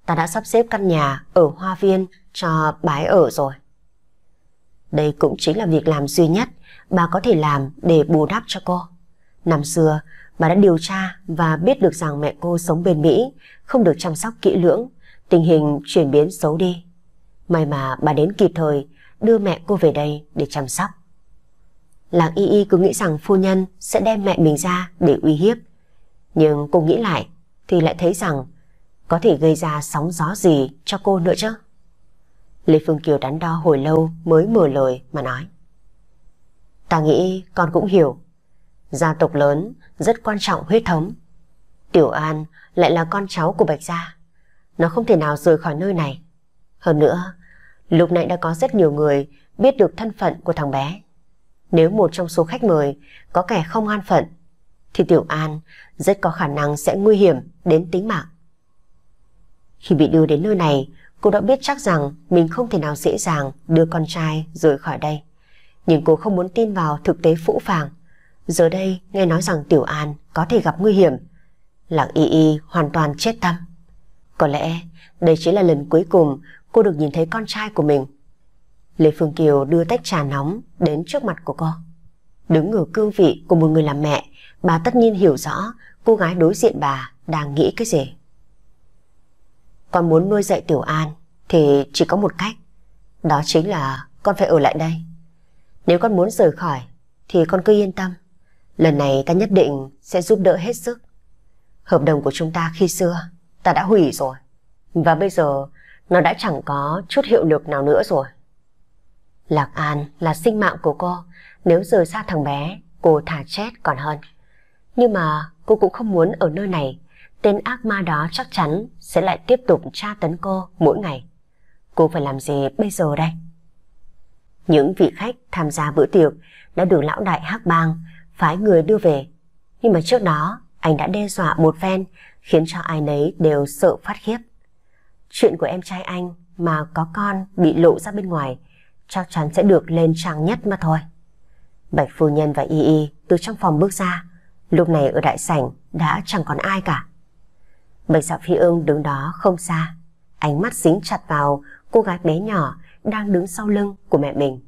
Ta đã sắp xếp căn nhà ở hoa viên cho bà ấy ở rồi. Đây cũng chính là việc làm duy nhất bà có thể làm để bù đắp cho cô. Năm xưa, bà đã điều tra và biết được rằng mẹ cô sống bên Mỹ, không được chăm sóc kỹ lưỡng, tình hình chuyển biến xấu đi. May mà bà đến kịp thời đưa mẹ cô về đây để chăm sóc. Làng Y Y cứ nghĩ rằng phu nhân sẽ đem mẹ mình ra để uy hiếp. Nhưng cô nghĩ lại thì lại thấy rằng có thể gây ra sóng gió gì cho cô nữa chứ. Lê Phương Kiều đắn đo hồi lâu mới mở lời mà nói. Ta nghĩ con cũng hiểu. Gia tộc lớn rất quan trọng huyết thống. Tiểu An lại là con cháu của Bạch Gia. Nó không thể nào rời khỏi nơi này. Hơn nữa, Lúc nãy đã có rất nhiều người biết được thân phận của thằng bé. Nếu một trong số khách mời có kẻ không an phận, thì Tiểu An rất có khả năng sẽ nguy hiểm đến tính mạng. Khi bị đưa đến nơi này, cô đã biết chắc rằng mình không thể nào dễ dàng đưa con trai rời khỏi đây. Nhưng cô không muốn tin vào thực tế phũ phàng. Giờ đây nghe nói rằng Tiểu An có thể gặp nguy hiểm. Lạc Y Y hoàn toàn chết tâm. Có lẽ đây chỉ là lần cuối cùng cô được nhìn thấy con trai của mình. Lê Phương Kiều đưa tách trà nóng đến trước mặt của cô. Đứng ở cương vị của một người làm mẹ, bà tất nhiên hiểu rõ cô gái đối diện bà đang nghĩ cái gì. Con muốn nuôi dạy Tiểu An thì chỉ có một cách. Đó chính là con phải ở lại đây. Nếu con muốn rời khỏi thì con cứ yên tâm. Lần này ta nhất định sẽ giúp đỡ hết sức. Hợp đồng của chúng ta khi xưa ta đã hủy rồi. Và bây giờ nó đã chẳng có chút hiệu lực nào nữa rồi. Lạc An là sinh mạng của cô, nếu rời xa thằng bé, cô thả chết còn hơn. Nhưng mà cô cũng không muốn ở nơi này, tên ác ma đó chắc chắn sẽ lại tiếp tục tra tấn cô mỗi ngày. Cô phải làm gì bây giờ đây? Những vị khách tham gia bữa tiệc đã được lão đại hắc bang phái người đưa về. Nhưng mà trước đó, anh đã đe dọa một phen, khiến cho ai nấy đều sợ phát khiếp chuyện của em trai anh mà có con bị lộ ra bên ngoài chắc chắn sẽ được lên trang nhất mà thôi. Bạch phu nhân và Y Y từ trong phòng bước ra, lúc này ở đại sảnh đã chẳng còn ai cả. Bạch Dạ Phi Ương đứng đó không xa, ánh mắt dính chặt vào cô gái bé nhỏ đang đứng sau lưng của mẹ mình.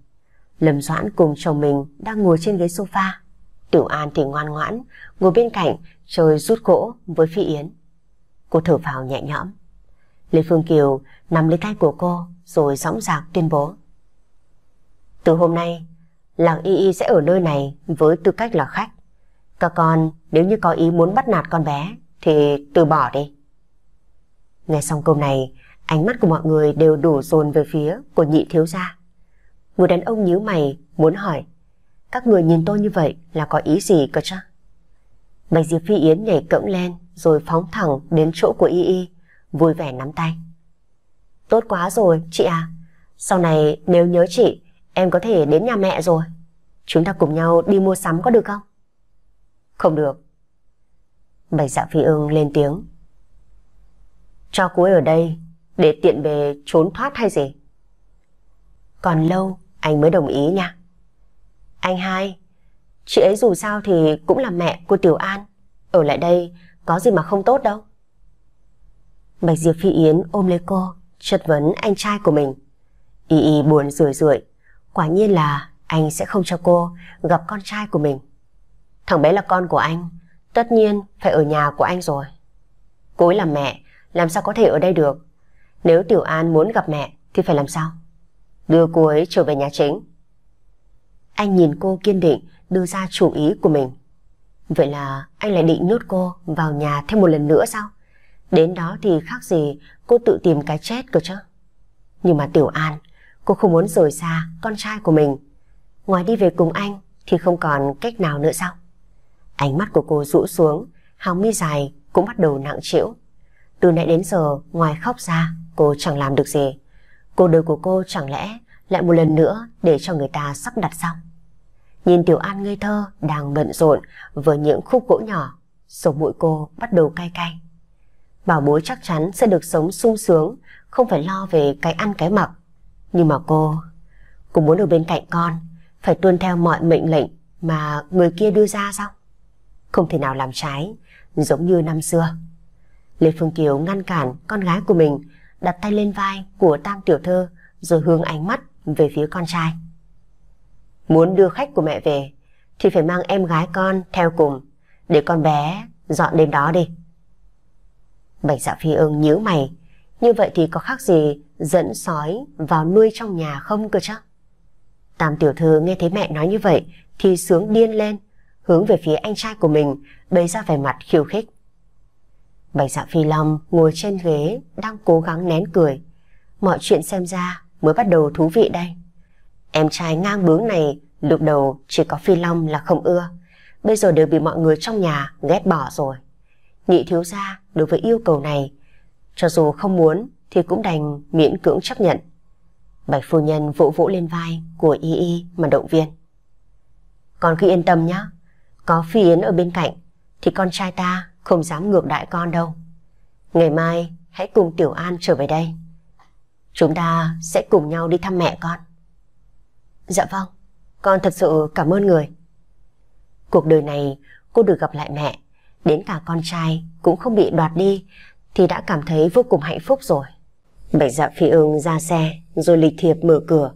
Lâm Doãn cùng chồng mình đang ngồi trên ghế sofa. Tiểu An thì ngoan ngoãn, ngồi bên cạnh, chơi rút gỗ với Phi Yến. Cô thở phào nhẹ nhõm. Lê Phương Kiều nắm lấy tay của cô rồi dõng dạc tuyên bố. Từ hôm nay, Làng Y Y sẽ ở nơi này với tư cách là khách. Các con nếu như có ý muốn bắt nạt con bé thì từ bỏ đi. Nghe xong câu này, ánh mắt của mọi người đều đổ dồn về phía của nhị thiếu gia. Người đàn ông nhíu mày muốn hỏi Các người nhìn tôi như vậy là có ý gì cơ chứ? Bạch Diệp Phi Yến nhảy cẫng lên rồi phóng thẳng đến chỗ của Y Y vui vẻ nắm tay. Tốt quá rồi, chị à. Sau này nếu nhớ chị, em có thể đến nhà mẹ rồi. Chúng ta cùng nhau đi mua sắm có được không? Không được. Bạch dạ phi ưng lên tiếng. Cho cuối ở đây để tiện về trốn thoát hay gì? Còn lâu anh mới đồng ý nha. Anh hai, chị ấy dù sao thì cũng là mẹ của Tiểu An. Ở lại đây có gì mà không tốt đâu. Bạch Diệp Phi Yến ôm lấy cô, chất vấn anh trai của mình. Y Y buồn rười rượi, quả nhiên là anh sẽ không cho cô gặp con trai của mình. Thằng bé là con của anh, tất nhiên phải ở nhà của anh rồi. Cô ấy là mẹ, làm sao có thể ở đây được? Nếu Tiểu An muốn gặp mẹ thì phải làm sao? Đưa cô ấy trở về nhà chính. Anh nhìn cô kiên định đưa ra chủ ý của mình. Vậy là anh lại định nhốt cô vào nhà thêm một lần nữa sao? Đến đó thì khác gì cô tự tìm cái chết cơ chứ. Nhưng mà Tiểu An, cô không muốn rời xa con trai của mình. Ngoài đi về cùng anh thì không còn cách nào nữa sao? Ánh mắt của cô rũ xuống, hàng mi dài cũng bắt đầu nặng trĩu. Từ nãy đến giờ, ngoài khóc ra, cô chẳng làm được gì. Cuộc đời của cô chẳng lẽ lại một lần nữa để cho người ta sắp đặt xong. Nhìn Tiểu An ngây thơ đang bận rộn với những khúc gỗ nhỏ, sổ mũi cô bắt đầu cay cay bảo bố chắc chắn sẽ được sống sung sướng, không phải lo về cái ăn cái mặc. Nhưng mà cô, cô muốn ở bên cạnh con, phải tuân theo mọi mệnh lệnh mà người kia đưa ra sao? Không thể nào làm trái, giống như năm xưa. Lê Phương Kiều ngăn cản con gái của mình, đặt tay lên vai của Tam Tiểu Thơ rồi hướng ánh mắt về phía con trai. Muốn đưa khách của mẹ về thì phải mang em gái con theo cùng để con bé dọn đêm đó đi. Bạch dạ phi ưng nhíu mày, như vậy thì có khác gì dẫn sói vào nuôi trong nhà không cơ chứ? Tam tiểu thư nghe thấy mẹ nói như vậy thì sướng điên lên, hướng về phía anh trai của mình, bày ra vẻ mặt khiêu khích. Bạch dạ phi long ngồi trên ghế đang cố gắng nén cười. Mọi chuyện xem ra mới bắt đầu thú vị đây. Em trai ngang bướng này lúc đầu chỉ có phi long là không ưa, bây giờ đều bị mọi người trong nhà ghét bỏ rồi. Nhị thiếu gia đối với yêu cầu này. Cho dù không muốn thì cũng đành miễn cưỡng chấp nhận. Bạch phu nhân vỗ vỗ lên vai của Y Y mà động viên. Con cứ yên tâm nhé, có Phi Yến ở bên cạnh thì con trai ta không dám ngược đại con đâu. Ngày mai hãy cùng Tiểu An trở về đây. Chúng ta sẽ cùng nhau đi thăm mẹ con. Dạ vâng, con thật sự cảm ơn người. Cuộc đời này cô được gặp lại mẹ đến cả con trai cũng không bị đoạt đi thì đã cảm thấy vô cùng hạnh phúc rồi. Bạch dạ phi ưng ra xe rồi lịch thiệp mở cửa.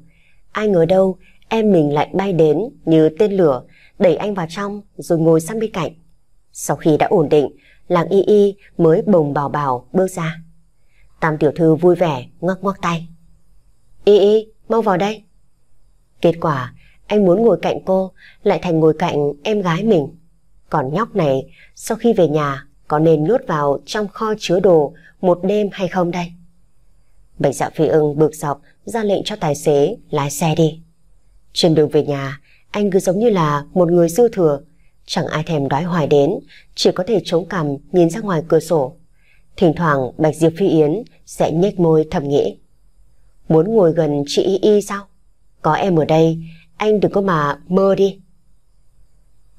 Ai ngờ đâu em mình lại bay đến như tên lửa đẩy anh vào trong rồi ngồi sang bên cạnh. Sau khi đã ổn định, làng y y mới bồng bảo bảo bước ra. Tam tiểu thư vui vẻ ngoắc ngoắc tay. Y y, mau vào đây. Kết quả, anh muốn ngồi cạnh cô, lại thành ngồi cạnh em gái mình. Còn nhóc này, sau khi về nhà, có nên nhốt vào trong kho chứa đồ một đêm hay không đây? Bạch dạ phi ưng bực dọc ra lệnh cho tài xế lái xe đi. Trên đường về nhà, anh cứ giống như là một người dư thừa, chẳng ai thèm đói hoài đến, chỉ có thể chống cằm nhìn ra ngoài cửa sổ. Thỉnh thoảng Bạch Diệp Phi Yến sẽ nhếch môi thầm nghĩ. Muốn ngồi gần chị Y Y sao? Có em ở đây, anh đừng có mà mơ đi.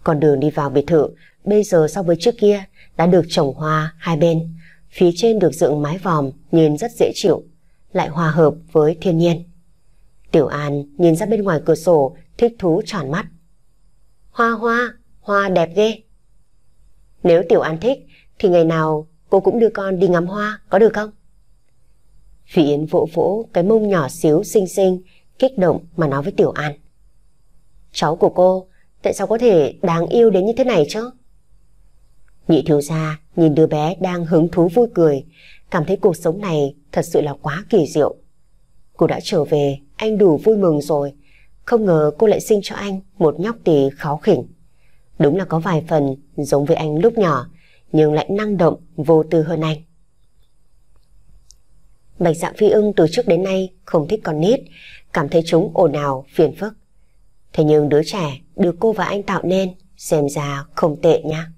Con đường đi vào biệt thự, bây giờ so với trước kia, đã được trồng hoa hai bên. Phía trên được dựng mái vòm, nhìn rất dễ chịu, lại hòa hợp với thiên nhiên. Tiểu An nhìn ra bên ngoài cửa sổ, thích thú tròn mắt. Hoa hoa, hoa đẹp ghê. Nếu Tiểu An thích, thì ngày nào cô cũng đưa con đi ngắm hoa, có được không? phi Yến vỗ vỗ cái mông nhỏ xíu xinh xinh, kích động mà nói với Tiểu An. Cháu của cô Tại sao có thể đáng yêu đến như thế này chứ? Nhị thiếu gia nhìn đứa bé đang hứng thú vui cười, cảm thấy cuộc sống này thật sự là quá kỳ diệu. Cô đã trở về, anh đủ vui mừng rồi. Không ngờ cô lại sinh cho anh một nhóc tỳ khó khỉnh. Đúng là có vài phần giống với anh lúc nhỏ, nhưng lại năng động, vô tư hơn anh. Bạch dạng phi ưng từ trước đến nay không thích con nít, cảm thấy chúng ồn ào, phiền phức. Thế nhưng đứa trẻ được cô và anh tạo nên xem ra không tệ nha.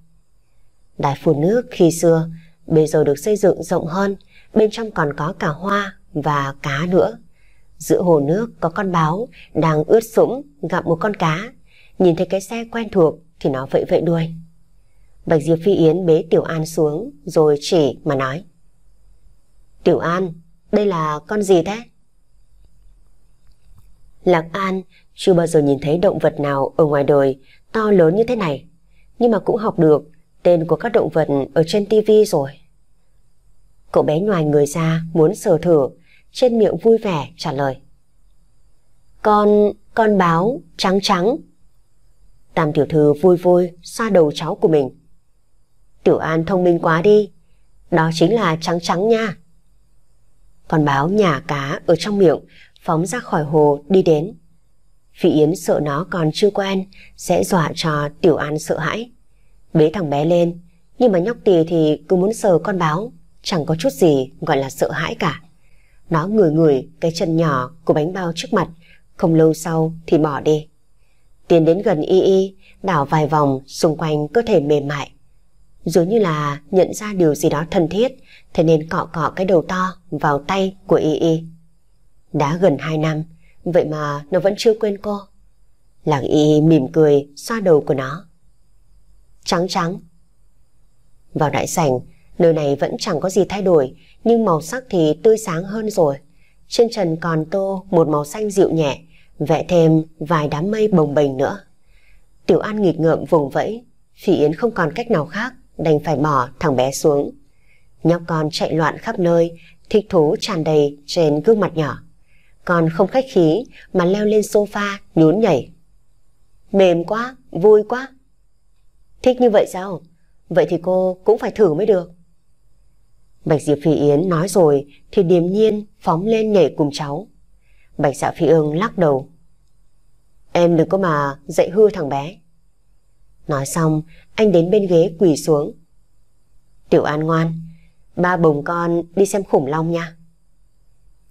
Đài phun nước khi xưa bây giờ được xây dựng rộng hơn, bên trong còn có cả hoa và cá nữa. Giữa hồ nước có con báo đang ướt sũng gặp một con cá. Nhìn thấy cái xe quen thuộc thì nó vẫy vẫy đuôi. Bạch Diệp Phi Yến bế Tiểu An xuống rồi chỉ mà nói. Tiểu An, đây là con gì thế? Lạc An chưa bao giờ nhìn thấy động vật nào ở ngoài đời to lớn như thế này. Nhưng mà cũng học được tên của các động vật ở trên tivi rồi. Cậu bé ngoài người ra muốn sờ thử, trên miệng vui vẻ trả lời. Con, con báo, trắng trắng. Tam tiểu thư vui vui xoa đầu cháu của mình. Tiểu An thông minh quá đi, đó chính là trắng trắng nha. Con báo nhà cá ở trong miệng, phóng ra khỏi hồ đi đến. Phi Yến sợ nó còn chưa quen, sẽ dọa cho Tiểu An sợ hãi. Bế thằng bé lên, nhưng mà nhóc tì thì cứ muốn sờ con báo, chẳng có chút gì gọi là sợ hãi cả. Nó ngửi ngửi cái chân nhỏ của bánh bao trước mặt, không lâu sau thì bỏ đi. Tiến đến gần Y Y, đảo vài vòng xung quanh cơ thể mềm mại. Dường như là nhận ra điều gì đó thân thiết, thế nên cọ cọ cái đầu to vào tay của Y Y. Đã gần 2 năm, Vậy mà nó vẫn chưa quên cô. lạc y mỉm cười xoa đầu của nó. Trắng trắng. Vào đại sảnh, nơi này vẫn chẳng có gì thay đổi, nhưng màu sắc thì tươi sáng hơn rồi. Trên trần còn tô một màu xanh dịu nhẹ, vẽ thêm vài đám mây bồng bềnh nữa. Tiểu An nghịch ngợm vùng vẫy, Phỉ Yến không còn cách nào khác, đành phải bỏ thằng bé xuống. Nhóc con chạy loạn khắp nơi, thích thú tràn đầy trên gương mặt nhỏ còn không khách khí mà leo lên sofa nhún nhảy. Mềm quá, vui quá. Thích như vậy sao? Vậy thì cô cũng phải thử mới được. Bạch Diệp Phi Yến nói rồi thì điềm nhiên phóng lên nhảy cùng cháu. Bạch Dạ Phi Ương lắc đầu. Em đừng có mà dạy hư thằng bé. Nói xong, anh đến bên ghế quỳ xuống. Tiểu An ngoan, ba bồng con đi xem khủng long nha.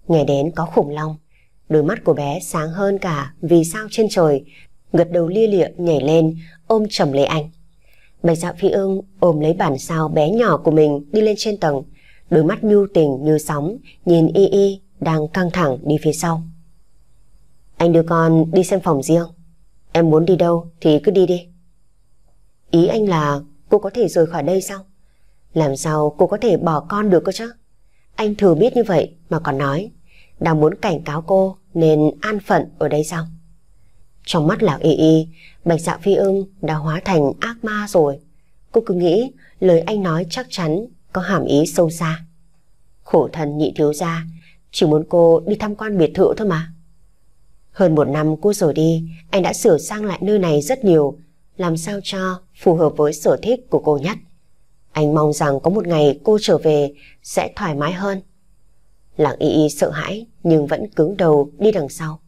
Nghe đến có khủng long, Đôi mắt của bé sáng hơn cả vì sao trên trời, gật đầu lia lịa nhảy lên, ôm chầm lấy anh. Bạch Dạ Phi Ưng ôm lấy bản sao bé nhỏ của mình đi lên trên tầng, đôi mắt nhu tình như sóng, nhìn Y Y đang căng thẳng đi phía sau. Anh đưa con đi xem phòng riêng, em muốn đi đâu thì cứ đi đi. Ý anh là cô có thể rời khỏi đây sao? Làm sao cô có thể bỏ con được cơ chứ? Anh thừa biết như vậy mà còn nói, đang muốn cảnh cáo cô nên an phận ở đây sao? Trong mắt lão Y Y, Bạch Dạ Phi Ưng đã hóa thành ác ma rồi. Cô cứ nghĩ lời anh nói chắc chắn có hàm ý sâu xa. Khổ thần nhị thiếu gia, chỉ muốn cô đi tham quan biệt thự thôi mà. Hơn một năm cô rồi đi, anh đã sửa sang lại nơi này rất nhiều, làm sao cho phù hợp với sở thích của cô nhất. Anh mong rằng có một ngày cô trở về sẽ thoải mái hơn. Lặng y y sợ hãi nhưng vẫn cứng đầu đi đằng sau.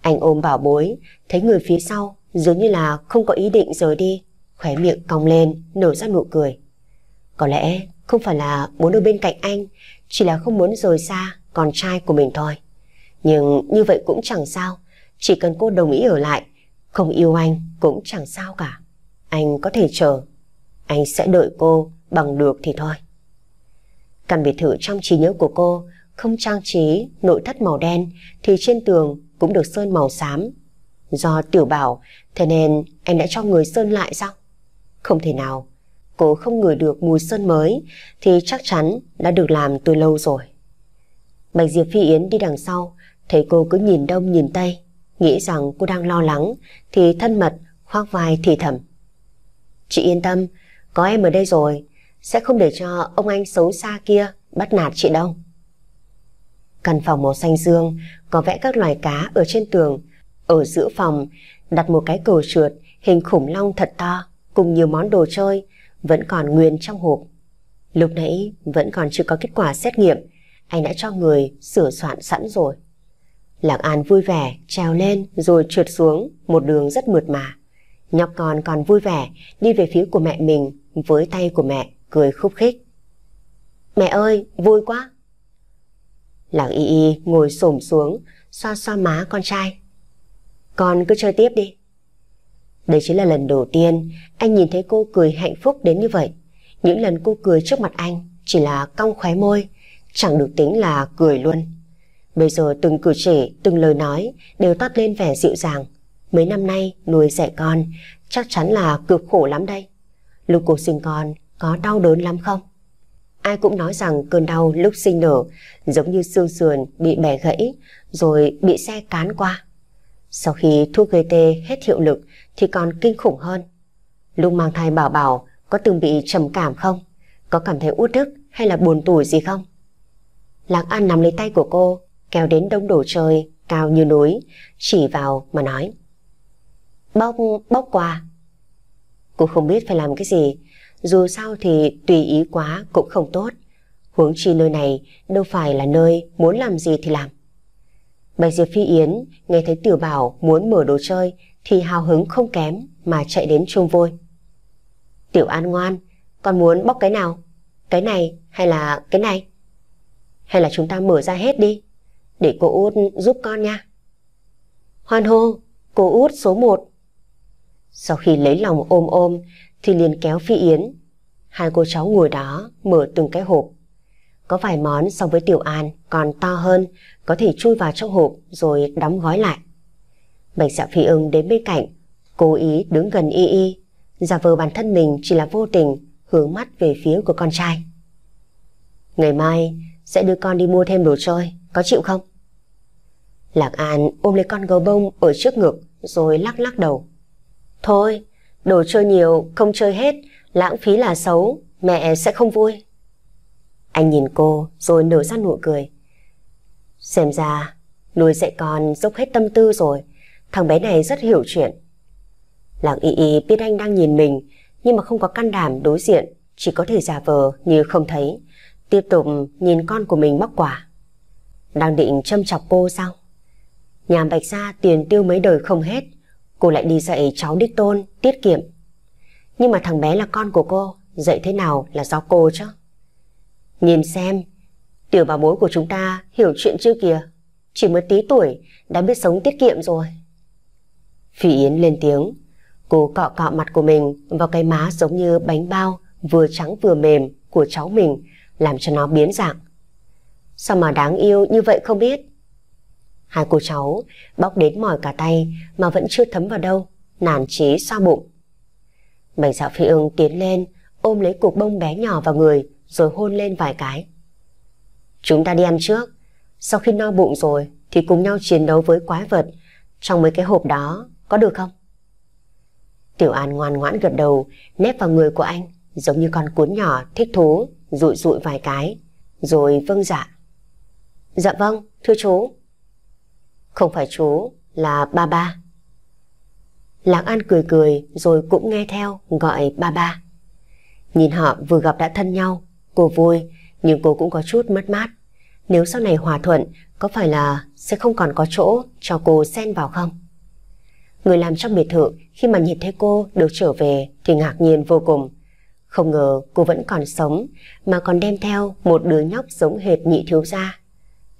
Anh ôm bảo bối, thấy người phía sau dường như là không có ý định rời đi, khóe miệng cong lên, nở ra nụ cười. Có lẽ không phải là muốn ở bên cạnh anh, chỉ là không muốn rời xa con trai của mình thôi. Nhưng như vậy cũng chẳng sao, chỉ cần cô đồng ý ở lại, không yêu anh cũng chẳng sao cả. Anh có thể chờ, anh sẽ đợi cô bằng được thì thôi. Căn biệt thự trong trí nhớ của cô không trang trí nội thất màu đen thì trên tường cũng được sơn màu xám. Do tiểu bảo, thế nên anh đã cho người sơn lại sao? Không thể nào, cô không ngửi được mùi sơn mới thì chắc chắn đã được làm từ lâu rồi. Bạch Diệp Phi Yến đi đằng sau, thấy cô cứ nhìn đông nhìn tây, nghĩ rằng cô đang lo lắng thì thân mật khoác vai thì thầm. Chị yên tâm, có em ở đây rồi, sẽ không để cho ông anh xấu xa kia bắt nạt chị đâu. Căn phòng màu xanh dương có vẽ các loài cá ở trên tường. Ở giữa phòng đặt một cái cầu trượt hình khủng long thật to cùng nhiều món đồ chơi vẫn còn nguyên trong hộp. Lúc nãy vẫn còn chưa có kết quả xét nghiệm anh đã cho người sửa soạn sẵn rồi. Lạc An vui vẻ trèo lên rồi trượt xuống một đường rất mượt mà. Nhóc con còn vui vẻ đi về phía của mẹ mình với tay của mẹ cười khúc khích. Mẹ ơi, vui quá! Làng y y ngồi xổm xuống, xoa xoa má con trai. Con cứ chơi tiếp đi. Đây chính là lần đầu tiên anh nhìn thấy cô cười hạnh phúc đến như vậy. Những lần cô cười trước mặt anh chỉ là cong khóe môi, chẳng được tính là cười luôn. Bây giờ từng cử chỉ, từng lời nói đều toát lên vẻ dịu dàng. Mấy năm nay nuôi dạy con chắc chắn là cực khổ lắm đây. Lúc cô sinh con có đau đớn lắm không? Ai cũng nói rằng cơn đau lúc sinh nở giống như xương sườn bị bẻ gãy rồi bị xe cán qua. Sau khi thuốc gây tê hết hiệu lực thì còn kinh khủng hơn. Lúc mang thai bảo bảo có từng bị trầm cảm không? Có cảm thấy uất ức hay là buồn tủi gì không? Lạc An nắm lấy tay của cô, kéo đến đông đổ trời, cao như núi, chỉ vào mà nói. Bóc, bóc qua. Cô không biết phải làm cái gì, dù sao thì tùy ý quá cũng không tốt. Huống chi nơi này đâu phải là nơi muốn làm gì thì làm. Bạch Diệp Phi Yến nghe thấy Tiểu Bảo muốn mở đồ chơi thì hào hứng không kém mà chạy đến chung vôi. Tiểu An ngoan, con muốn bóc cái nào? Cái này hay là cái này? Hay là chúng ta mở ra hết đi, để cô út giúp con nha. Hoan hô, cô út số 1. Sau khi lấy lòng ôm ôm thì liền kéo Phi Yến. Hai cô cháu ngồi đó mở từng cái hộp. Có vài món so với Tiểu An còn to hơn, có thể chui vào trong hộp rồi đóng gói lại. Bạch Dạ Phi ưng đến bên cạnh, cố ý đứng gần Y Y, giả vờ bản thân mình chỉ là vô tình hướng mắt về phía của con trai. Ngày mai sẽ đưa con đi mua thêm đồ chơi, có chịu không? Lạc An ôm lấy con gấu bông ở trước ngực rồi lắc lắc đầu. Thôi, Đồ chơi nhiều, không chơi hết, lãng phí là xấu, mẹ sẽ không vui. Anh nhìn cô rồi nở ra nụ cười. Xem ra, nuôi dạy con dốc hết tâm tư rồi, thằng bé này rất hiểu chuyện. Lạc y y biết anh đang nhìn mình, nhưng mà không có can đảm đối diện, chỉ có thể giả vờ như không thấy, tiếp tục nhìn con của mình móc quả. Đang định châm chọc cô sao? Nhà bạch gia tiền tiêu mấy đời không hết, cô lại đi dạy cháu đích tôn, tiết kiệm. Nhưng mà thằng bé là con của cô, dạy thế nào là do cô chứ? Nhìn xem, tiểu bà mối của chúng ta hiểu chuyện chưa kìa, chỉ mới tí tuổi đã biết sống tiết kiệm rồi. Phi Yến lên tiếng, cô cọ cọ mặt của mình vào cái má giống như bánh bao vừa trắng vừa mềm của cháu mình làm cho nó biến dạng. Sao mà đáng yêu như vậy không biết? Hai cô cháu bóc đến mỏi cả tay mà vẫn chưa thấm vào đâu, nản chí xoa bụng. Bạch Dạ Phi Ưng tiến lên, ôm lấy cục bông bé nhỏ vào người rồi hôn lên vài cái. Chúng ta đi ăn trước, sau khi no bụng rồi thì cùng nhau chiến đấu với quái vật trong mấy cái hộp đó, có được không? Tiểu An ngoan ngoãn gật đầu, nép vào người của anh, giống như con cuốn nhỏ thích thú, rụi rụi vài cái, rồi vâng dạ. Dạ vâng, thưa chú. Không phải chú, là ba ba. Lạc An cười cười rồi cũng nghe theo gọi ba ba. Nhìn họ vừa gặp đã thân nhau, cô vui nhưng cô cũng có chút mất mát. Nếu sau này hòa thuận, có phải là sẽ không còn có chỗ cho cô xen vào không? Người làm trong biệt thự khi mà nhìn thấy cô được trở về thì ngạc nhiên vô cùng. Không ngờ cô vẫn còn sống mà còn đem theo một đứa nhóc giống hệt nhị thiếu gia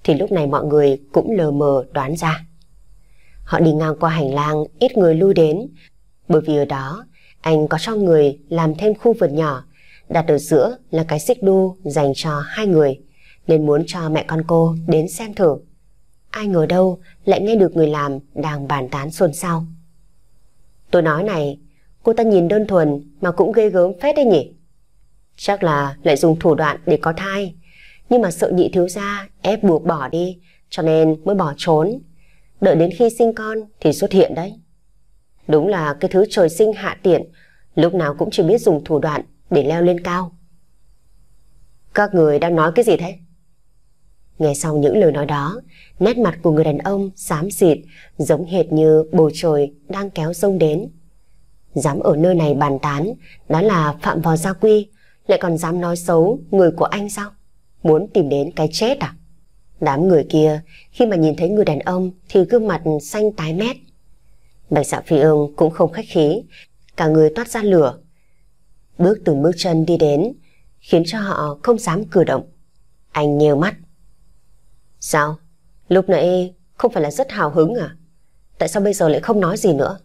thì lúc này mọi người cũng lờ mờ đoán ra. Họ đi ngang qua hành lang ít người lui đến, bởi vì ở đó anh có cho người làm thêm khu vườn nhỏ, đặt ở giữa là cái xích đu dành cho hai người, nên muốn cho mẹ con cô đến xem thử. Ai ngờ đâu lại nghe được người làm đang bàn tán xôn xao. Tôi nói này, cô ta nhìn đơn thuần mà cũng ghê gớm phết đấy nhỉ? Chắc là lại dùng thủ đoạn để có thai, nhưng mà sợ nhị thiếu gia ép buộc bỏ đi, cho nên mới bỏ trốn. Đợi đến khi sinh con thì xuất hiện đấy. Đúng là cái thứ trời sinh hạ tiện, lúc nào cũng chỉ biết dùng thủ đoạn để leo lên cao. Các người đang nói cái gì thế? Nghe sau những lời nói đó, nét mặt của người đàn ông xám xịt, giống hệt như bầu trời đang kéo sông đến. Dám ở nơi này bàn tán, đó là phạm vào gia quy, lại còn dám nói xấu người của anh sao? Muốn tìm đến cái chết à? Đám người kia khi mà nhìn thấy người đàn ông thì gương mặt xanh tái mét. Bạch dạ phi ương cũng không khách khí, cả người toát ra lửa. Bước từng bước chân đi đến, khiến cho họ không dám cử động. Anh nheo mắt. Sao? Lúc nãy không phải là rất hào hứng à? Tại sao bây giờ lại không nói gì nữa?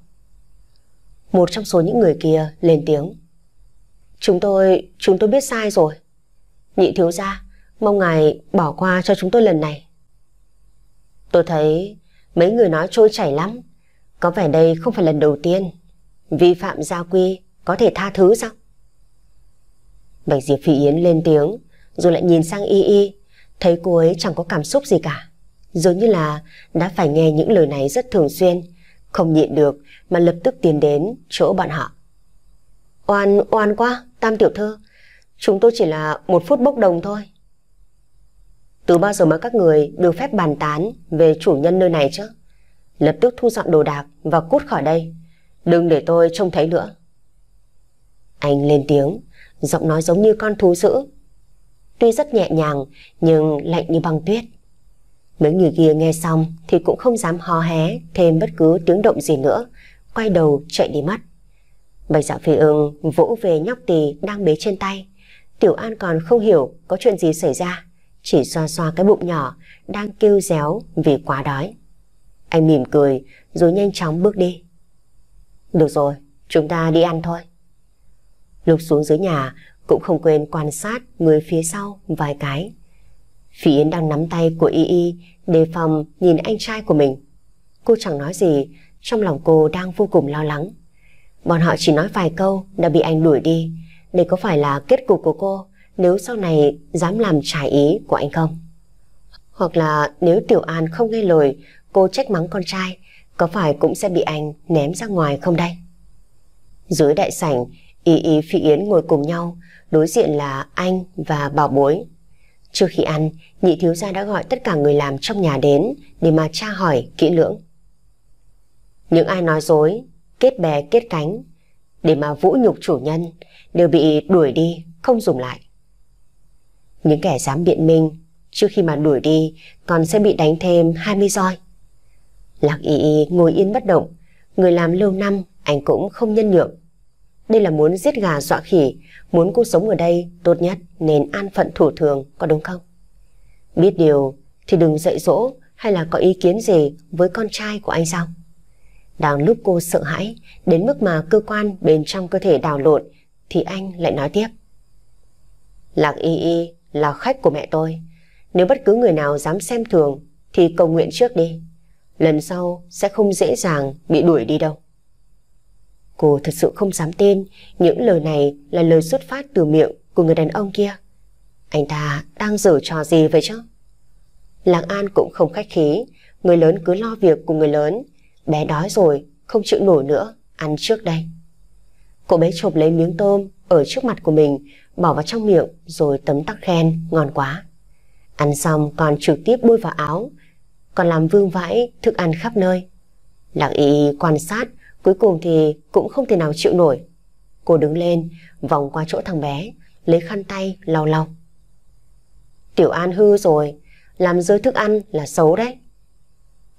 Một trong số những người kia lên tiếng. Chúng tôi, chúng tôi biết sai rồi. Nhị thiếu gia, Mong ngài bỏ qua cho chúng tôi lần này. Tôi thấy mấy người nói trôi chảy lắm. Có vẻ đây không phải lần đầu tiên. Vi phạm gia quy có thể tha thứ sao? Bạch Diệp Phi Yến lên tiếng, rồi lại nhìn sang Y Y, thấy cô ấy chẳng có cảm xúc gì cả. Giống như là đã phải nghe những lời này rất thường xuyên, không nhịn được mà lập tức tiến đến chỗ bọn họ. Oan, oan quá, Tam Tiểu Thư. Chúng tôi chỉ là một phút bốc đồng thôi. Từ bao giờ mà các người được phép bàn tán về chủ nhân nơi này chứ? Lập tức thu dọn đồ đạc và cút khỏi đây. Đừng để tôi trông thấy nữa. Anh lên tiếng, giọng nói giống như con thú dữ. Tuy rất nhẹ nhàng, nhưng lạnh như băng tuyết. Mấy người kia nghe xong thì cũng không dám hò hé thêm bất cứ tiếng động gì nữa, quay đầu chạy đi mất. Bạch dạ phi ưng vỗ về nhóc tỳ đang bế trên tay. Tiểu An còn không hiểu có chuyện gì xảy ra chỉ xoa xoa cái bụng nhỏ đang kêu réo vì quá đói. Anh mỉm cười rồi nhanh chóng bước đi. Được rồi, chúng ta đi ăn thôi. Lục xuống dưới nhà cũng không quên quan sát người phía sau vài cái. Phỉ Yến đang nắm tay của Y Y đề phòng nhìn anh trai của mình. Cô chẳng nói gì, trong lòng cô đang vô cùng lo lắng. Bọn họ chỉ nói vài câu đã bị anh đuổi đi. Đây có phải là kết cục của cô nếu sau này dám làm trái ý của anh không. Hoặc là nếu Tiểu An không nghe lời, cô trách mắng con trai, có phải cũng sẽ bị anh ném ra ngoài không đây? Dưới đại sảnh, Y Y Phi Yến ngồi cùng nhau, đối diện là anh và bảo bối. Trước khi ăn, nhị thiếu gia đã gọi tất cả người làm trong nhà đến để mà tra hỏi kỹ lưỡng. Những ai nói dối, kết bè kết cánh, để mà vũ nhục chủ nhân, đều bị đuổi đi, không dùng lại. Những kẻ dám biện minh, trước khi mà đuổi đi còn sẽ bị đánh thêm 20 roi. Lạc Y Y ngồi yên bất động, người làm lâu năm anh cũng không nhân nhượng. Đây là muốn giết gà dọa khỉ, muốn cô sống ở đây tốt nhất nên an phận thủ thường có đúng không? Biết điều thì đừng dạy dỗ hay là có ý kiến gì với con trai của anh sao? Đang lúc cô sợ hãi đến mức mà cơ quan bên trong cơ thể đào lộn thì anh lại nói tiếp. Lạc y y là khách của mẹ tôi. Nếu bất cứ người nào dám xem thường thì cầu nguyện trước đi. Lần sau sẽ không dễ dàng bị đuổi đi đâu. Cô thật sự không dám tin những lời này là lời xuất phát từ miệng của người đàn ông kia. Anh ta đang dở trò gì vậy chứ? Lạc An cũng không khách khí, người lớn cứ lo việc của người lớn, bé đói rồi, không chịu nổi nữa, ăn trước đây. Cô bé chộp lấy miếng tôm ở trước mặt của mình bỏ vào trong miệng rồi tấm tắc khen, ngon quá. Ăn xong còn trực tiếp bôi vào áo, còn làm vương vãi thức ăn khắp nơi. Lạc ý quan sát, cuối cùng thì cũng không thể nào chịu nổi. Cô đứng lên, vòng qua chỗ thằng bé, lấy khăn tay lau lau. Tiểu An hư rồi, làm rơi thức ăn là xấu đấy.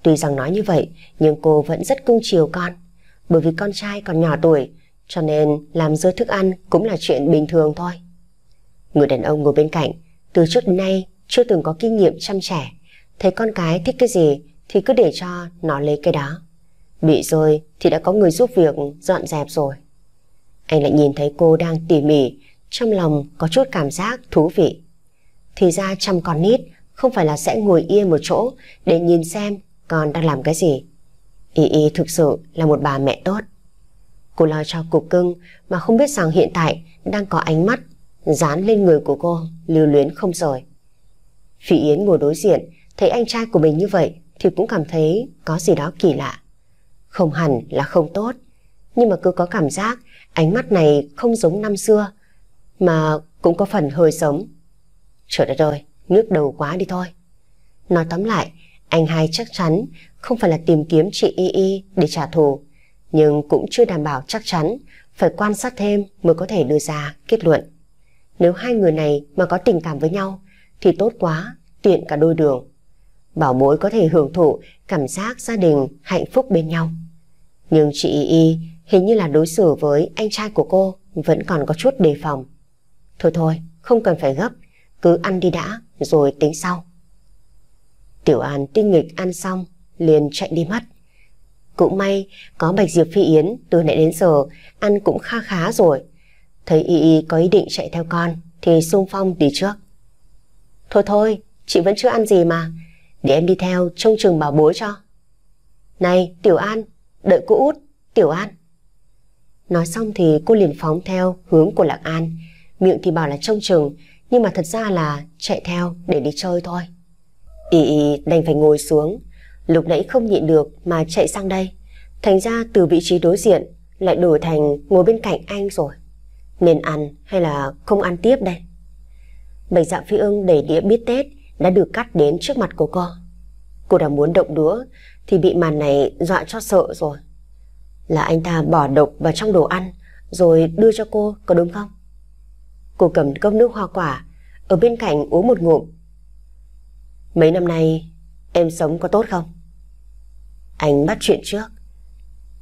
Tuy rằng nói như vậy, nhưng cô vẫn rất cung chiều con. Bởi vì con trai còn nhỏ tuổi, cho nên làm rơi thức ăn cũng là chuyện bình thường thôi. Người đàn ông ngồi bên cạnh, từ trước đến nay chưa từng có kinh nghiệm chăm trẻ. Thấy con cái thích cái gì thì cứ để cho nó lấy cái đó. Bị rồi thì đã có người giúp việc dọn dẹp rồi. Anh lại nhìn thấy cô đang tỉ mỉ, trong lòng có chút cảm giác thú vị. Thì ra chăm con nít không phải là sẽ ngồi yên một chỗ để nhìn xem con đang làm cái gì. Y Y thực sự là một bà mẹ tốt. Cô lo cho cục cưng mà không biết rằng hiện tại đang có ánh mắt dán lên người của cô lưu luyến không rời. phi Yến ngồi đối diện, thấy anh trai của mình như vậy thì cũng cảm thấy có gì đó kỳ lạ. Không hẳn là không tốt, nhưng mà cứ có cảm giác ánh mắt này không giống năm xưa, mà cũng có phần hơi giống. Trời đất ơi, nước đầu quá đi thôi. Nói tóm lại, anh hai chắc chắn không phải là tìm kiếm chị Y Y để trả thù, nhưng cũng chưa đảm bảo chắc chắn, phải quan sát thêm mới có thể đưa ra kết luận. Nếu hai người này mà có tình cảm với nhau thì tốt quá, tiện cả đôi đường. Bảo mối có thể hưởng thụ cảm giác gia đình hạnh phúc bên nhau. Nhưng chị Y Y hình như là đối xử với anh trai của cô vẫn còn có chút đề phòng. Thôi thôi, không cần phải gấp, cứ ăn đi đã rồi tính sau. Tiểu An tinh nghịch ăn xong liền chạy đi mất. Cũng may có Bạch Diệp Phi Yến từ nãy đến giờ ăn cũng kha khá rồi Thấy Y Y có ý định chạy theo con thì xung phong đi trước. Thôi thôi, chị vẫn chưa ăn gì mà. Để em đi theo trông chừng bảo bối cho. Này, Tiểu An, đợi cô út, Tiểu An. Nói xong thì cô liền phóng theo hướng của Lạc An. Miệng thì bảo là trông chừng, nhưng mà thật ra là chạy theo để đi chơi thôi. Y Y đành phải ngồi xuống. Lúc nãy không nhịn được mà chạy sang đây. Thành ra từ vị trí đối diện lại đổi thành ngồi bên cạnh anh rồi. Nên ăn hay là không ăn tiếp đây? Bạch dạ phi ưng đẩy đĩa bít tết đã được cắt đến trước mặt của cô. Cô đã muốn động đũa thì bị màn này dọa cho sợ rồi. Là anh ta bỏ độc vào trong đồ ăn rồi đưa cho cô có đúng không? Cô cầm cốc nước hoa quả ở bên cạnh uống một ngụm. Mấy năm nay em sống có tốt không? Anh bắt chuyện trước.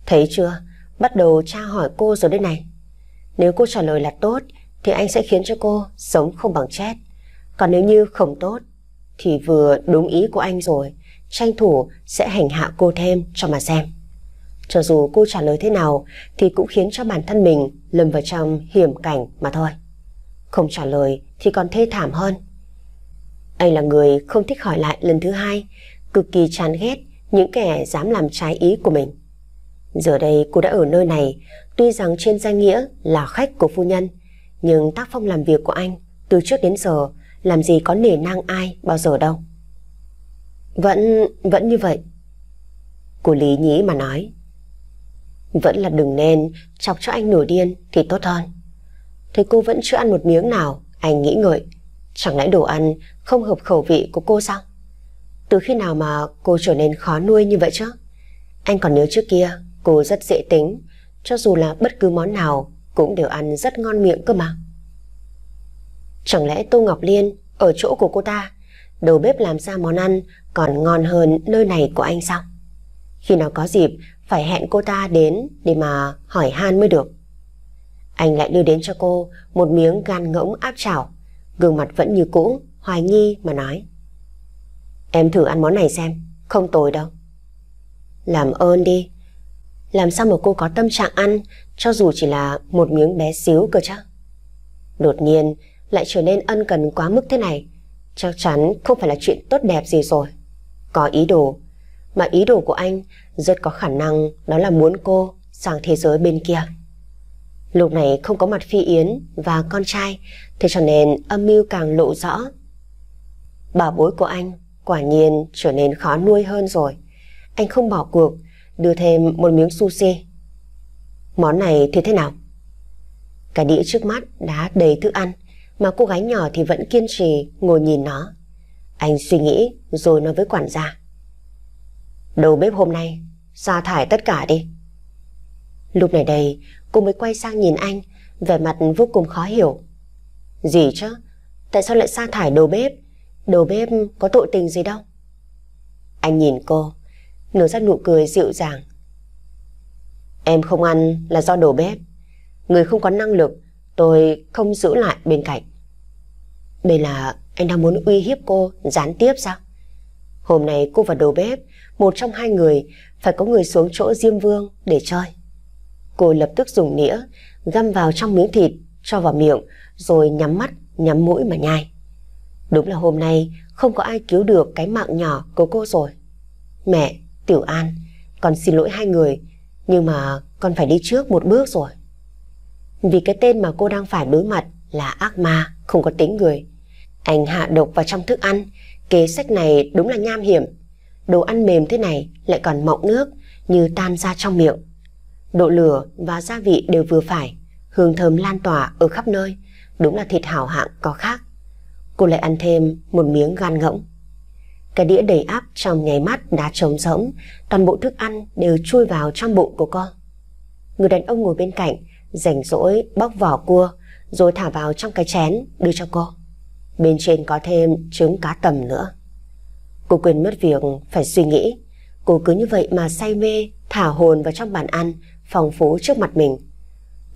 Thấy chưa? Bắt đầu tra hỏi cô rồi đây này. Nếu cô trả lời là tốt thì anh sẽ khiến cho cô sống không bằng chết. Còn nếu như không tốt thì vừa đúng ý của anh rồi, tranh thủ sẽ hành hạ cô thêm cho mà xem. Cho dù cô trả lời thế nào thì cũng khiến cho bản thân mình lâm vào trong hiểm cảnh mà thôi. Không trả lời thì còn thê thảm hơn. Anh là người không thích hỏi lại lần thứ hai, cực kỳ chán ghét những kẻ dám làm trái ý của mình. Giờ đây cô đã ở nơi này, tuy rằng trên danh nghĩa là khách của phu nhân, nhưng tác phong làm việc của anh từ trước đến giờ làm gì có nể nang ai bao giờ đâu. Vẫn, vẫn như vậy. Cô lý nhí mà nói. Vẫn là đừng nên chọc cho anh nổi điên thì tốt hơn. Thấy cô vẫn chưa ăn một miếng nào, anh nghĩ ngợi. Chẳng lẽ đồ ăn không hợp khẩu vị của cô sao? Từ khi nào mà cô trở nên khó nuôi như vậy chứ? Anh còn nhớ trước kia Cô rất dễ tính, cho dù là bất cứ món nào cũng đều ăn rất ngon miệng cơ mà. Chẳng lẽ Tô Ngọc Liên ở chỗ của cô ta, đầu bếp làm ra món ăn còn ngon hơn nơi này của anh sao? Khi nào có dịp phải hẹn cô ta đến để mà hỏi han mới được. Anh lại đưa đến cho cô một miếng gan ngỗng áp chảo, gương mặt vẫn như cũ, hoài nghi mà nói. Em thử ăn món này xem, không tồi đâu. Làm ơn đi, làm sao mà cô có tâm trạng ăn Cho dù chỉ là một miếng bé xíu cơ chứ Đột nhiên Lại trở nên ân cần quá mức thế này Chắc chắn không phải là chuyện tốt đẹp gì rồi Có ý đồ Mà ý đồ của anh Rất có khả năng đó là muốn cô Sang thế giới bên kia Lúc này không có mặt Phi Yến Và con trai Thế cho nên âm mưu càng lộ rõ Bà bối của anh quả nhiên trở nên khó nuôi hơn rồi. Anh không bỏ cuộc, đưa thêm một miếng sushi. Món này thì thế nào? Cái đĩa trước mắt đã đầy thức ăn mà cô gái nhỏ thì vẫn kiên trì ngồi nhìn nó. Anh suy nghĩ rồi nói với quản gia. Đầu bếp hôm nay, sa thải tất cả đi. Lúc này đây, cô mới quay sang nhìn anh, vẻ mặt vô cùng khó hiểu. Gì chứ? Tại sao lại sa thải đầu bếp? Đầu bếp có tội tình gì đâu? Anh nhìn cô, nở ra nụ cười dịu dàng. Em không ăn là do đồ bếp. Người không có năng lực, tôi không giữ lại bên cạnh. Đây là anh đang muốn uy hiếp cô gián tiếp sao? Hôm nay cô và đồ bếp, một trong hai người, phải có người xuống chỗ Diêm Vương để chơi. Cô lập tức dùng nĩa, găm vào trong miếng thịt, cho vào miệng, rồi nhắm mắt, nhắm mũi mà nhai. Đúng là hôm nay không có ai cứu được cái mạng nhỏ của cô rồi. Mẹ, Tiểu An, con xin lỗi hai người, nhưng mà con phải đi trước một bước rồi. Vì cái tên mà cô đang phải đối mặt là ác ma, không có tính người. Anh hạ độc vào trong thức ăn, kế sách này đúng là nham hiểm. Đồ ăn mềm thế này lại còn mọng nước như tan ra trong miệng. Độ lửa và gia vị đều vừa phải, hương thơm lan tỏa ở khắp nơi, đúng là thịt hảo hạng có khác. Cô lại ăn thêm một miếng gan ngỗng. Cái đĩa đầy áp trong nháy mắt đã trống rỗng, toàn bộ thức ăn đều chui vào trong bụng của con. Người đàn ông ngồi bên cạnh, rảnh rỗi bóc vỏ cua, rồi thả vào trong cái chén đưa cho cô. Bên trên có thêm trứng cá tầm nữa. Cô quên mất việc phải suy nghĩ. Cô cứ như vậy mà say mê, thả hồn vào trong bàn ăn, phong phú trước mặt mình.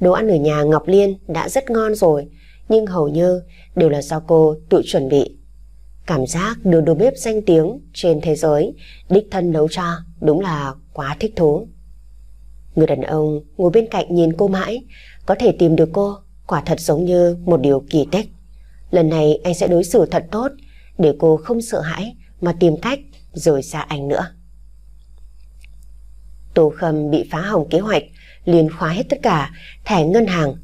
Đồ ăn ở nhà Ngọc Liên đã rất ngon rồi, nhưng hầu như đều là do cô tự chuẩn bị. Cảm giác được đồ bếp danh tiếng trên thế giới đích thân nấu cho đúng là quá thích thú. Người đàn ông ngồi bên cạnh nhìn cô mãi, có thể tìm được cô, quả thật giống như một điều kỳ tích. Lần này anh sẽ đối xử thật tốt, để cô không sợ hãi mà tìm cách rời xa anh nữa. Tô Khâm bị phá hỏng kế hoạch, liền khóa hết tất cả, thẻ ngân hàng.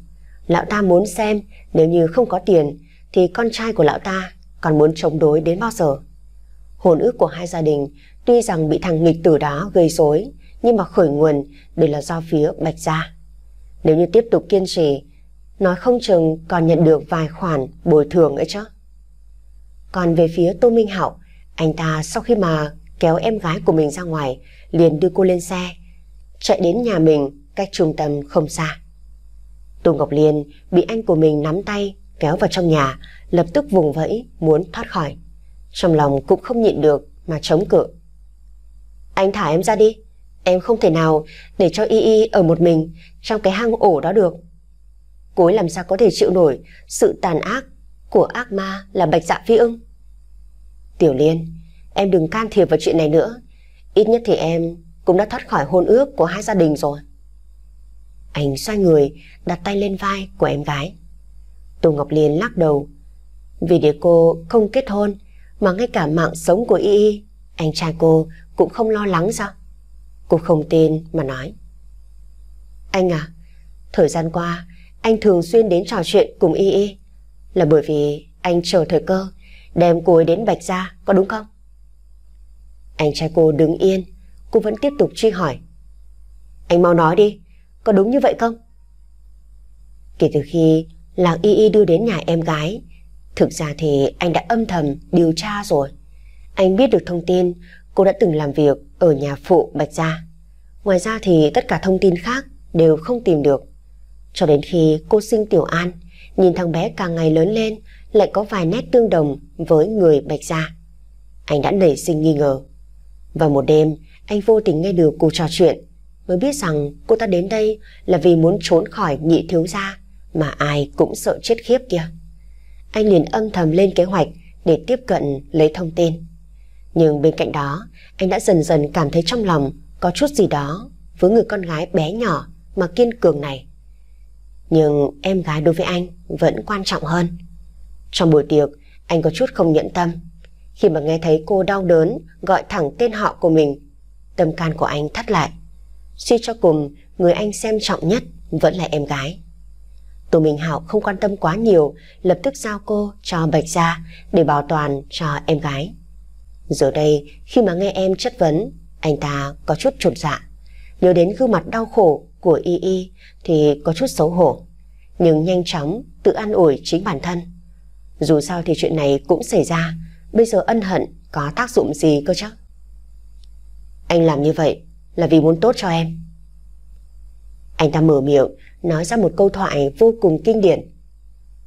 Lão ta muốn xem nếu như không có tiền thì con trai của lão ta còn muốn chống đối đến bao giờ? Hồn ước của hai gia đình tuy rằng bị thằng nghịch tử đó gây rối nhưng mà khởi nguồn đều là do phía Bạch Gia. Nếu như tiếp tục kiên trì, nói không chừng còn nhận được vài khoản bồi thường ấy chứ. Còn về phía Tô Minh Hạo, anh ta sau khi mà kéo em gái của mình ra ngoài, liền đưa cô lên xe, chạy đến nhà mình cách trung tâm không xa. Tô Ngọc Liên bị anh của mình nắm tay kéo vào trong nhà, lập tức vùng vẫy muốn thoát khỏi. Trong lòng cũng không nhịn được mà chống cự. Anh thả em ra đi, em không thể nào để cho Y Y ở một mình trong cái hang ổ đó được. Cô ấy làm sao có thể chịu nổi sự tàn ác của ác ma là bạch dạ phi ưng. Tiểu Liên, em đừng can thiệp vào chuyện này nữa. Ít nhất thì em cũng đã thoát khỏi hôn ước của hai gia đình rồi. Anh xoay người, đặt tay lên vai của em gái. Tô Ngọc Liên lắc đầu. Vì để cô không kết hôn, mà ngay cả mạng sống của Y Y, anh trai cô cũng không lo lắng sao? Cô không tin mà nói. Anh à, thời gian qua anh thường xuyên đến trò chuyện cùng Y Y là bởi vì anh chờ thời cơ đem cô ấy đến Bạch Gia, có đúng không? Anh trai cô đứng yên, cô vẫn tiếp tục truy hỏi. Anh mau nói đi, có đúng như vậy không? Kể từ khi Lạc Y Y đưa đến nhà em gái. Thực ra thì anh đã âm thầm điều tra rồi. Anh biết được thông tin cô đã từng làm việc ở nhà phụ Bạch Gia. Ngoài ra thì tất cả thông tin khác đều không tìm được. Cho đến khi cô sinh Tiểu An, nhìn thằng bé càng ngày lớn lên lại có vài nét tương đồng với người Bạch Gia. Anh đã nảy sinh nghi ngờ. Và một đêm, anh vô tình nghe được cô trò chuyện mới biết rằng cô ta đến đây là vì muốn trốn khỏi nhị thiếu gia mà ai cũng sợ chết khiếp kia. Anh liền âm thầm lên kế hoạch để tiếp cận lấy thông tin. Nhưng bên cạnh đó, anh đã dần dần cảm thấy trong lòng có chút gì đó với người con gái bé nhỏ mà kiên cường này. Nhưng em gái đối với anh vẫn quan trọng hơn. Trong buổi tiệc, anh có chút không nhận tâm. Khi mà nghe thấy cô đau đớn gọi thẳng tên họ của mình, tâm can của anh thắt lại. Suy cho cùng, người anh xem trọng nhất vẫn là em gái. Tô Minh Hạo không quan tâm quá nhiều, lập tức giao cô cho Bạch Gia để bảo toàn cho em gái. Giờ đây, khi mà nghe em chất vấn, anh ta có chút trột dạ. Nhớ đến gương mặt đau khổ của Y Y thì có chút xấu hổ, nhưng nhanh chóng tự an ủi chính bản thân. Dù sao thì chuyện này cũng xảy ra, bây giờ ân hận có tác dụng gì cơ chứ? Anh làm như vậy là vì muốn tốt cho em. Anh ta mở miệng nói ra một câu thoại vô cùng kinh điển.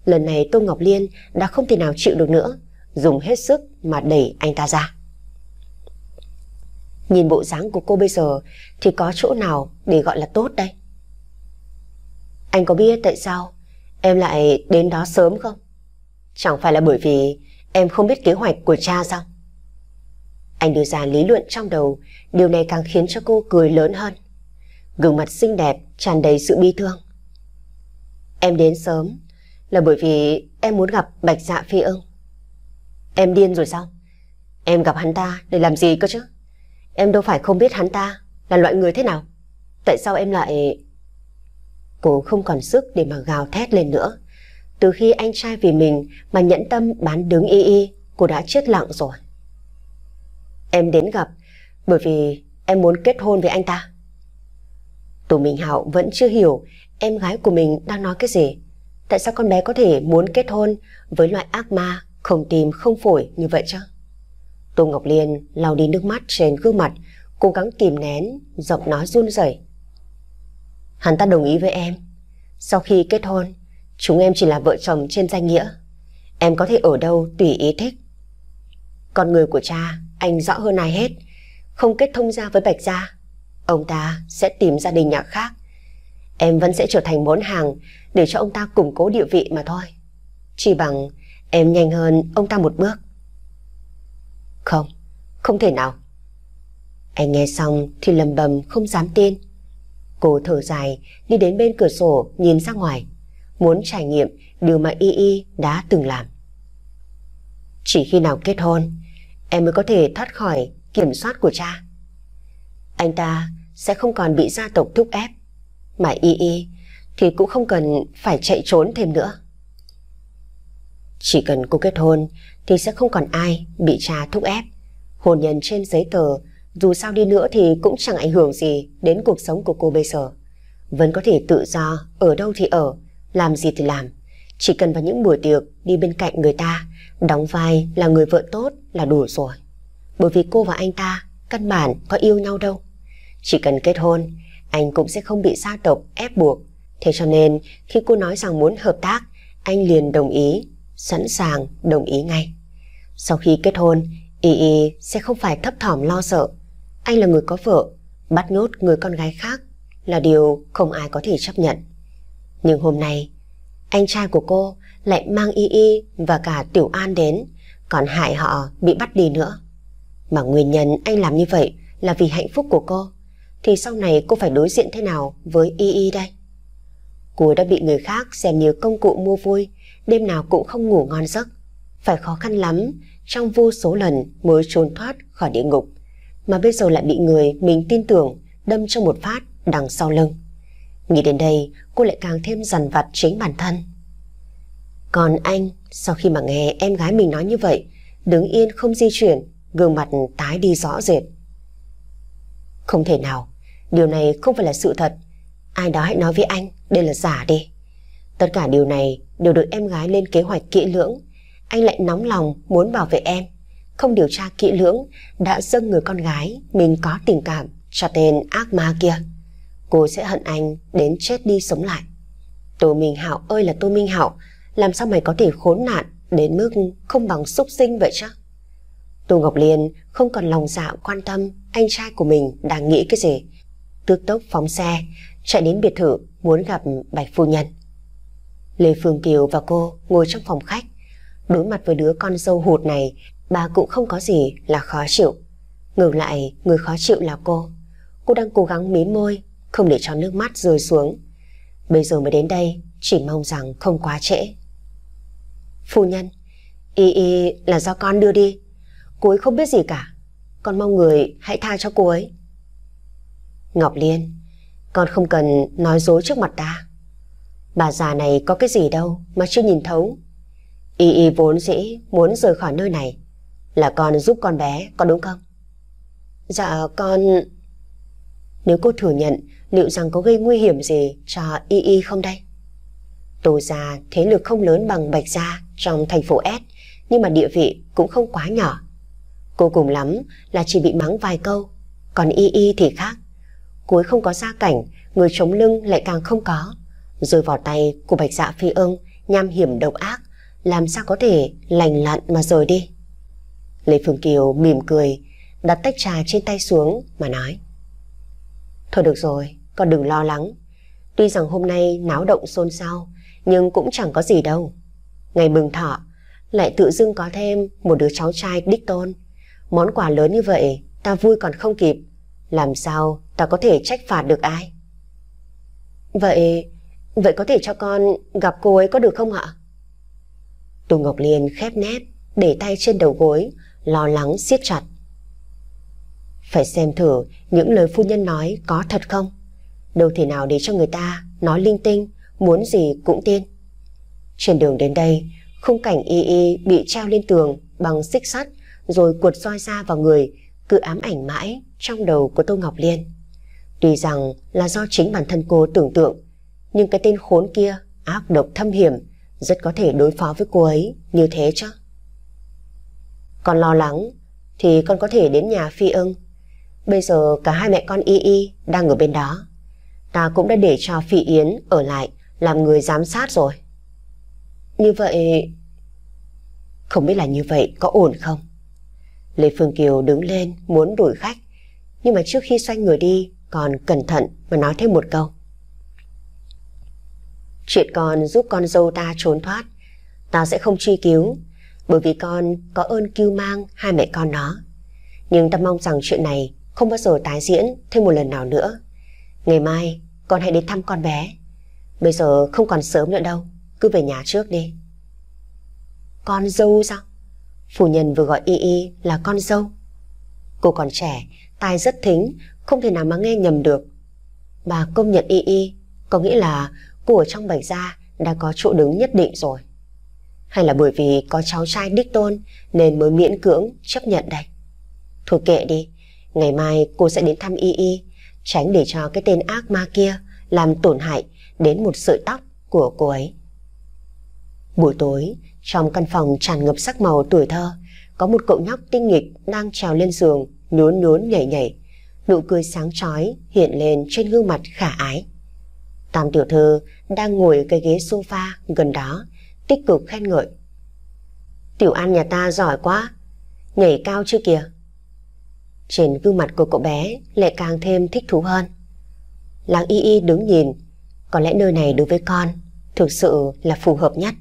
Lần này Tô Ngọc Liên đã không thể nào chịu được nữa, dùng hết sức mà đẩy anh ta ra. Nhìn bộ dáng của cô bây giờ thì có chỗ nào để gọi là tốt đây? Anh có biết tại sao em lại đến đó sớm không? Chẳng phải là bởi vì em không biết kế hoạch của cha sao? Anh đưa ra lý luận trong đầu, điều này càng khiến cho cô cười lớn hơn gương mặt xinh đẹp tràn đầy sự bi thương. Em đến sớm là bởi vì em muốn gặp Bạch Dạ Phi ưng. Em điên rồi sao? Em gặp hắn ta để làm gì cơ chứ? Em đâu phải không biết hắn ta là loại người thế nào. Tại sao em lại... Cô không còn sức để mà gào thét lên nữa. Từ khi anh trai vì mình mà nhẫn tâm bán đứng y y, cô đã chết lặng rồi. Em đến gặp bởi vì em muốn kết hôn với anh ta. Tô Minh Hạo vẫn chưa hiểu em gái của mình đang nói cái gì. Tại sao con bé có thể muốn kết hôn với loại ác ma không tim không phổi như vậy chứ? Tô Ngọc Liên lau đi nước mắt trên gương mặt, cố gắng kìm nén, giọng nói run rẩy. Hắn ta đồng ý với em. Sau khi kết hôn, chúng em chỉ là vợ chồng trên danh nghĩa. Em có thể ở đâu tùy ý thích. Con người của cha, anh rõ hơn ai hết, không kết thông gia với Bạch Gia Ông ta sẽ tìm gia đình nhà khác. Em vẫn sẽ trở thành món hàng để cho ông ta củng cố địa vị mà thôi. Chỉ bằng em nhanh hơn ông ta một bước. Không, không thể nào. Anh nghe xong thì lầm bầm không dám tin. Cô thở dài đi đến bên cửa sổ nhìn ra ngoài. Muốn trải nghiệm điều mà Y Y đã từng làm. Chỉ khi nào kết hôn, em mới có thể thoát khỏi kiểm soát của cha anh ta sẽ không còn bị gia tộc thúc ép. Mà y y thì cũng không cần phải chạy trốn thêm nữa. Chỉ cần cô kết hôn thì sẽ không còn ai bị cha thúc ép. Hôn nhân trên giấy tờ dù sao đi nữa thì cũng chẳng ảnh hưởng gì đến cuộc sống của cô bây giờ. Vẫn có thể tự do, ở đâu thì ở, làm gì thì làm. Chỉ cần vào những buổi tiệc đi bên cạnh người ta, đóng vai là người vợ tốt là đủ rồi. Bởi vì cô và anh ta căn bản có yêu nhau đâu. Chỉ cần kết hôn, anh cũng sẽ không bị gia tộc ép buộc. Thế cho nên, khi cô nói rằng muốn hợp tác, anh liền đồng ý, sẵn sàng đồng ý ngay. Sau khi kết hôn, Y Y sẽ không phải thấp thỏm lo sợ. Anh là người có vợ, bắt nhốt người con gái khác là điều không ai có thể chấp nhận. Nhưng hôm nay, anh trai của cô lại mang Y Y và cả Tiểu An đến, còn hại họ bị bắt đi nữa. Mà nguyên nhân anh làm như vậy là vì hạnh phúc của cô thì sau này cô phải đối diện thế nào với Y Y đây? Cô đã bị người khác xem như công cụ mua vui, đêm nào cũng không ngủ ngon giấc. Phải khó khăn lắm, trong vô số lần mới trốn thoát khỏi địa ngục. Mà bây giờ lại bị người mình tin tưởng đâm cho một phát đằng sau lưng. Nghĩ đến đây, cô lại càng thêm dằn vặt chính bản thân. Còn anh, sau khi mà nghe em gái mình nói như vậy, đứng yên không di chuyển, gương mặt tái đi rõ rệt. Không thể nào, Điều này không phải là sự thật. Ai đó hãy nói với anh, đây là giả đi. Tất cả điều này đều được em gái lên kế hoạch kỹ lưỡng. Anh lại nóng lòng muốn bảo vệ em. Không điều tra kỹ lưỡng, đã dâng người con gái mình có tình cảm cho tên ác ma kia. Cô sẽ hận anh đến chết đi sống lại. Tô Minh Hạo ơi là Tô Minh Hạo, làm sao mày có thể khốn nạn đến mức không bằng xúc sinh vậy chứ? Tô Ngọc Liên không còn lòng dạ quan tâm anh trai của mình đang nghĩ cái gì tức tốc phóng xe, chạy đến biệt thự muốn gặp Bạch Phu Nhân. Lê Phương Kiều và cô ngồi trong phòng khách. Đối mặt với đứa con dâu hụt này, bà cũng không có gì là khó chịu. Ngược lại, người khó chịu là cô. Cô đang cố gắng mím môi, không để cho nước mắt rơi xuống. Bây giờ mới đến đây, chỉ mong rằng không quá trễ. Phu nhân, y y là do con đưa đi. Cô ấy không biết gì cả. Con mong người hãy tha cho cô ấy. Ngọc Liên, con không cần nói dối trước mặt ta. Bà già này có cái gì đâu mà chưa nhìn thấu. Y y vốn dĩ muốn rời khỏi nơi này. Là con giúp con bé, có đúng không? Dạ con... Nếu cô thừa nhận liệu rằng có gây nguy hiểm gì cho Y Y không đây? Tô gia thế lực không lớn bằng Bạch gia trong thành phố S, nhưng mà địa vị cũng không quá nhỏ. Cô cùng lắm là chỉ bị mắng vài câu, còn Y Y thì khác cuối không có gia cảnh, người chống lưng lại càng không có. Rồi vào tay của bạch dạ phi ưng, nham hiểm độc ác, làm sao có thể lành lặn mà rời đi. Lê Phương Kiều mỉm cười, đặt tách trà trên tay xuống mà nói. Thôi được rồi, con đừng lo lắng. Tuy rằng hôm nay náo động xôn xao, nhưng cũng chẳng có gì đâu. Ngày mừng thọ, lại tự dưng có thêm một đứa cháu trai đích tôn. Món quà lớn như vậy, ta vui còn không kịp. Làm sao ta có thể trách phạt được ai? Vậy, vậy có thể cho con gặp cô ấy có được không ạ? Tù Ngọc Liên khép nép, để tay trên đầu gối, lo lắng siết chặt. Phải xem thử những lời phu nhân nói có thật không? Đâu thể nào để cho người ta nói linh tinh, muốn gì cũng tin. Trên đường đến đây, khung cảnh y y bị treo lên tường bằng xích sắt rồi cuột soi ra vào người, cứ ám ảnh mãi trong đầu của Tô Ngọc Liên. Tuy rằng là do chính bản thân cô tưởng tượng, nhưng cái tên khốn kia ác độc thâm hiểm rất có thể đối phó với cô ấy như thế chứ. Còn lo lắng thì con có thể đến nhà Phi ưng. Bây giờ cả hai mẹ con Y Y đang ở bên đó. Ta cũng đã để cho Phi Yến ở lại làm người giám sát rồi. Như vậy... Không biết là như vậy có ổn không? Lê Phương Kiều đứng lên muốn đuổi khách nhưng mà trước khi xoay người đi còn cẩn thận và nói thêm một câu. Chuyện con giúp con dâu ta trốn thoát, ta sẽ không truy cứu, bởi vì con có ơn cứu mang hai mẹ con nó. Nhưng ta mong rằng chuyện này không bao giờ tái diễn thêm một lần nào nữa. Ngày mai con hãy đến thăm con bé. Bây giờ không còn sớm nữa đâu, cứ về nhà trước đi. Con dâu sao? Phu nhân vừa gọi Y Y là con dâu. Cô còn trẻ, tai rất thính, không thể nào mà nghe nhầm được. Bà công nhận y y, có nghĩa là cô ở trong bảy gia đã có chỗ đứng nhất định rồi. Hay là bởi vì có cháu trai đích tôn nên mới miễn cưỡng chấp nhận đây. Thôi kệ đi, ngày mai cô sẽ đến thăm y y, tránh để cho cái tên ác ma kia làm tổn hại đến một sợi tóc của cô ấy. Buổi tối, trong căn phòng tràn ngập sắc màu tuổi thơ, có một cậu nhóc tinh nghịch đang trèo lên giường nhún nhún nhảy nhảy, nụ cười sáng chói hiện lên trên gương mặt khả ái. Tam tiểu thư đang ngồi cái ghế sofa gần đó, tích cực khen ngợi. Tiểu An nhà ta giỏi quá, nhảy cao chưa kìa. Trên gương mặt của cậu bé lại càng thêm thích thú hơn. Làng Y Y đứng nhìn, có lẽ nơi này đối với con thực sự là phù hợp nhất.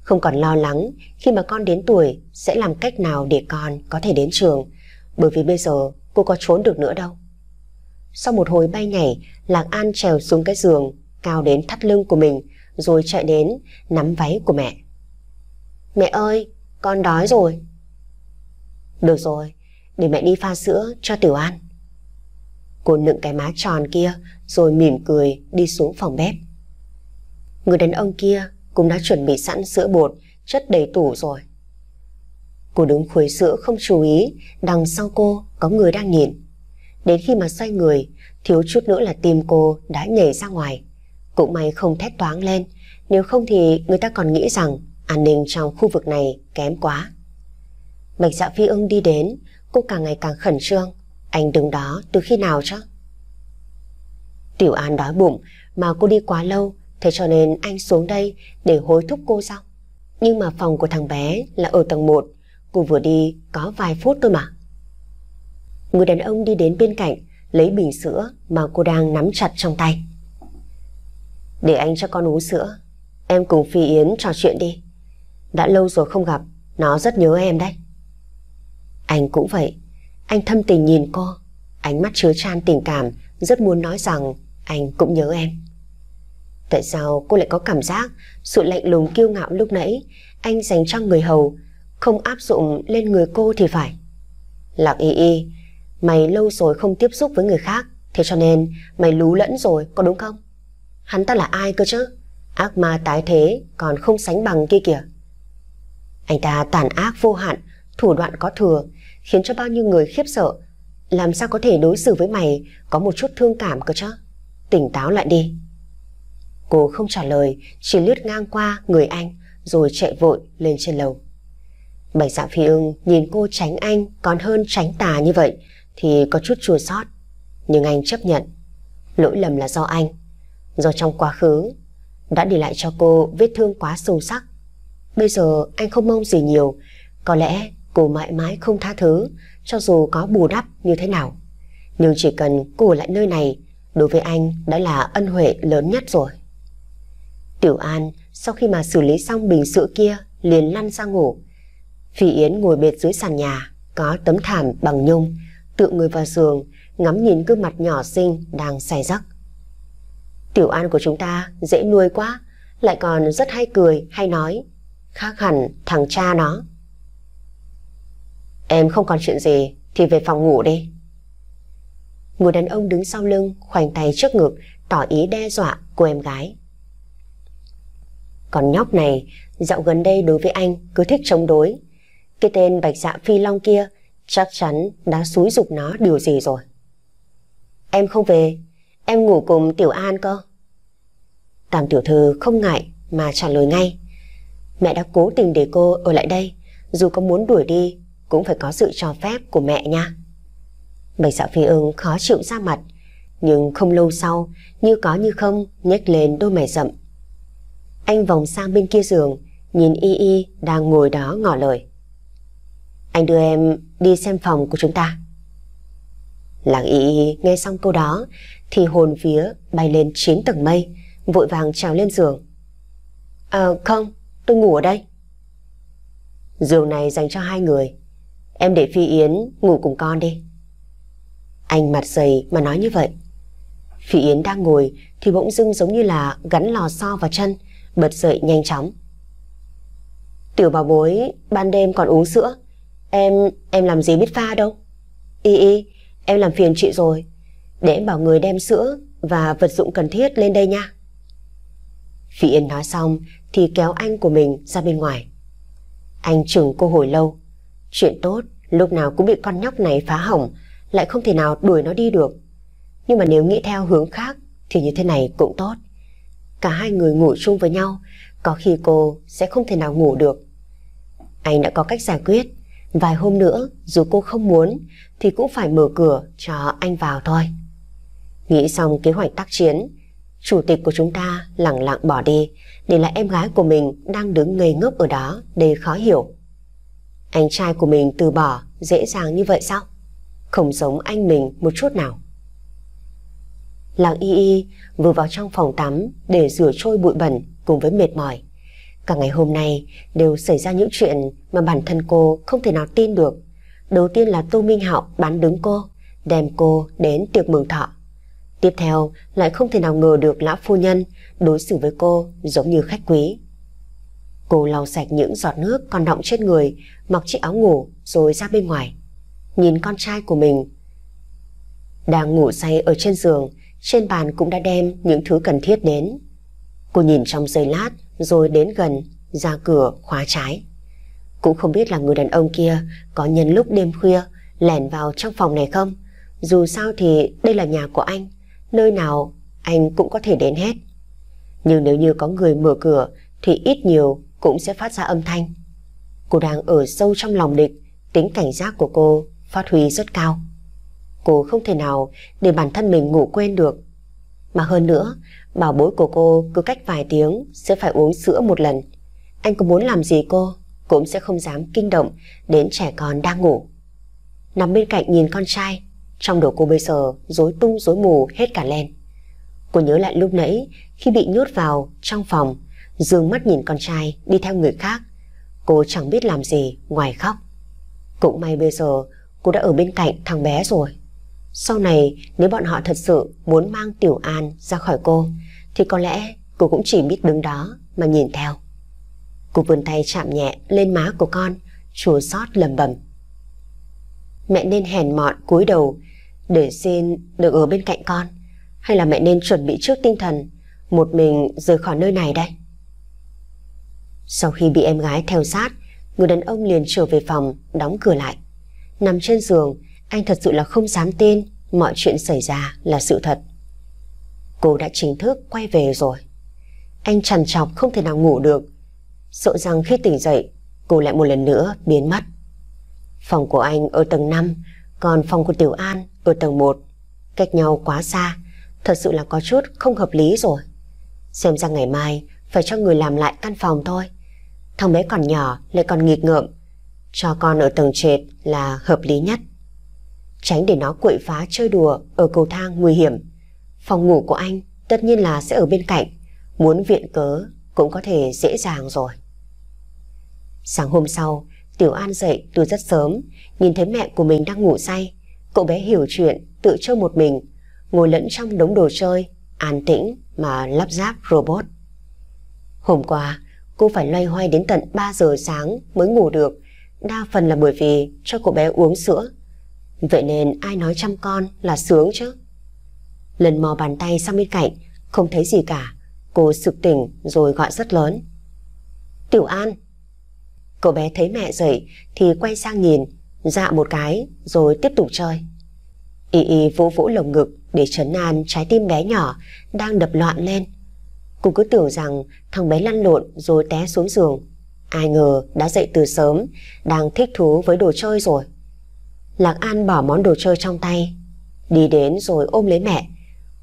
Không còn lo lắng khi mà con đến tuổi sẽ làm cách nào để con có thể đến trường, bởi vì bây giờ cô có trốn được nữa đâu Sau một hồi bay nhảy Lạc An trèo xuống cái giường Cao đến thắt lưng của mình Rồi chạy đến nắm váy của mẹ Mẹ ơi con đói rồi Được rồi Để mẹ đi pha sữa cho Tiểu An Cô nựng cái má tròn kia Rồi mỉm cười đi xuống phòng bếp Người đàn ông kia Cũng đã chuẩn bị sẵn sữa bột Chất đầy tủ rồi Cô đứng khuấy sữa không chú ý, đằng sau cô có người đang nhìn. Đến khi mà xoay người, thiếu chút nữa là tim cô đã nhảy ra ngoài. Cũng may không thét toáng lên, nếu không thì người ta còn nghĩ rằng an ninh trong khu vực này kém quá. Bạch dạ phi ưng đi đến, cô càng ngày càng khẩn trương. Anh đứng đó từ khi nào chứ? Tiểu An đói bụng mà cô đi quá lâu, thế cho nên anh xuống đây để hối thúc cô sao? Nhưng mà phòng của thằng bé là ở tầng 1, Cô vừa đi có vài phút thôi mà. Người đàn ông đi đến bên cạnh, lấy bình sữa mà cô đang nắm chặt trong tay. Để anh cho con uống sữa, em cùng Phi Yến trò chuyện đi. Đã lâu rồi không gặp, nó rất nhớ em đấy. Anh cũng vậy, anh thâm tình nhìn cô, ánh mắt chứa chan tình cảm, rất muốn nói rằng anh cũng nhớ em. Tại sao cô lại có cảm giác sự lạnh lùng kiêu ngạo lúc nãy anh dành cho người hầu không áp dụng lên người cô thì phải. Lạc y y, mày lâu rồi không tiếp xúc với người khác, thế cho nên mày lú lẫn rồi, có đúng không? Hắn ta là ai cơ chứ? Ác ma tái thế còn không sánh bằng kia kìa. Anh ta tàn ác vô hạn, thủ đoạn có thừa, khiến cho bao nhiêu người khiếp sợ. Làm sao có thể đối xử với mày có một chút thương cảm cơ chứ? Tỉnh táo lại đi. Cô không trả lời, chỉ lướt ngang qua người anh rồi chạy vội lên trên lầu. Bạch dạ phi ưng nhìn cô tránh anh còn hơn tránh tà như vậy thì có chút chua sót. Nhưng anh chấp nhận. Lỗi lầm là do anh. Do trong quá khứ đã để lại cho cô vết thương quá sâu sắc. Bây giờ anh không mong gì nhiều. Có lẽ cô mãi mãi không tha thứ cho dù có bù đắp như thế nào. Nhưng chỉ cần cô lại nơi này đối với anh đã là ân huệ lớn nhất rồi. Tiểu An sau khi mà xử lý xong bình sữa kia liền lăn ra ngủ Phi Yến ngồi bệt dưới sàn nhà, có tấm thảm bằng nhung, tựa người vào giường, ngắm nhìn gương mặt nhỏ xinh đang say giấc. Tiểu An của chúng ta dễ nuôi quá, lại còn rất hay cười hay nói, khác hẳn thằng cha nó. Em không còn chuyện gì thì về phòng ngủ đi. Người đàn ông đứng sau lưng khoanh tay trước ngực tỏ ý đe dọa cô em gái. Còn nhóc này dạo gần đây đối với anh cứ thích chống đối cái tên bạch dạ phi long kia chắc chắn đã xúi dục nó điều gì rồi. Em không về, em ngủ cùng Tiểu An cơ. Tam tiểu thư không ngại mà trả lời ngay. Mẹ đã cố tình để cô ở lại đây, dù có muốn đuổi đi cũng phải có sự cho phép của mẹ nha. Bạch dạ phi ưng khó chịu ra mặt, nhưng không lâu sau, như có như không nhếch lên đôi mày rậm. Anh vòng sang bên kia giường, nhìn Y Y đang ngồi đó ngỏ lời. Anh đưa em đi xem phòng của chúng ta. Làng y nghe xong câu đó thì hồn vía bay lên chín tầng mây, vội vàng trào lên giường. À, không, tôi ngủ ở đây. Giường này dành cho hai người. Em để Phi Yến ngủ cùng con đi. Anh mặt dày mà nói như vậy. Phi Yến đang ngồi thì bỗng dưng giống như là gắn lò xo vào chân, bật dậy nhanh chóng. Tiểu bà bối ban đêm còn uống sữa, Em, em làm gì biết pha đâu. Y y, em làm phiền chị rồi. Để em bảo người đem sữa và vật dụng cần thiết lên đây nha. Phi Yên nói xong thì kéo anh của mình ra bên ngoài. Anh chừng cô hồi lâu. Chuyện tốt, lúc nào cũng bị con nhóc này phá hỏng, lại không thể nào đuổi nó đi được. Nhưng mà nếu nghĩ theo hướng khác thì như thế này cũng tốt. Cả hai người ngủ chung với nhau, có khi cô sẽ không thể nào ngủ được. Anh đã có cách giải quyết, Vài hôm nữa dù cô không muốn thì cũng phải mở cửa cho anh vào thôi. Nghĩ xong kế hoạch tác chiến, chủ tịch của chúng ta lặng lặng bỏ đi để lại em gái của mình đang đứng ngây ngốc ở đó đầy khó hiểu. Anh trai của mình từ bỏ dễ dàng như vậy sao? Không giống anh mình một chút nào. Làng Y Y vừa vào trong phòng tắm để rửa trôi bụi bẩn cùng với mệt mỏi. Cả ngày hôm nay đều xảy ra những chuyện mà bản thân cô không thể nào tin được. Đầu tiên là Tô Minh Hạo bán đứng cô, đem cô đến tiệc mừng thọ. Tiếp theo lại không thể nào ngờ được lão phu nhân đối xử với cô giống như khách quý. Cô lau sạch những giọt nước còn đọng trên người, mặc chiếc áo ngủ rồi ra bên ngoài. Nhìn con trai của mình đang ngủ say ở trên giường, trên bàn cũng đã đem những thứ cần thiết đến. Cô nhìn trong giây lát, rồi đến gần, ra cửa khóa trái. Cũng không biết là người đàn ông kia có nhân lúc đêm khuya lẻn vào trong phòng này không. Dù sao thì đây là nhà của anh, nơi nào anh cũng có thể đến hết. Nhưng nếu như có người mở cửa thì ít nhiều cũng sẽ phát ra âm thanh. Cô đang ở sâu trong lòng địch, tính cảnh giác của cô phát huy rất cao. Cô không thể nào để bản thân mình ngủ quên được. Mà hơn nữa, Bảo bối của cô cứ cách vài tiếng sẽ phải uống sữa một lần. Anh có muốn làm gì cô cũng sẽ không dám kinh động đến trẻ con đang ngủ. Nằm bên cạnh nhìn con trai, trong đầu cô bây giờ rối tung rối mù hết cả lên. Cô nhớ lại lúc nãy khi bị nhốt vào trong phòng, dương mắt nhìn con trai đi theo người khác. Cô chẳng biết làm gì ngoài khóc. Cũng may bây giờ cô đã ở bên cạnh thằng bé rồi. Sau này nếu bọn họ thật sự muốn mang Tiểu An ra khỏi cô thì có lẽ cô cũng chỉ biết đứng đó mà nhìn theo. Cô vươn tay chạm nhẹ lên má của con, chua xót lầm bầm. Mẹ nên hèn mọn cúi đầu để xin được ở bên cạnh con hay là mẹ nên chuẩn bị trước tinh thần một mình rời khỏi nơi này đây. Sau khi bị em gái theo sát, người đàn ông liền trở về phòng, đóng cửa lại. Nằm trên giường, anh thật sự là không dám tin mọi chuyện xảy ra là sự thật. Cô đã chính thức quay về rồi. Anh trằn trọc không thể nào ngủ được. Sợ rằng khi tỉnh dậy, cô lại một lần nữa biến mất. Phòng của anh ở tầng 5, còn phòng của Tiểu An ở tầng 1. Cách nhau quá xa, thật sự là có chút không hợp lý rồi. Xem ra ngày mai phải cho người làm lại căn phòng thôi. Thằng bé còn nhỏ lại còn nghịch ngợm. Cho con ở tầng trệt là hợp lý nhất tránh để nó quậy phá chơi đùa ở cầu thang nguy hiểm. Phòng ngủ của anh tất nhiên là sẽ ở bên cạnh, muốn viện cớ cũng có thể dễ dàng rồi. Sáng hôm sau, Tiểu An dậy từ rất sớm, nhìn thấy mẹ của mình đang ngủ say. Cậu bé hiểu chuyện, tự chơi một mình, ngồi lẫn trong đống đồ chơi, an tĩnh mà lắp ráp robot. Hôm qua, cô phải loay hoay đến tận 3 giờ sáng mới ngủ được, đa phần là bởi vì cho cậu bé uống sữa Vậy nên ai nói chăm con là sướng chứ Lần mò bàn tay sang bên cạnh Không thấy gì cả Cô sực tỉnh rồi gọi rất lớn Tiểu An Cậu bé thấy mẹ dậy Thì quay sang nhìn Dạ một cái rồi tiếp tục chơi Y y vỗ vỗ lồng ngực Để trấn an trái tim bé nhỏ Đang đập loạn lên Cô cứ tưởng rằng thằng bé lăn lộn Rồi té xuống giường Ai ngờ đã dậy từ sớm Đang thích thú với đồ chơi rồi Lạc An bỏ món đồ chơi trong tay, đi đến rồi ôm lấy mẹ.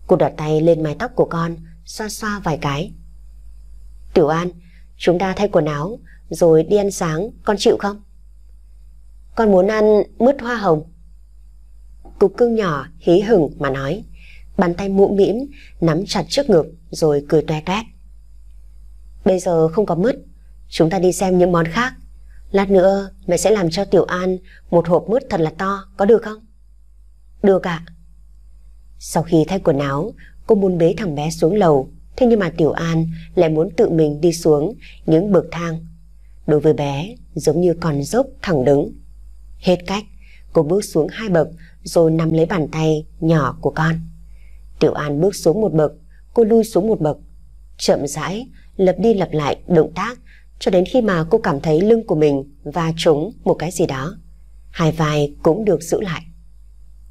Cô đặt tay lên mái tóc của con, xoa xoa vài cái. Tiểu An, chúng ta thay quần áo, rồi đi ăn sáng, con chịu không? Con muốn ăn mứt hoa hồng. Cục cưng nhỏ hí hửng mà nói, bàn tay mũ mĩm nắm chặt trước ngực rồi cười toe toét. Bây giờ không có mứt, chúng ta đi xem những món khác. Lát nữa mẹ sẽ làm cho Tiểu An một hộp mứt thật là to, có được không? Được ạ. Sau khi thay quần áo, cô muốn bế thằng bé xuống lầu, thế nhưng mà Tiểu An lại muốn tự mình đi xuống những bậc thang. Đối với bé, giống như con dốc thẳng đứng. Hết cách, cô bước xuống hai bậc rồi nắm lấy bàn tay nhỏ của con. Tiểu An bước xuống một bậc, cô lui xuống một bậc. Chậm rãi, lập đi lặp lại động tác cho đến khi mà cô cảm thấy lưng của mình và trúng một cái gì đó. Hai vai cũng được giữ lại.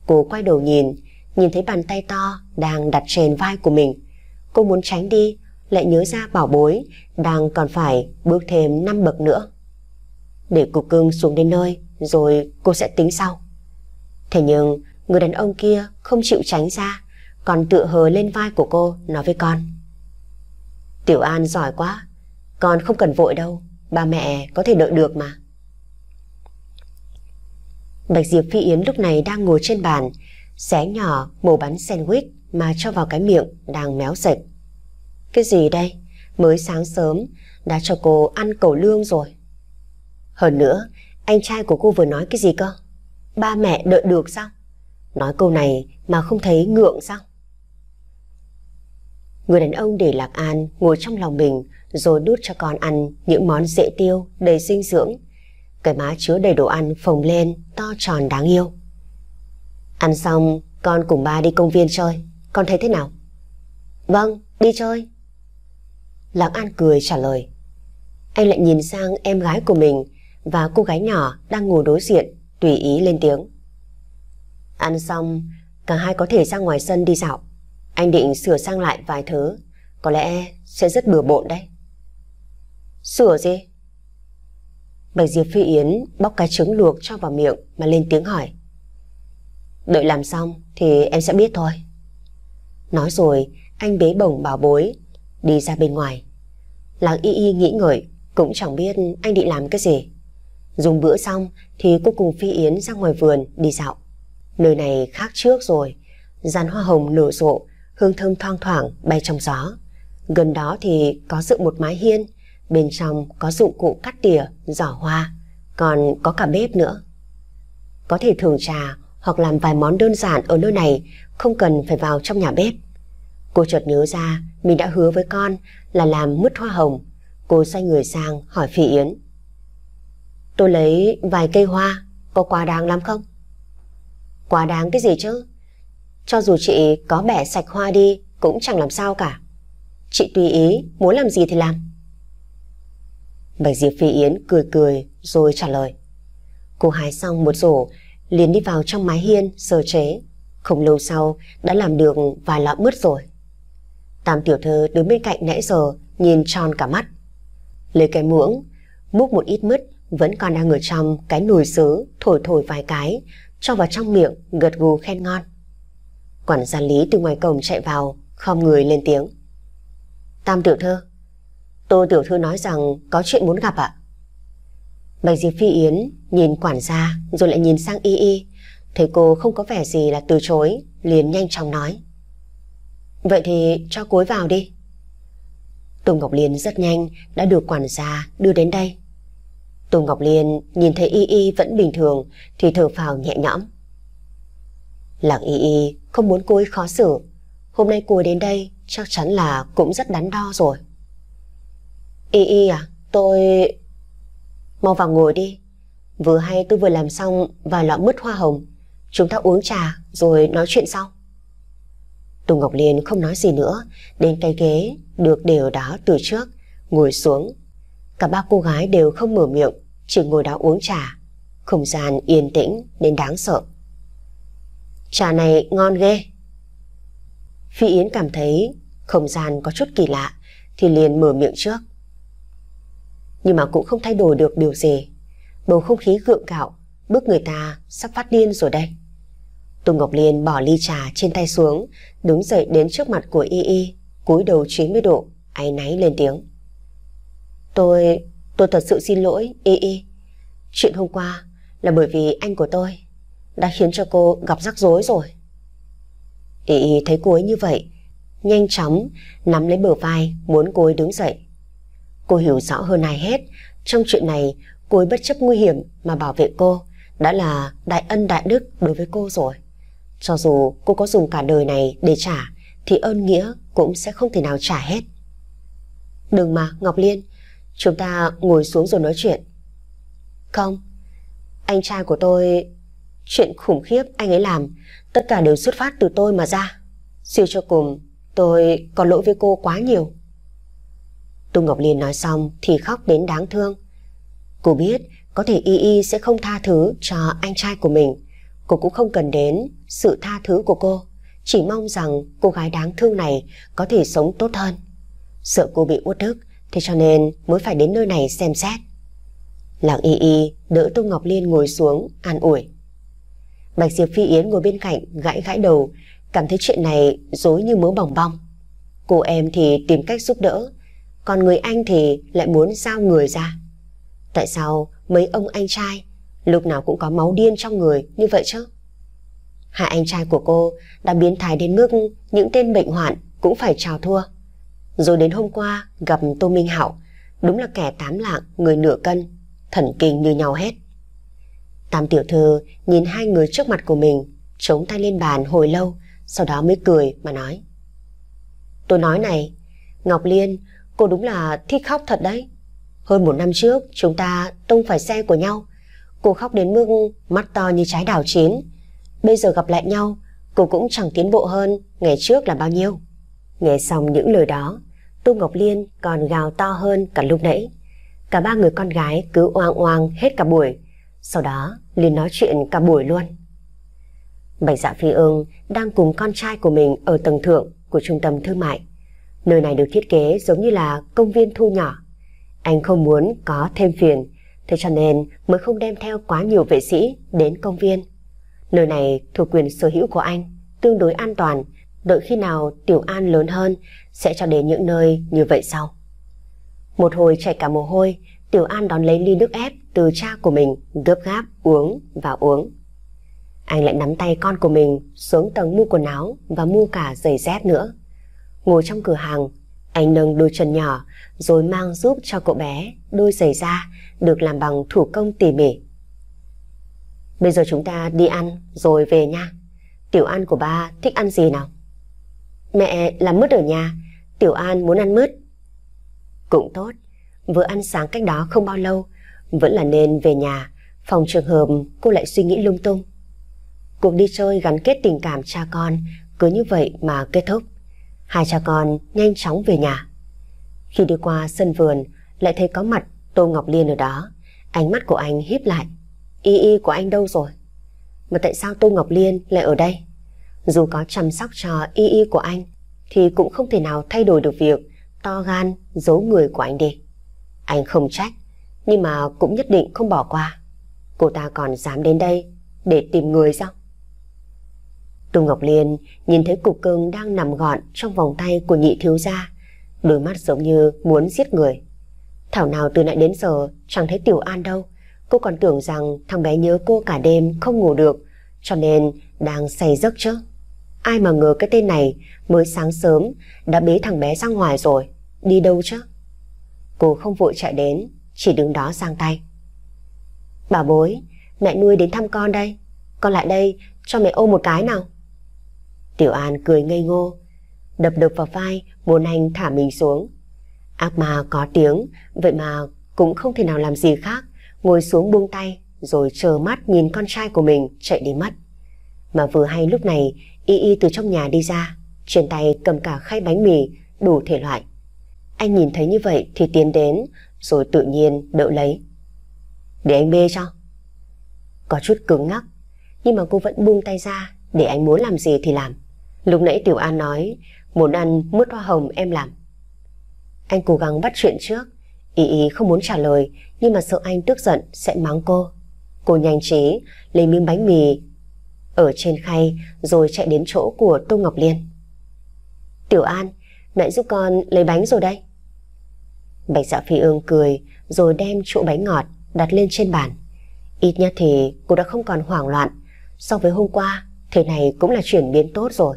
Cô quay đầu nhìn, nhìn thấy bàn tay to đang đặt trên vai của mình. Cô muốn tránh đi, lại nhớ ra bảo bối đang còn phải bước thêm 5 bậc nữa. Để cục cưng xuống đến nơi rồi cô sẽ tính sau. Thế nhưng người đàn ông kia không chịu tránh ra, còn tựa hờ lên vai của cô nói với con. Tiểu An giỏi quá, con không cần vội đâu, ba mẹ có thể đợi được mà. Bạch Diệp Phi Yến lúc này đang ngồi trên bàn, xé nhỏ màu bánh sandwich mà cho vào cái miệng đang méo sạch. Cái gì đây? Mới sáng sớm đã cho cô ăn cầu lương rồi. Hơn nữa, anh trai của cô vừa nói cái gì cơ? Ba mẹ đợi được sao? Nói câu này mà không thấy ngượng sao? Người đàn ông để Lạc An ngồi trong lòng mình rồi đút cho con ăn những món dễ tiêu, đầy dinh dưỡng. Cái má chứa đầy đồ ăn phồng lên, to tròn đáng yêu. Ăn xong, con cùng ba đi công viên chơi. Con thấy thế nào? Vâng, đi chơi. Lạc An cười trả lời. Anh lại nhìn sang em gái của mình và cô gái nhỏ đang ngồi đối diện, tùy ý lên tiếng. Ăn xong, cả hai có thể ra ngoài sân đi dạo. Anh định sửa sang lại vài thứ, có lẽ sẽ rất bừa bộn đấy. Sửa gì? Bạch Diệp Phi Yến bóc cái trứng luộc cho vào miệng mà lên tiếng hỏi. Đợi làm xong thì em sẽ biết thôi. Nói rồi, anh bế bổng bảo bối, đi ra bên ngoài. Làng y y nghĩ ngợi, cũng chẳng biết anh định làm cái gì. Dùng bữa xong thì cô cùng Phi Yến ra ngoài vườn đi dạo. Nơi này khác trước rồi, giàn hoa hồng nở rộ, hương thơm thoang thoảng bay trong gió. Gần đó thì có dựng một mái hiên, bên trong có dụng cụ cắt tỉa, giỏ hoa, còn có cả bếp nữa. Có thể thưởng trà hoặc làm vài món đơn giản ở nơi này, không cần phải vào trong nhà bếp. Cô chợt nhớ ra mình đã hứa với con là làm mứt hoa hồng. Cô xoay người sang hỏi Phi Yến. Tôi lấy vài cây hoa, có quá đáng lắm không? Quá đáng cái gì chứ? Cho dù chị có bẻ sạch hoa đi cũng chẳng làm sao cả. Chị tùy ý, muốn làm gì thì làm. Bạch Diệp Phi Yến cười cười rồi trả lời. Cô hái xong một rổ, liền đi vào trong mái hiên, sơ chế. Không lâu sau, đã làm được vài lọ mứt rồi. Tam tiểu thư đứng bên cạnh nãy giờ, nhìn tròn cả mắt. Lấy cái muỗng, múc một ít mứt, vẫn còn đang ở trong cái nồi sứ, thổi thổi vài cái, cho vào trong miệng, gật gù khen ngon. Quản gia Lý từ ngoài cổng chạy vào, khom người lên tiếng. Tam tiểu thư. Tô tiểu thư nói rằng có chuyện muốn gặp ạ. Bạch Diệp Phi Yến nhìn quản gia rồi lại nhìn sang Y Y. Thấy cô không có vẻ gì là từ chối, liền nhanh chóng nói. Vậy thì cho cối vào đi. Tô Ngọc Liên rất nhanh đã được quản gia đưa đến đây. Tô Ngọc Liên nhìn thấy Y Y vẫn bình thường thì thở phào nhẹ nhõm. Lạc y y không muốn cô ấy khó xử. Hôm nay cô ấy đến đây chắc chắn là cũng rất đắn đo rồi. Y y à, tôi... Mau vào ngồi đi. Vừa hay tôi vừa làm xong vài lọ mứt hoa hồng. Chúng ta uống trà rồi nói chuyện sau. Tùng Ngọc Liên không nói gì nữa, đến cái ghế được đều ở đó từ trước, ngồi xuống. Cả ba cô gái đều không mở miệng, chỉ ngồi đó uống trà. Không gian yên tĩnh đến đáng sợ. Trà này ngon ghê. Phi Yến cảm thấy không gian có chút kỳ lạ thì liền mở miệng trước. Nhưng mà cũng không thay đổi được điều gì. Bầu không khí gượng gạo, bước người ta sắp phát điên rồi đây. Tùng Ngọc Liên bỏ ly trà trên tay xuống, đứng dậy đến trước mặt của Y Y, cúi đầu 90 độ, áy náy lên tiếng. Tôi, tôi thật sự xin lỗi, Y Y. Chuyện hôm qua là bởi vì anh của tôi đã khiến cho cô gặp rắc rối rồi. Ý, thấy cô ấy như vậy, nhanh chóng nắm lấy bờ vai muốn cô ấy đứng dậy. Cô hiểu rõ hơn ai hết, trong chuyện này cô ấy bất chấp nguy hiểm mà bảo vệ cô đã là đại ân đại đức đối với cô rồi. Cho dù cô có dùng cả đời này để trả thì ơn nghĩa cũng sẽ không thể nào trả hết. Đừng mà, Ngọc Liên, chúng ta ngồi xuống rồi nói chuyện. Không, anh trai của tôi Chuyện khủng khiếp anh ấy làm, tất cả đều xuất phát từ tôi mà ra. Suy cho cùng, tôi có lỗi với cô quá nhiều. Tu Ngọc Liên nói xong thì khóc đến đáng thương. Cô biết có thể Y Y sẽ không tha thứ cho anh trai của mình. Cô cũng không cần đến sự tha thứ của cô. Chỉ mong rằng cô gái đáng thương này có thể sống tốt hơn. Sợ cô bị uất ức, thế cho nên mới phải đến nơi này xem xét. Lặng Y Y đỡ Tô Ngọc Liên ngồi xuống, an ủi. Bạch Diệp Phi Yến ngồi bên cạnh gãi gãi đầu, cảm thấy chuyện này dối như mớ bỏng bong. Cô em thì tìm cách giúp đỡ, còn người anh thì lại muốn giao người ra. Tại sao mấy ông anh trai lúc nào cũng có máu điên trong người như vậy chứ? Hai anh trai của cô đã biến thái đến mức những tên bệnh hoạn cũng phải chào thua. Rồi đến hôm qua gặp Tô Minh Hảo, đúng là kẻ tám lạng, người nửa cân, thần kinh như nhau hết. Tam tiểu thư nhìn hai người trước mặt của mình, chống tay lên bàn hồi lâu, sau đó mới cười mà nói. Tôi nói này, Ngọc Liên, cô đúng là thích khóc thật đấy. Hơn một năm trước, chúng ta tông phải xe của nhau. Cô khóc đến mức mắt to như trái đào chín. Bây giờ gặp lại nhau, cô cũng chẳng tiến bộ hơn ngày trước là bao nhiêu. Nghe xong những lời đó, Tu Ngọc Liên còn gào to hơn cả lúc nãy. Cả ba người con gái cứ oang oang hết cả buổi. Sau đó liền nói chuyện cả buổi luôn. Bạch Dạ Phi ương đang cùng con trai của mình ở tầng thượng của trung tâm thương mại. Nơi này được thiết kế giống như là công viên thu nhỏ. Anh không muốn có thêm phiền, thế cho nên mới không đem theo quá nhiều vệ sĩ đến công viên. Nơi này thuộc quyền sở hữu của anh, tương đối an toàn, đợi khi nào Tiểu An lớn hơn sẽ cho đến những nơi như vậy sau. Một hồi chảy cả mồ hôi, Tiểu An đón lấy ly nước ép từ cha của mình, gấp gáp uống và uống. Anh lại nắm tay con của mình xuống tầng mua quần áo và mua cả giày dép nữa. Ngồi trong cửa hàng, anh nâng đôi chân nhỏ rồi mang giúp cho cậu bé đôi giày da được làm bằng thủ công tỉ mỉ. Bây giờ chúng ta đi ăn rồi về nha. Tiểu An của ba thích ăn gì nào? Mẹ làm mứt ở nhà, Tiểu An muốn ăn mứt. Cũng tốt, Vừa ăn sáng cách đó không bao lâu, vẫn là nên về nhà, phòng trường hợp cô lại suy nghĩ lung tung. Cuộc đi chơi gắn kết tình cảm cha con cứ như vậy mà kết thúc. Hai cha con nhanh chóng về nhà. Khi đi qua sân vườn, lại thấy có mặt Tô Ngọc Liên ở đó. Ánh mắt của anh híp lại. Y y của anh đâu rồi? Mà tại sao Tô Ngọc Liên lại ở đây? Dù có chăm sóc cho y y của anh, thì cũng không thể nào thay đổi được việc to gan giấu người của anh đi. Anh không trách, nhưng mà cũng nhất định không bỏ qua. Cô ta còn dám đến đây để tìm người sao? Tùng Ngọc Liên nhìn thấy cục cưng đang nằm gọn trong vòng tay của nhị thiếu gia, đôi mắt giống như muốn giết người. Thảo nào từ nãy đến giờ chẳng thấy Tiểu An đâu, cô còn tưởng rằng thằng bé nhớ cô cả đêm không ngủ được, cho nên đang say giấc chứ. Ai mà ngờ cái tên này mới sáng sớm đã bế thằng bé ra ngoài rồi, đi đâu chứ? Cô không vội chạy đến, chỉ đứng đó sang tay. Bà bối, mẹ nuôi đến thăm con đây. Con lại đây, cho mẹ ôm một cái nào. Tiểu An cười ngây ngô, đập đập vào vai, muốn anh thả mình xuống. Ác mà có tiếng, vậy mà cũng không thể nào làm gì khác, ngồi xuống buông tay, rồi chờ mắt nhìn con trai của mình chạy đi mất. Mà vừa hay lúc này, Y Y từ trong nhà đi ra, trên tay cầm cả khay bánh mì, đủ thể loại. Anh nhìn thấy như vậy thì tiến đến, rồi tự nhiên đỡ lấy. Để anh bê cho. Có chút cứng ngắc, nhưng mà cô vẫn buông tay ra, để anh muốn làm gì thì làm. Lúc nãy Tiểu An nói, muốn ăn mứt hoa hồng em làm. Anh cố gắng bắt chuyện trước, ý ý không muốn trả lời, nhưng mà sợ anh tức giận sẽ mắng cô. Cô nhanh trí, lấy miếng bánh mì ở trên khay rồi chạy đến chỗ của Tô Ngọc Liên. Tiểu An, mẹ giúp con lấy bánh rồi đây. Bạch dạ phi ương cười rồi đem chỗ bánh ngọt đặt lên trên bàn. Ít nhất thì cô đã không còn hoảng loạn. So với hôm qua, thế này cũng là chuyển biến tốt rồi.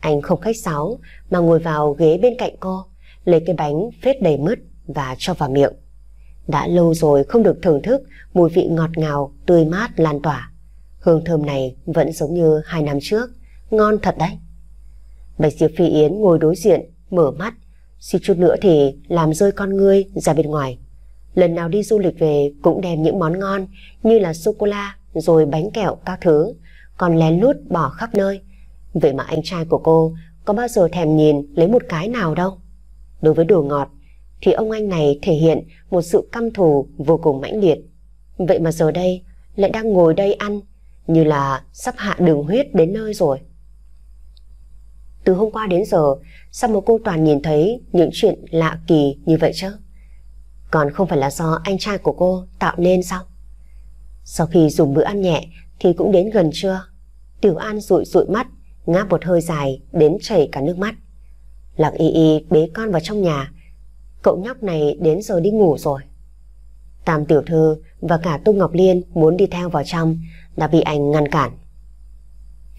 Anh không khách sáo mà ngồi vào ghế bên cạnh cô, lấy cái bánh phết đầy mứt và cho vào miệng. Đã lâu rồi không được thưởng thức mùi vị ngọt ngào, tươi mát lan tỏa. Hương thơm này vẫn giống như hai năm trước, ngon thật đấy. Bạch Diệp Phi Yến ngồi đối diện, mở mắt, Suýt chút nữa thì làm rơi con ngươi ra bên ngoài. Lần nào đi du lịch về cũng đem những món ngon như là sô-cô-la rồi bánh kẹo các thứ, còn lén lút bỏ khắp nơi. Vậy mà anh trai của cô có bao giờ thèm nhìn lấy một cái nào đâu. Đối với đồ ngọt thì ông anh này thể hiện một sự căm thù vô cùng mãnh liệt. Vậy mà giờ đây lại đang ngồi đây ăn như là sắp hạ đường huyết đến nơi rồi. Từ hôm qua đến giờ, sao mà cô toàn nhìn thấy những chuyện lạ kỳ như vậy chứ? Còn không phải là do anh trai của cô tạo nên sao? Sau khi dùng bữa ăn nhẹ thì cũng đến gần trưa. Tiểu An rụi rụi mắt, ngáp một hơi dài đến chảy cả nước mắt. Lạc Y Y bế con vào trong nhà. Cậu nhóc này đến giờ đi ngủ rồi. Tam Tiểu Thư và cả Tô Ngọc Liên muốn đi theo vào trong đã bị anh ngăn cản.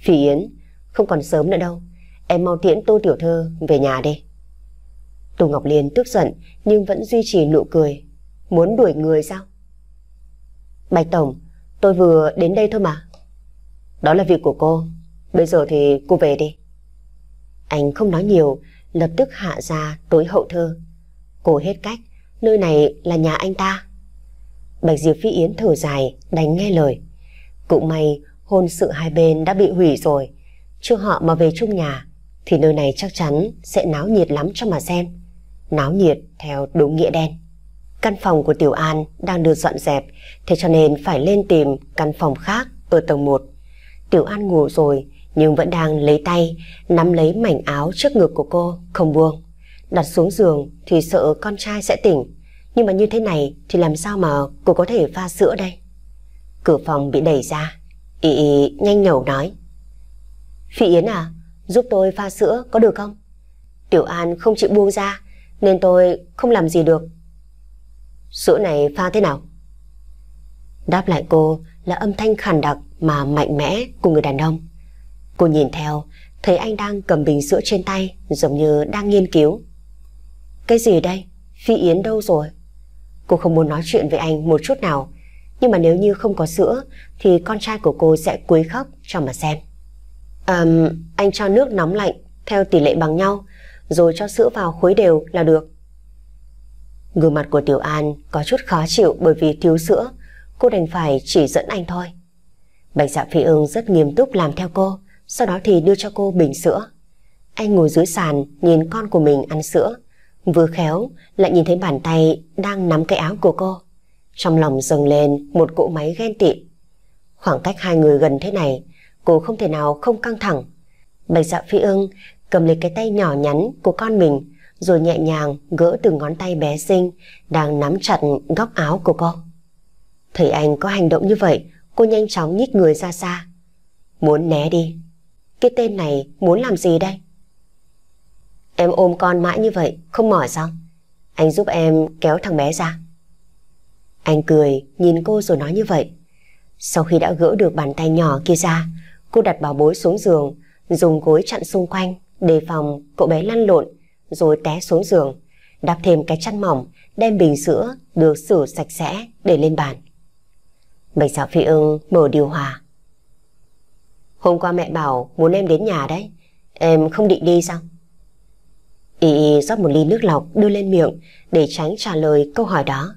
phi Yến, không còn sớm nữa đâu. Em mau tiễn Tô Tiểu Thơ về nhà đi. Tô Ngọc Liên tức giận nhưng vẫn duy trì nụ cười. Muốn đuổi người sao? Bạch Tổng, tôi vừa đến đây thôi mà. Đó là việc của cô. Bây giờ thì cô về đi. Anh không nói nhiều, lập tức hạ ra tối hậu thơ. Cô hết cách, nơi này là nhà anh ta. Bạch Diệp Phi Yến thở dài, đánh nghe lời. Cũng may hôn sự hai bên đã bị hủy rồi, Chưa họ mà về chung nhà thì nơi này chắc chắn sẽ náo nhiệt lắm cho mà xem. Náo nhiệt theo đúng nghĩa đen. Căn phòng của Tiểu An đang được dọn dẹp, thế cho nên phải lên tìm căn phòng khác ở tầng 1. Tiểu An ngủ rồi nhưng vẫn đang lấy tay nắm lấy mảnh áo trước ngực của cô không buông. Đặt xuống giường thì sợ con trai sẽ tỉnh, nhưng mà như thế này thì làm sao mà cô có thể pha sữa đây? Cửa phòng bị đẩy ra, ý, ý nhanh nhẩu nói. Phi Yến à, giúp tôi pha sữa có được không? Tiểu An không chịu buông ra, nên tôi không làm gì được. Sữa này pha thế nào? Đáp lại cô là âm thanh khàn đặc mà mạnh mẽ của người đàn ông. Cô nhìn theo, thấy anh đang cầm bình sữa trên tay, giống như đang nghiên cứu. Cái gì đây? Phi Yến đâu rồi? Cô không muốn nói chuyện với anh một chút nào, nhưng mà nếu như không có sữa thì con trai của cô sẽ quấy khóc cho mà xem. Um, anh cho nước nóng lạnh theo tỷ lệ bằng nhau, rồi cho sữa vào khuấy đều là được. Gương mặt của Tiểu An có chút khó chịu bởi vì thiếu sữa, cô đành phải chỉ dẫn anh thôi. Bạch Dạ Phi Ưng rất nghiêm túc làm theo cô, sau đó thì đưa cho cô bình sữa. Anh ngồi dưới sàn nhìn con của mình ăn sữa, vừa khéo lại nhìn thấy bàn tay đang nắm cái áo của cô. Trong lòng dâng lên một cỗ máy ghen tị. Khoảng cách hai người gần thế này, cô không thể nào không căng thẳng. Bạch dạ phi ưng cầm lấy cái tay nhỏ nhắn của con mình rồi nhẹ nhàng gỡ từ ngón tay bé xinh đang nắm chặt góc áo của cô. Thấy anh có hành động như vậy, cô nhanh chóng nhích người ra xa. Muốn né đi. Cái tên này muốn làm gì đây? Em ôm con mãi như vậy, không mỏi sao? Anh giúp em kéo thằng bé ra. Anh cười, nhìn cô rồi nói như vậy. Sau khi đã gỡ được bàn tay nhỏ kia ra, Cô đặt bảo bối xuống giường, dùng gối chặn xung quanh, đề phòng cậu bé lăn lộn, rồi té xuống giường. Đắp thêm cái chăn mỏng, đem bình sữa được rửa sạch sẽ để lên bàn. Bạch Dạ Phi ưng mở điều hòa. Hôm qua mẹ bảo muốn em đến nhà đấy, em không định đi sao? Y Y rót một ly nước lọc đưa lên miệng để tránh trả lời câu hỏi đó.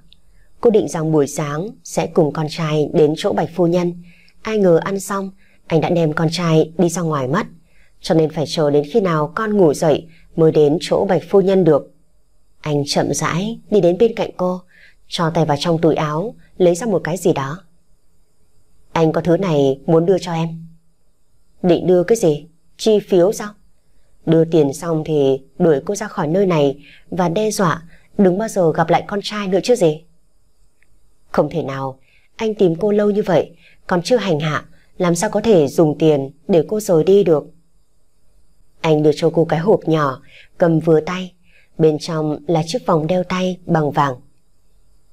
Cô định rằng buổi sáng sẽ cùng con trai đến chỗ Bạch Phu Nhân. Ai ngờ ăn xong anh đã đem con trai đi ra ngoài mất, cho nên phải chờ đến khi nào con ngủ dậy mới đến chỗ bạch phu nhân được. Anh chậm rãi đi đến bên cạnh cô, cho tay vào trong túi áo, lấy ra một cái gì đó. Anh có thứ này muốn đưa cho em. Định đưa cái gì? Chi phiếu sao? Đưa tiền xong thì đuổi cô ra khỏi nơi này và đe dọa đừng bao giờ gặp lại con trai nữa chứ gì. Không thể nào, anh tìm cô lâu như vậy còn chưa hành hạ làm sao có thể dùng tiền để cô rời đi được. Anh đưa cho cô cái hộp nhỏ, cầm vừa tay, bên trong là chiếc vòng đeo tay bằng vàng.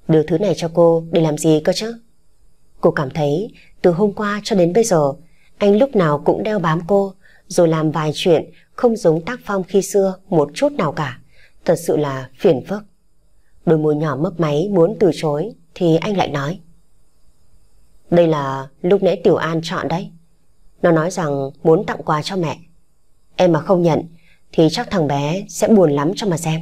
Đưa thứ này cho cô để làm gì cơ chứ? Cô cảm thấy từ hôm qua cho đến bây giờ, anh lúc nào cũng đeo bám cô, rồi làm vài chuyện không giống tác phong khi xưa một chút nào cả. Thật sự là phiền phức. Đôi môi nhỏ mấp máy muốn từ chối thì anh lại nói. Đây là lúc nãy Tiểu An chọn đấy. Nó nói rằng muốn tặng quà cho mẹ. Em mà không nhận thì chắc thằng bé sẽ buồn lắm cho mà xem.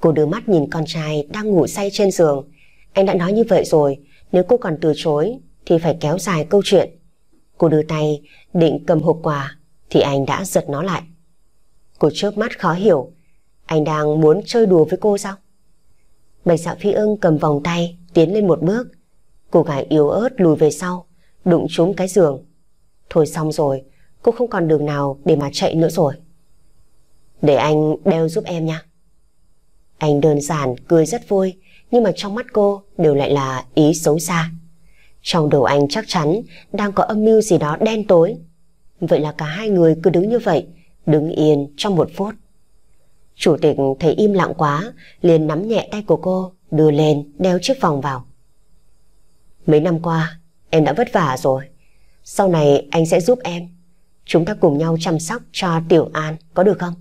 Cô đưa mắt nhìn con trai đang ngủ say trên giường. Anh đã nói như vậy rồi, nếu cô còn từ chối thì phải kéo dài câu chuyện. Cô đưa tay định cầm hộp quà thì anh đã giật nó lại. Cô trước mắt khó hiểu, anh đang muốn chơi đùa với cô sao? Bạch dạ phi ưng cầm vòng tay tiến lên một bước Cô gái yếu ớt lùi về sau, đụng trúng cái giường. Thôi xong rồi, cô không còn đường nào để mà chạy nữa rồi. Để anh đeo giúp em nha. Anh đơn giản cười rất vui, nhưng mà trong mắt cô đều lại là ý xấu xa. Trong đầu anh chắc chắn đang có âm mưu gì đó đen tối. Vậy là cả hai người cứ đứng như vậy, đứng yên trong một phút. Chủ tịch thấy im lặng quá, liền nắm nhẹ tay của cô, đưa lên, đeo chiếc vòng vào. Mấy năm qua, em đã vất vả rồi. Sau này anh sẽ giúp em. Chúng ta cùng nhau chăm sóc cho Tiểu An, có được không?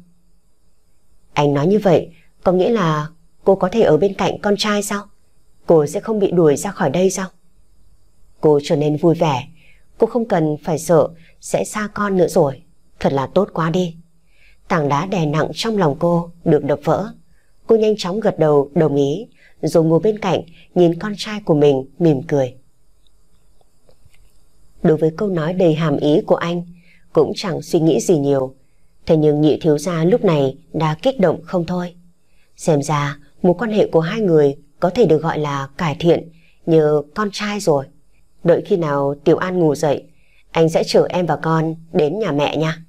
Anh nói như vậy, có nghĩa là cô có thể ở bên cạnh con trai sao? Cô sẽ không bị đuổi ra khỏi đây sao? Cô trở nên vui vẻ, cô không cần phải sợ sẽ xa con nữa rồi. Thật là tốt quá đi. Tảng đá đè nặng trong lòng cô được đập vỡ. Cô nhanh chóng gật đầu đồng ý, rồi ngồi bên cạnh nhìn con trai của mình mỉm cười đối với câu nói đầy hàm ý của anh, cũng chẳng suy nghĩ gì nhiều. Thế nhưng nhị thiếu gia lúc này đã kích động không thôi. Xem ra mối quan hệ của hai người có thể được gọi là cải thiện nhờ con trai rồi. Đợi khi nào Tiểu An ngủ dậy, anh sẽ chở em và con đến nhà mẹ nha.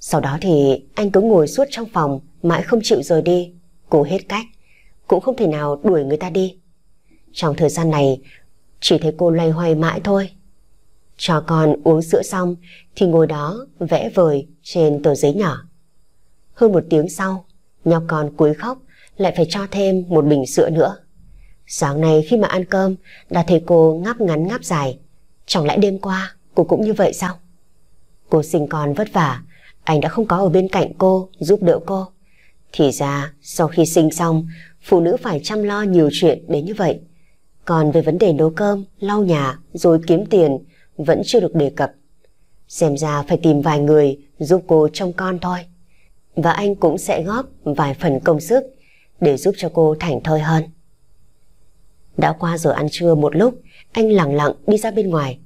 Sau đó thì anh cứ ngồi suốt trong phòng mãi không chịu rời đi, cố hết cách, cũng không thể nào đuổi người ta đi. Trong thời gian này, chỉ thấy cô loay hoay mãi thôi. Cho con uống sữa xong thì ngồi đó vẽ vời trên tờ giấy nhỏ. Hơn một tiếng sau, nhóc con cúi khóc lại phải cho thêm một bình sữa nữa. Sáng nay khi mà ăn cơm đã thấy cô ngáp ngắn ngáp dài. Chẳng lẽ đêm qua cô cũng như vậy sao? Cô sinh con vất vả, anh đã không có ở bên cạnh cô giúp đỡ cô. Thì ra sau khi sinh xong, phụ nữ phải chăm lo nhiều chuyện đến như vậy. Còn về vấn đề nấu cơm, lau nhà, rồi kiếm tiền, vẫn chưa được đề cập. Xem ra phải tìm vài người giúp cô trông con thôi. Và anh cũng sẽ góp vài phần công sức để giúp cho cô thành thơi hơn. Đã qua giờ ăn trưa một lúc, anh lặng lặng đi ra bên ngoài.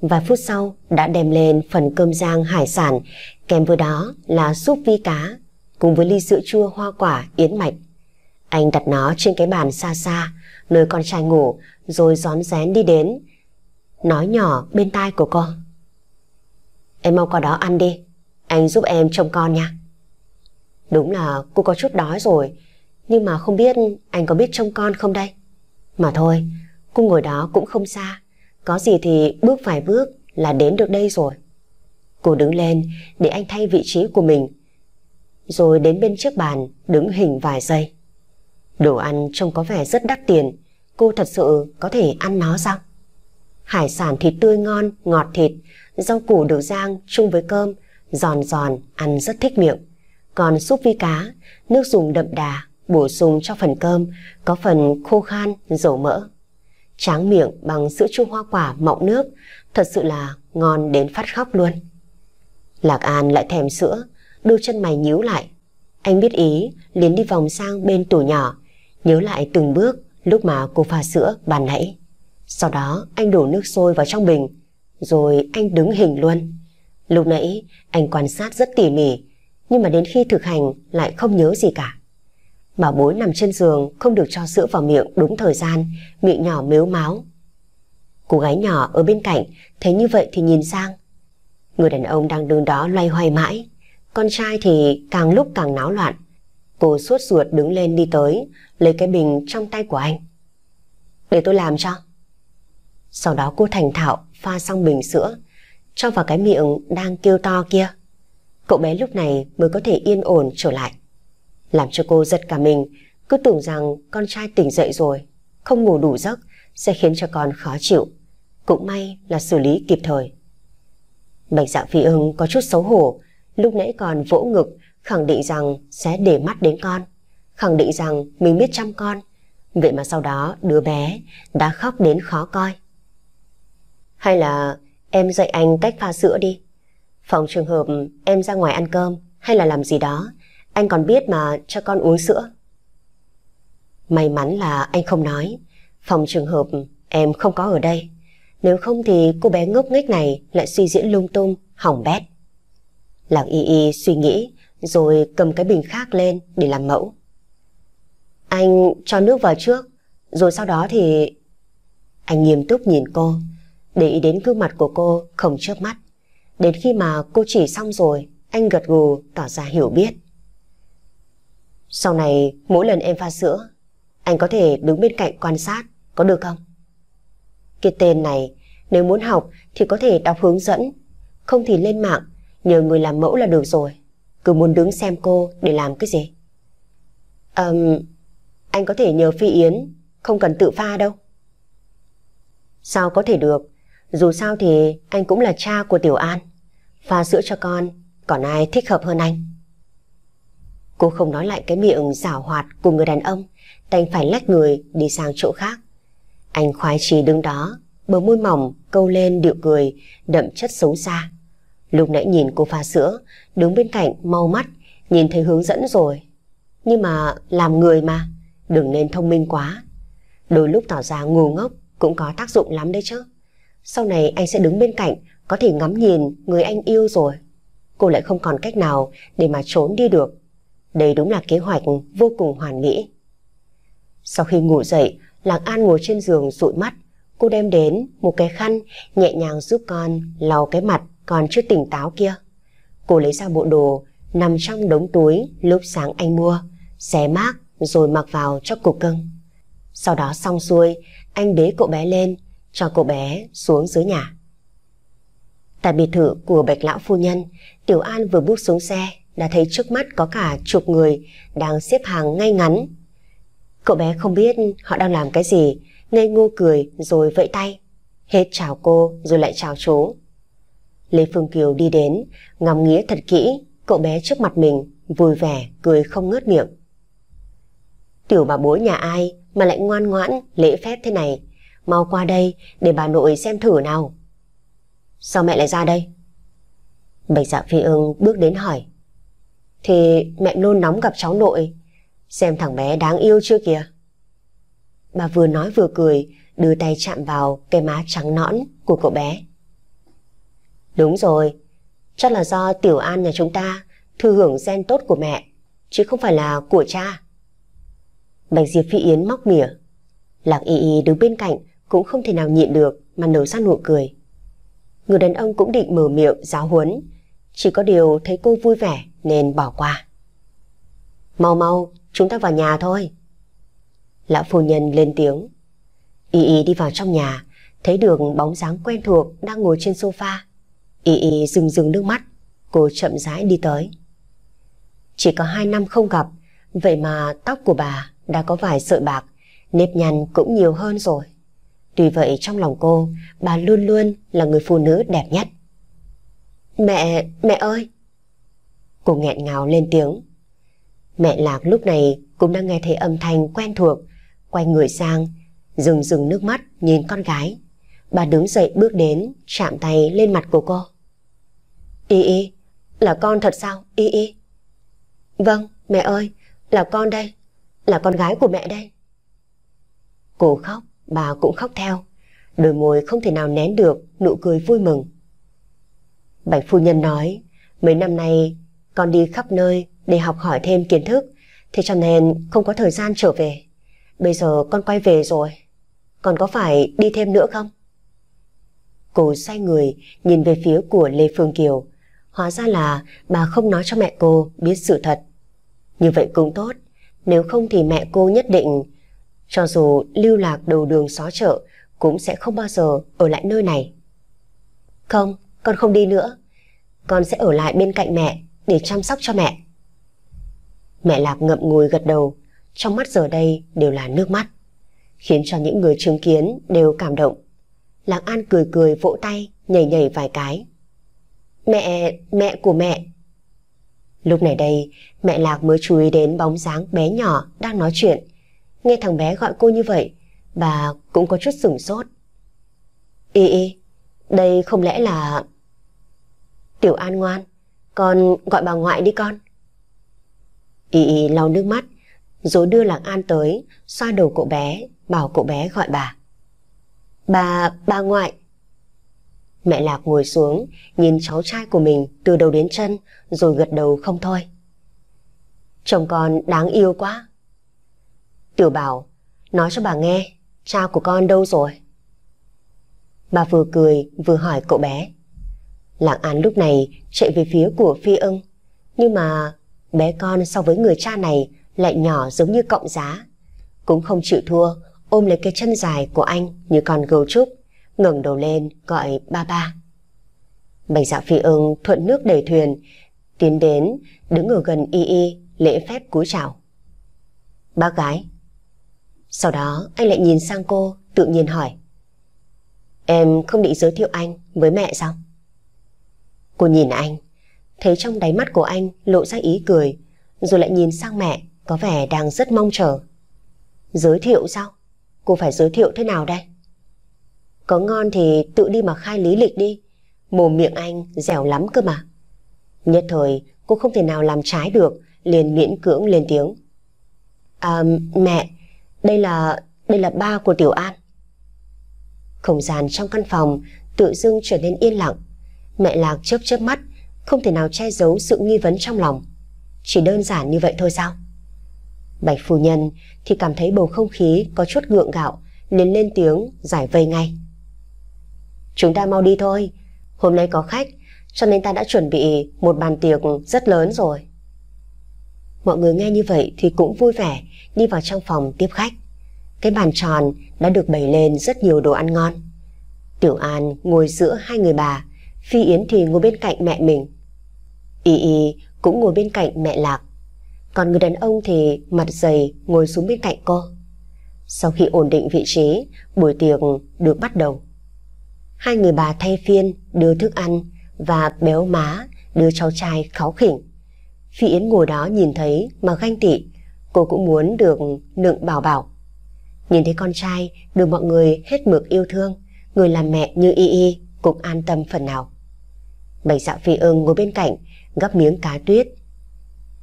Vài phút sau đã đem lên phần cơm rang hải sản, kèm với đó là súp vi cá, cùng với ly sữa chua hoa quả yến mạch. Anh đặt nó trên cái bàn xa xa, nơi con trai ngủ rồi rón rén đi đến. Nói nhỏ bên tai của con. Em mau qua đó ăn đi, anh giúp em trông con nha. Đúng là cô có chút đói rồi, nhưng mà không biết anh có biết trông con không đây? Mà thôi, cô ngồi đó cũng không xa, có gì thì bước vài bước là đến được đây rồi. Cô đứng lên để anh thay vị trí của mình, rồi đến bên trước bàn đứng hình vài giây. Đồ ăn trông có vẻ rất đắt tiền, cô thật sự có thể ăn nó sao? Hải sản thì tươi ngon, ngọt thịt, rau củ được rang chung với cơm, giòn giòn, ăn rất thích miệng. Còn súp vi cá, nước dùng đậm đà, bổ sung cho phần cơm, có phần khô khan, dầu mỡ. Tráng miệng bằng sữa chua hoa quả mọng nước, thật sự là ngon đến phát khóc luôn. Lạc An lại thèm sữa, đôi chân mày nhíu lại. Anh biết ý, liền đi vòng sang bên tủ nhỏ, nhớ lại từng bước Lúc mà cô pha sữa bàn nãy Sau đó anh đổ nước sôi vào trong bình Rồi anh đứng hình luôn Lúc nãy anh quan sát rất tỉ mỉ Nhưng mà đến khi thực hành lại không nhớ gì cả bà bối nằm trên giường không được cho sữa vào miệng đúng thời gian Miệng nhỏ mếu máu Cô gái nhỏ ở bên cạnh Thấy như vậy thì nhìn sang Người đàn ông đang đứng đó loay hoay mãi Con trai thì càng lúc càng náo loạn Cô suốt ruột đứng lên đi tới, lấy cái bình trong tay của anh. Để tôi làm cho. Sau đó cô thành thạo pha xong bình sữa, cho vào cái miệng đang kêu to kia. Cậu bé lúc này mới có thể yên ổn trở lại. Làm cho cô giật cả mình, cứ tưởng rằng con trai tỉnh dậy rồi, không ngủ đủ giấc sẽ khiến cho con khó chịu. Cũng may là xử lý kịp thời. Bạch dạ phi ưng có chút xấu hổ, lúc nãy còn vỗ ngực khẳng định rằng sẽ để mắt đến con, khẳng định rằng mình biết chăm con. Vậy mà sau đó đứa bé đã khóc đến khó coi. Hay là em dạy anh cách pha sữa đi. Phòng trường hợp em ra ngoài ăn cơm hay là làm gì đó, anh còn biết mà cho con uống sữa. May mắn là anh không nói, phòng trường hợp em không có ở đây. Nếu không thì cô bé ngốc nghếch này lại suy diễn lung tung, hỏng bét. Lạc Y Y suy nghĩ rồi cầm cái bình khác lên để làm mẫu. Anh cho nước vào trước, rồi sau đó thì... Anh nghiêm túc nhìn cô, để ý đến gương mặt của cô không chớp mắt. Đến khi mà cô chỉ xong rồi, anh gật gù tỏ ra hiểu biết. Sau này, mỗi lần em pha sữa, anh có thể đứng bên cạnh quan sát, có được không? Cái tên này, nếu muốn học thì có thể đọc hướng dẫn, không thì lên mạng, nhờ người làm mẫu là được rồi cứ muốn đứng xem cô để làm cái gì. Ờm, anh có thể nhờ Phi Yến, không cần tự pha đâu. Sao có thể được, dù sao thì anh cũng là cha của Tiểu An. Pha sữa cho con, còn ai thích hợp hơn anh. Cô không nói lại cái miệng giả hoạt của người đàn ông, đành phải lách người đi sang chỗ khác. Anh khoái trì đứng đó, bờ môi mỏng câu lên điệu cười, đậm chất xấu xa. Lúc nãy nhìn cô pha sữa, đứng bên cạnh mau mắt, nhìn thấy hướng dẫn rồi. Nhưng mà làm người mà, đừng nên thông minh quá. Đôi lúc tỏ ra ngu ngốc cũng có tác dụng lắm đấy chứ. Sau này anh sẽ đứng bên cạnh, có thể ngắm nhìn người anh yêu rồi. Cô lại không còn cách nào để mà trốn đi được. Đây đúng là kế hoạch vô cùng hoàn mỹ. Sau khi ngủ dậy, Lạc An ngồi trên giường dụi mắt. Cô đem đến một cái khăn nhẹ nhàng giúp con lau cái mặt còn chưa tỉnh táo kia. Cô lấy ra bộ đồ nằm trong đống túi lúc sáng anh mua, xé mát rồi mặc vào cho cục cưng. Sau đó xong xuôi, anh bế cậu bé lên, cho cậu bé xuống dưới nhà. Tại biệt thự của Bạch Lão Phu Nhân, Tiểu An vừa bước xuống xe đã thấy trước mắt có cả chục người đang xếp hàng ngay ngắn. Cậu bé không biết họ đang làm cái gì, ngây ngô cười rồi vẫy tay. Hết chào cô rồi lại chào chú. Lê Phương Kiều đi đến, ngắm nghĩa thật kỹ, cậu bé trước mặt mình, vui vẻ, cười không ngớt miệng. Tiểu bà bối nhà ai mà lại ngoan ngoãn, lễ phép thế này, mau qua đây để bà nội xem thử nào. Sao mẹ lại ra đây? Bạch dạ phi ưng bước đến hỏi. Thì mẹ nôn nóng gặp cháu nội, xem thằng bé đáng yêu chưa kìa. Bà vừa nói vừa cười, đưa tay chạm vào cái má trắng nõn của cậu bé. Đúng rồi, chắc là do Tiểu An nhà chúng ta thư hưởng gen tốt của mẹ, chứ không phải là của cha. Bạch Diệp Phi Yến móc mỉa. Lạc Y Y đứng bên cạnh cũng không thể nào nhịn được mà nở ra nụ cười. Người đàn ông cũng định mở miệng giáo huấn, chỉ có điều thấy cô vui vẻ nên bỏ qua. Mau mau, chúng ta vào nhà thôi. Lão phu nhân lên tiếng. Y Y đi vào trong nhà, thấy được bóng dáng quen thuộc đang ngồi trên sofa. Y y rừng rừng nước mắt, cô chậm rãi đi tới. Chỉ có hai năm không gặp, vậy mà tóc của bà đã có vài sợi bạc, nếp nhăn cũng nhiều hơn rồi. Tuy vậy trong lòng cô, bà luôn luôn là người phụ nữ đẹp nhất. Mẹ, mẹ ơi! Cô nghẹn ngào lên tiếng. Mẹ Lạc lúc này cũng đang nghe thấy âm thanh quen thuộc, quay người sang, dừng dừng nước mắt nhìn con gái. Bà đứng dậy bước đến, chạm tay lên mặt của cô. Y Y, là con thật sao, Y Y? Vâng, mẹ ơi, là con đây, là con gái của mẹ đây. Cô khóc, bà cũng khóc theo, đôi môi không thể nào nén được nụ cười vui mừng. Bạch phu nhân nói, mấy năm nay con đi khắp nơi để học hỏi thêm kiến thức, thế cho nên không có thời gian trở về. Bây giờ con quay về rồi, còn có phải đi thêm nữa không? Cô xoay người, nhìn về phía của Lê Phương Kiều. Hóa ra là bà không nói cho mẹ cô biết sự thật. Như vậy cũng tốt, nếu không thì mẹ cô nhất định, cho dù lưu lạc đầu đường xó chợ, cũng sẽ không bao giờ ở lại nơi này. Không, con không đi nữa. Con sẽ ở lại bên cạnh mẹ để chăm sóc cho mẹ. Mẹ Lạc ngậm ngùi gật đầu, trong mắt giờ đây đều là nước mắt, khiến cho những người chứng kiến đều cảm động. Làng An cười cười vỗ tay, nhảy nhảy vài cái. Mẹ, mẹ của mẹ. Lúc này đây, mẹ Lạc mới chú ý đến bóng dáng bé nhỏ đang nói chuyện. Nghe thằng bé gọi cô như vậy, bà cũng có chút sửng sốt. Y y, đây không lẽ là... Tiểu An ngoan, con gọi bà ngoại đi con. Y y lau nước mắt, rồi đưa Lạc An tới, xoa đầu cậu bé, bảo cậu bé gọi bà. Bà, bà ngoại. Mẹ Lạc ngồi xuống, nhìn cháu trai của mình từ đầu đến chân, rồi gật đầu không thôi. Chồng con đáng yêu quá. Tiểu bảo, nói cho bà nghe, cha của con đâu rồi? Bà vừa cười vừa hỏi cậu bé. lạc án lúc này chạy về phía của Phi ưng, nhưng mà bé con so với người cha này lại nhỏ giống như cọng giá. Cũng không chịu thua, ôm lấy cái chân dài của anh như con gấu trúc, ngẩng đầu lên gọi ba ba. Bạch dạ phi ưng thuận nước đẩy thuyền, tiến đến, đứng ở gần y y, lễ phép cúi chào. Bác gái. Sau đó anh lại nhìn sang cô, tự nhiên hỏi. Em không định giới thiệu anh với mẹ sao? Cô nhìn anh, thấy trong đáy mắt của anh lộ ra ý cười, rồi lại nhìn sang mẹ, có vẻ đang rất mong chờ. Giới thiệu sao? cô phải giới thiệu thế nào đây? Có ngon thì tự đi mà khai lý lịch đi. Mồm miệng anh dẻo lắm cơ mà. Nhất thời, cô không thể nào làm trái được, liền miễn cưỡng lên tiếng. À, mẹ, đây là, đây là ba của Tiểu An. Không gian trong căn phòng tự dưng trở nên yên lặng. Mẹ Lạc chớp chớp mắt, không thể nào che giấu sự nghi vấn trong lòng. Chỉ đơn giản như vậy thôi sao? Bạch phu nhân thì cảm thấy bầu không khí có chút gượng gạo, liền lên tiếng giải vây ngay. Chúng ta mau đi thôi, hôm nay có khách, cho nên ta đã chuẩn bị một bàn tiệc rất lớn rồi. Mọi người nghe như vậy thì cũng vui vẻ đi vào trong phòng tiếp khách. Cái bàn tròn đã được bày lên rất nhiều đồ ăn ngon. Tiểu An ngồi giữa hai người bà, Phi Yến thì ngồi bên cạnh mẹ mình. Y Y cũng ngồi bên cạnh mẹ Lạc. Còn người đàn ông thì mặt dày ngồi xuống bên cạnh cô. Sau khi ổn định vị trí, buổi tiệc được bắt đầu. Hai người bà thay phiên đưa thức ăn và béo má đưa cháu trai kháo khỉnh. Phi Yến ngồi đó nhìn thấy mà ganh tị, cô cũng muốn được nựng bảo bảo. Nhìn thấy con trai được mọi người hết mực yêu thương, người làm mẹ như Y Y cũng an tâm phần nào. Bảy dạ phi ưng ngồi bên cạnh, gắp miếng cá tuyết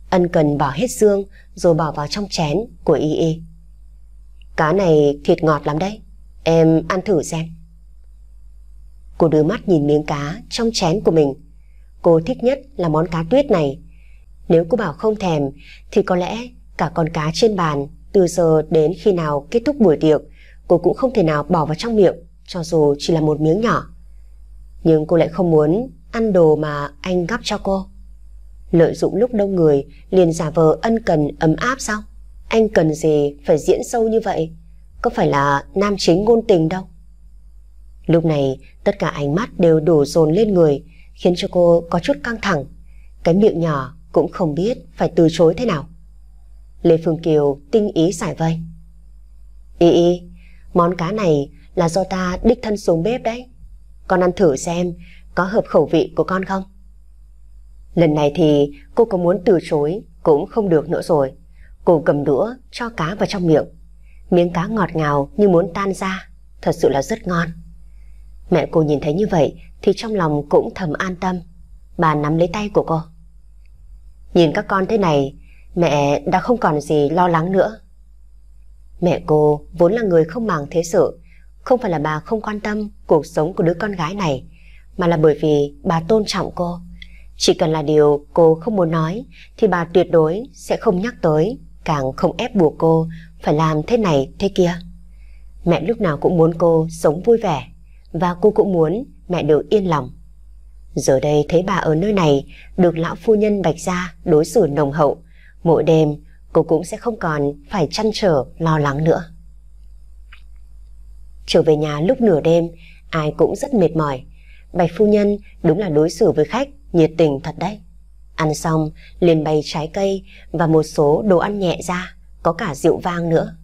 Ân cần bỏ hết xương rồi bỏ vào trong chén của Y Y. Cá này thịt ngọt lắm đấy, em ăn thử xem. Cô đưa mắt nhìn miếng cá trong chén của mình. Cô thích nhất là món cá tuyết này. Nếu cô bảo không thèm thì có lẽ cả con cá trên bàn từ giờ đến khi nào kết thúc buổi tiệc cô cũng không thể nào bỏ vào trong miệng cho dù chỉ là một miếng nhỏ. Nhưng cô lại không muốn ăn đồ mà anh gắp cho cô. Lợi dụng lúc đông người liền giả vờ ân cần ấm áp sao? Anh cần gì phải diễn sâu như vậy? Có phải là nam chính ngôn tình đâu? Lúc này tất cả ánh mắt đều đổ dồn lên người khiến cho cô có chút căng thẳng. Cái miệng nhỏ cũng không biết phải từ chối thế nào. Lê Phương Kiều tinh ý giải vây. Ý ý, món cá này là do ta đích thân xuống bếp đấy. Con ăn thử xem có hợp khẩu vị của con không? Lần này thì cô có muốn từ chối cũng không được nữa rồi. Cô cầm đũa cho cá vào trong miệng. Miếng cá ngọt ngào như muốn tan ra, thật sự là rất ngon. Mẹ cô nhìn thấy như vậy thì trong lòng cũng thầm an tâm. Bà nắm lấy tay của cô. Nhìn các con thế này, mẹ đã không còn gì lo lắng nữa. Mẹ cô vốn là người không màng thế sự, không phải là bà không quan tâm cuộc sống của đứa con gái này, mà là bởi vì bà tôn trọng cô chỉ cần là điều cô không muốn nói thì bà tuyệt đối sẽ không nhắc tới, càng không ép buộc cô phải làm thế này thế kia. Mẹ lúc nào cũng muốn cô sống vui vẻ và cô cũng muốn mẹ được yên lòng. Giờ đây thấy bà ở nơi này được lão phu nhân bạch gia đối xử nồng hậu, mỗi đêm cô cũng sẽ không còn phải chăn trở lo lắng nữa. Trở về nhà lúc nửa đêm, ai cũng rất mệt mỏi. Bạch phu nhân đúng là đối xử với khách nhiệt tình thật đấy. Ăn xong, liền bày trái cây và một số đồ ăn nhẹ ra, có cả rượu vang nữa.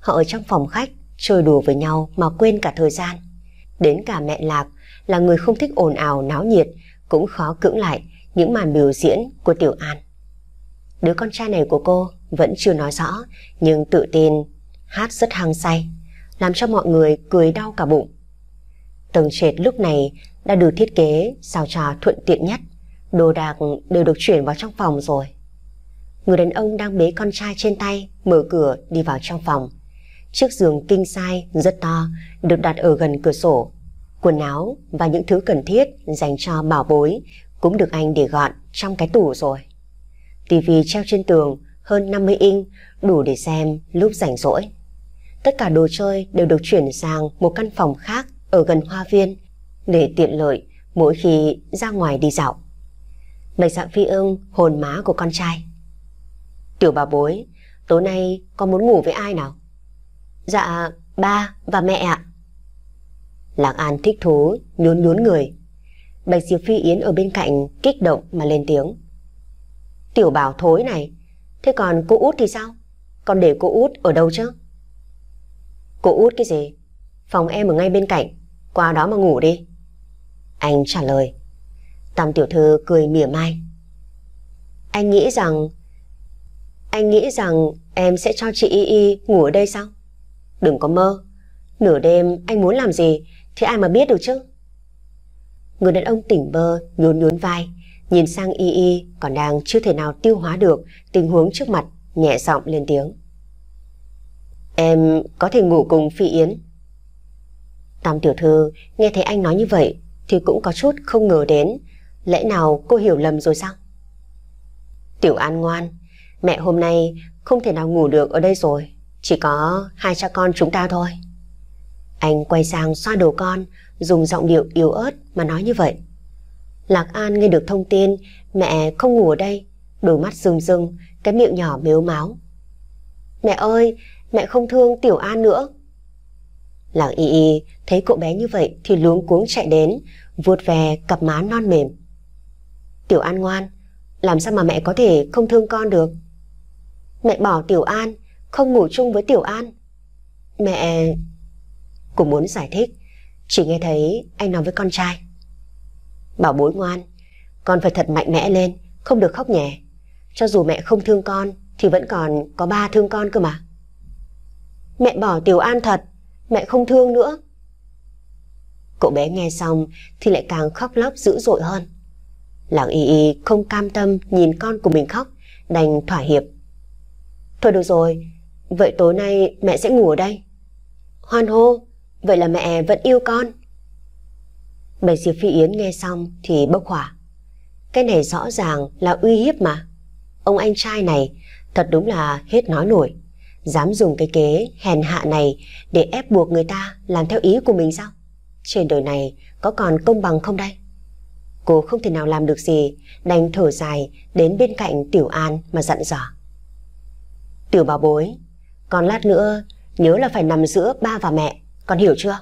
Họ ở trong phòng khách, chơi đùa với nhau mà quên cả thời gian. Đến cả mẹ Lạc, là người không thích ồn ào náo nhiệt, cũng khó cưỡng lại những màn biểu diễn của Tiểu An. Đứa con trai này của cô vẫn chưa nói rõ, nhưng tự tin, hát rất hăng say, làm cho mọi người cười đau cả bụng. Tầng trệt lúc này đã được thiết kế sao cho thuận tiện nhất. Đồ đạc đều được chuyển vào trong phòng rồi. Người đàn ông đang bế con trai trên tay, mở cửa đi vào trong phòng. Chiếc giường kinh sai rất to, được đặt ở gần cửa sổ. Quần áo và những thứ cần thiết dành cho bảo bối cũng được anh để gọn trong cái tủ rồi. Tivi treo trên tường hơn 50 inch đủ để xem lúc rảnh rỗi. Tất cả đồ chơi đều được chuyển sang một căn phòng khác ở gần hoa viên để tiện lợi mỗi khi ra ngoài đi dạo. Bạch Dạ Phi ưng hồn má của con trai. Tiểu bà bối, tối nay con muốn ngủ với ai nào? Dạ, ba và mẹ ạ. Lạc An thích thú, nhún nhún người. Bạch Diệp Phi Yến ở bên cạnh kích động mà lên tiếng. Tiểu bảo thối này, thế còn cô út thì sao? Còn để cô út ở đâu chứ? Cô út cái gì? Phòng em ở ngay bên cạnh, qua đó mà ngủ đi. Anh trả lời. Tam tiểu thư cười mỉa mai. Anh nghĩ rằng... Anh nghĩ rằng em sẽ cho chị Y Y ngủ ở đây sao? Đừng có mơ. Nửa đêm anh muốn làm gì thì ai mà biết được chứ? Người đàn ông tỉnh bơ nhún nhún vai, nhìn sang Y Y còn đang chưa thể nào tiêu hóa được tình huống trước mặt, nhẹ giọng lên tiếng. Em có thể ngủ cùng Phi Yến. Tam tiểu thư nghe thấy anh nói như vậy thì cũng có chút không ngờ đến. Lẽ nào cô hiểu lầm rồi sao? Tiểu An ngoan, mẹ hôm nay không thể nào ngủ được ở đây rồi. Chỉ có hai cha con chúng ta thôi. Anh quay sang xoa đầu con, dùng giọng điệu yếu ớt mà nói như vậy. Lạc An nghe được thông tin mẹ không ngủ ở đây, đôi mắt rưng rưng, cái miệng nhỏ mếu máu. Mẹ ơi, mẹ không thương Tiểu An nữa. Lão y y thấy cậu bé như vậy thì luống cuống chạy đến, vuốt về cặp má non mềm. Tiểu An ngoan, làm sao mà mẹ có thể không thương con được? Mẹ bỏ Tiểu An, không ngủ chung với Tiểu An. Mẹ... Cũng muốn giải thích, chỉ nghe thấy anh nói với con trai. Bảo bối ngoan, con phải thật mạnh mẽ lên, không được khóc nhẹ. Cho dù mẹ không thương con thì vẫn còn có ba thương con cơ mà. Mẹ bỏ Tiểu An thật mẹ không thương nữa. Cậu bé nghe xong thì lại càng khóc lóc dữ dội hơn. Làng y y không cam tâm nhìn con của mình khóc, đành thỏa hiệp. Thôi được rồi, vậy tối nay mẹ sẽ ngủ ở đây. Hoan hô, vậy là mẹ vẫn yêu con. Bạch Diệp Phi Yến nghe xong thì bốc hỏa. Cái này rõ ràng là uy hiếp mà. Ông anh trai này thật đúng là hết nói nổi. Dám dùng cái kế hèn hạ này để ép buộc người ta làm theo ý của mình sao? Trên đời này có còn công bằng không đây? Cô không thể nào làm được gì, đành thở dài đến bên cạnh Tiểu An mà dặn dò. Tiểu bảo bối, còn lát nữa nhớ là phải nằm giữa ba và mẹ, con hiểu chưa?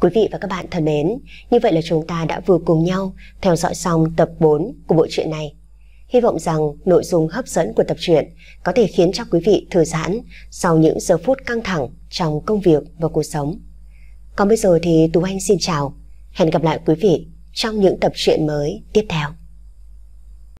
Quý vị và các bạn thân mến, như vậy là chúng ta đã vừa cùng nhau theo dõi xong tập 4 của bộ truyện này. Hy vọng rằng nội dung hấp dẫn của tập truyện có thể khiến cho quý vị thư giãn sau những giờ phút căng thẳng trong công việc và cuộc sống. Còn bây giờ thì Tú Anh xin chào. Hẹn gặp lại quý vị trong những tập truyện mới tiếp theo.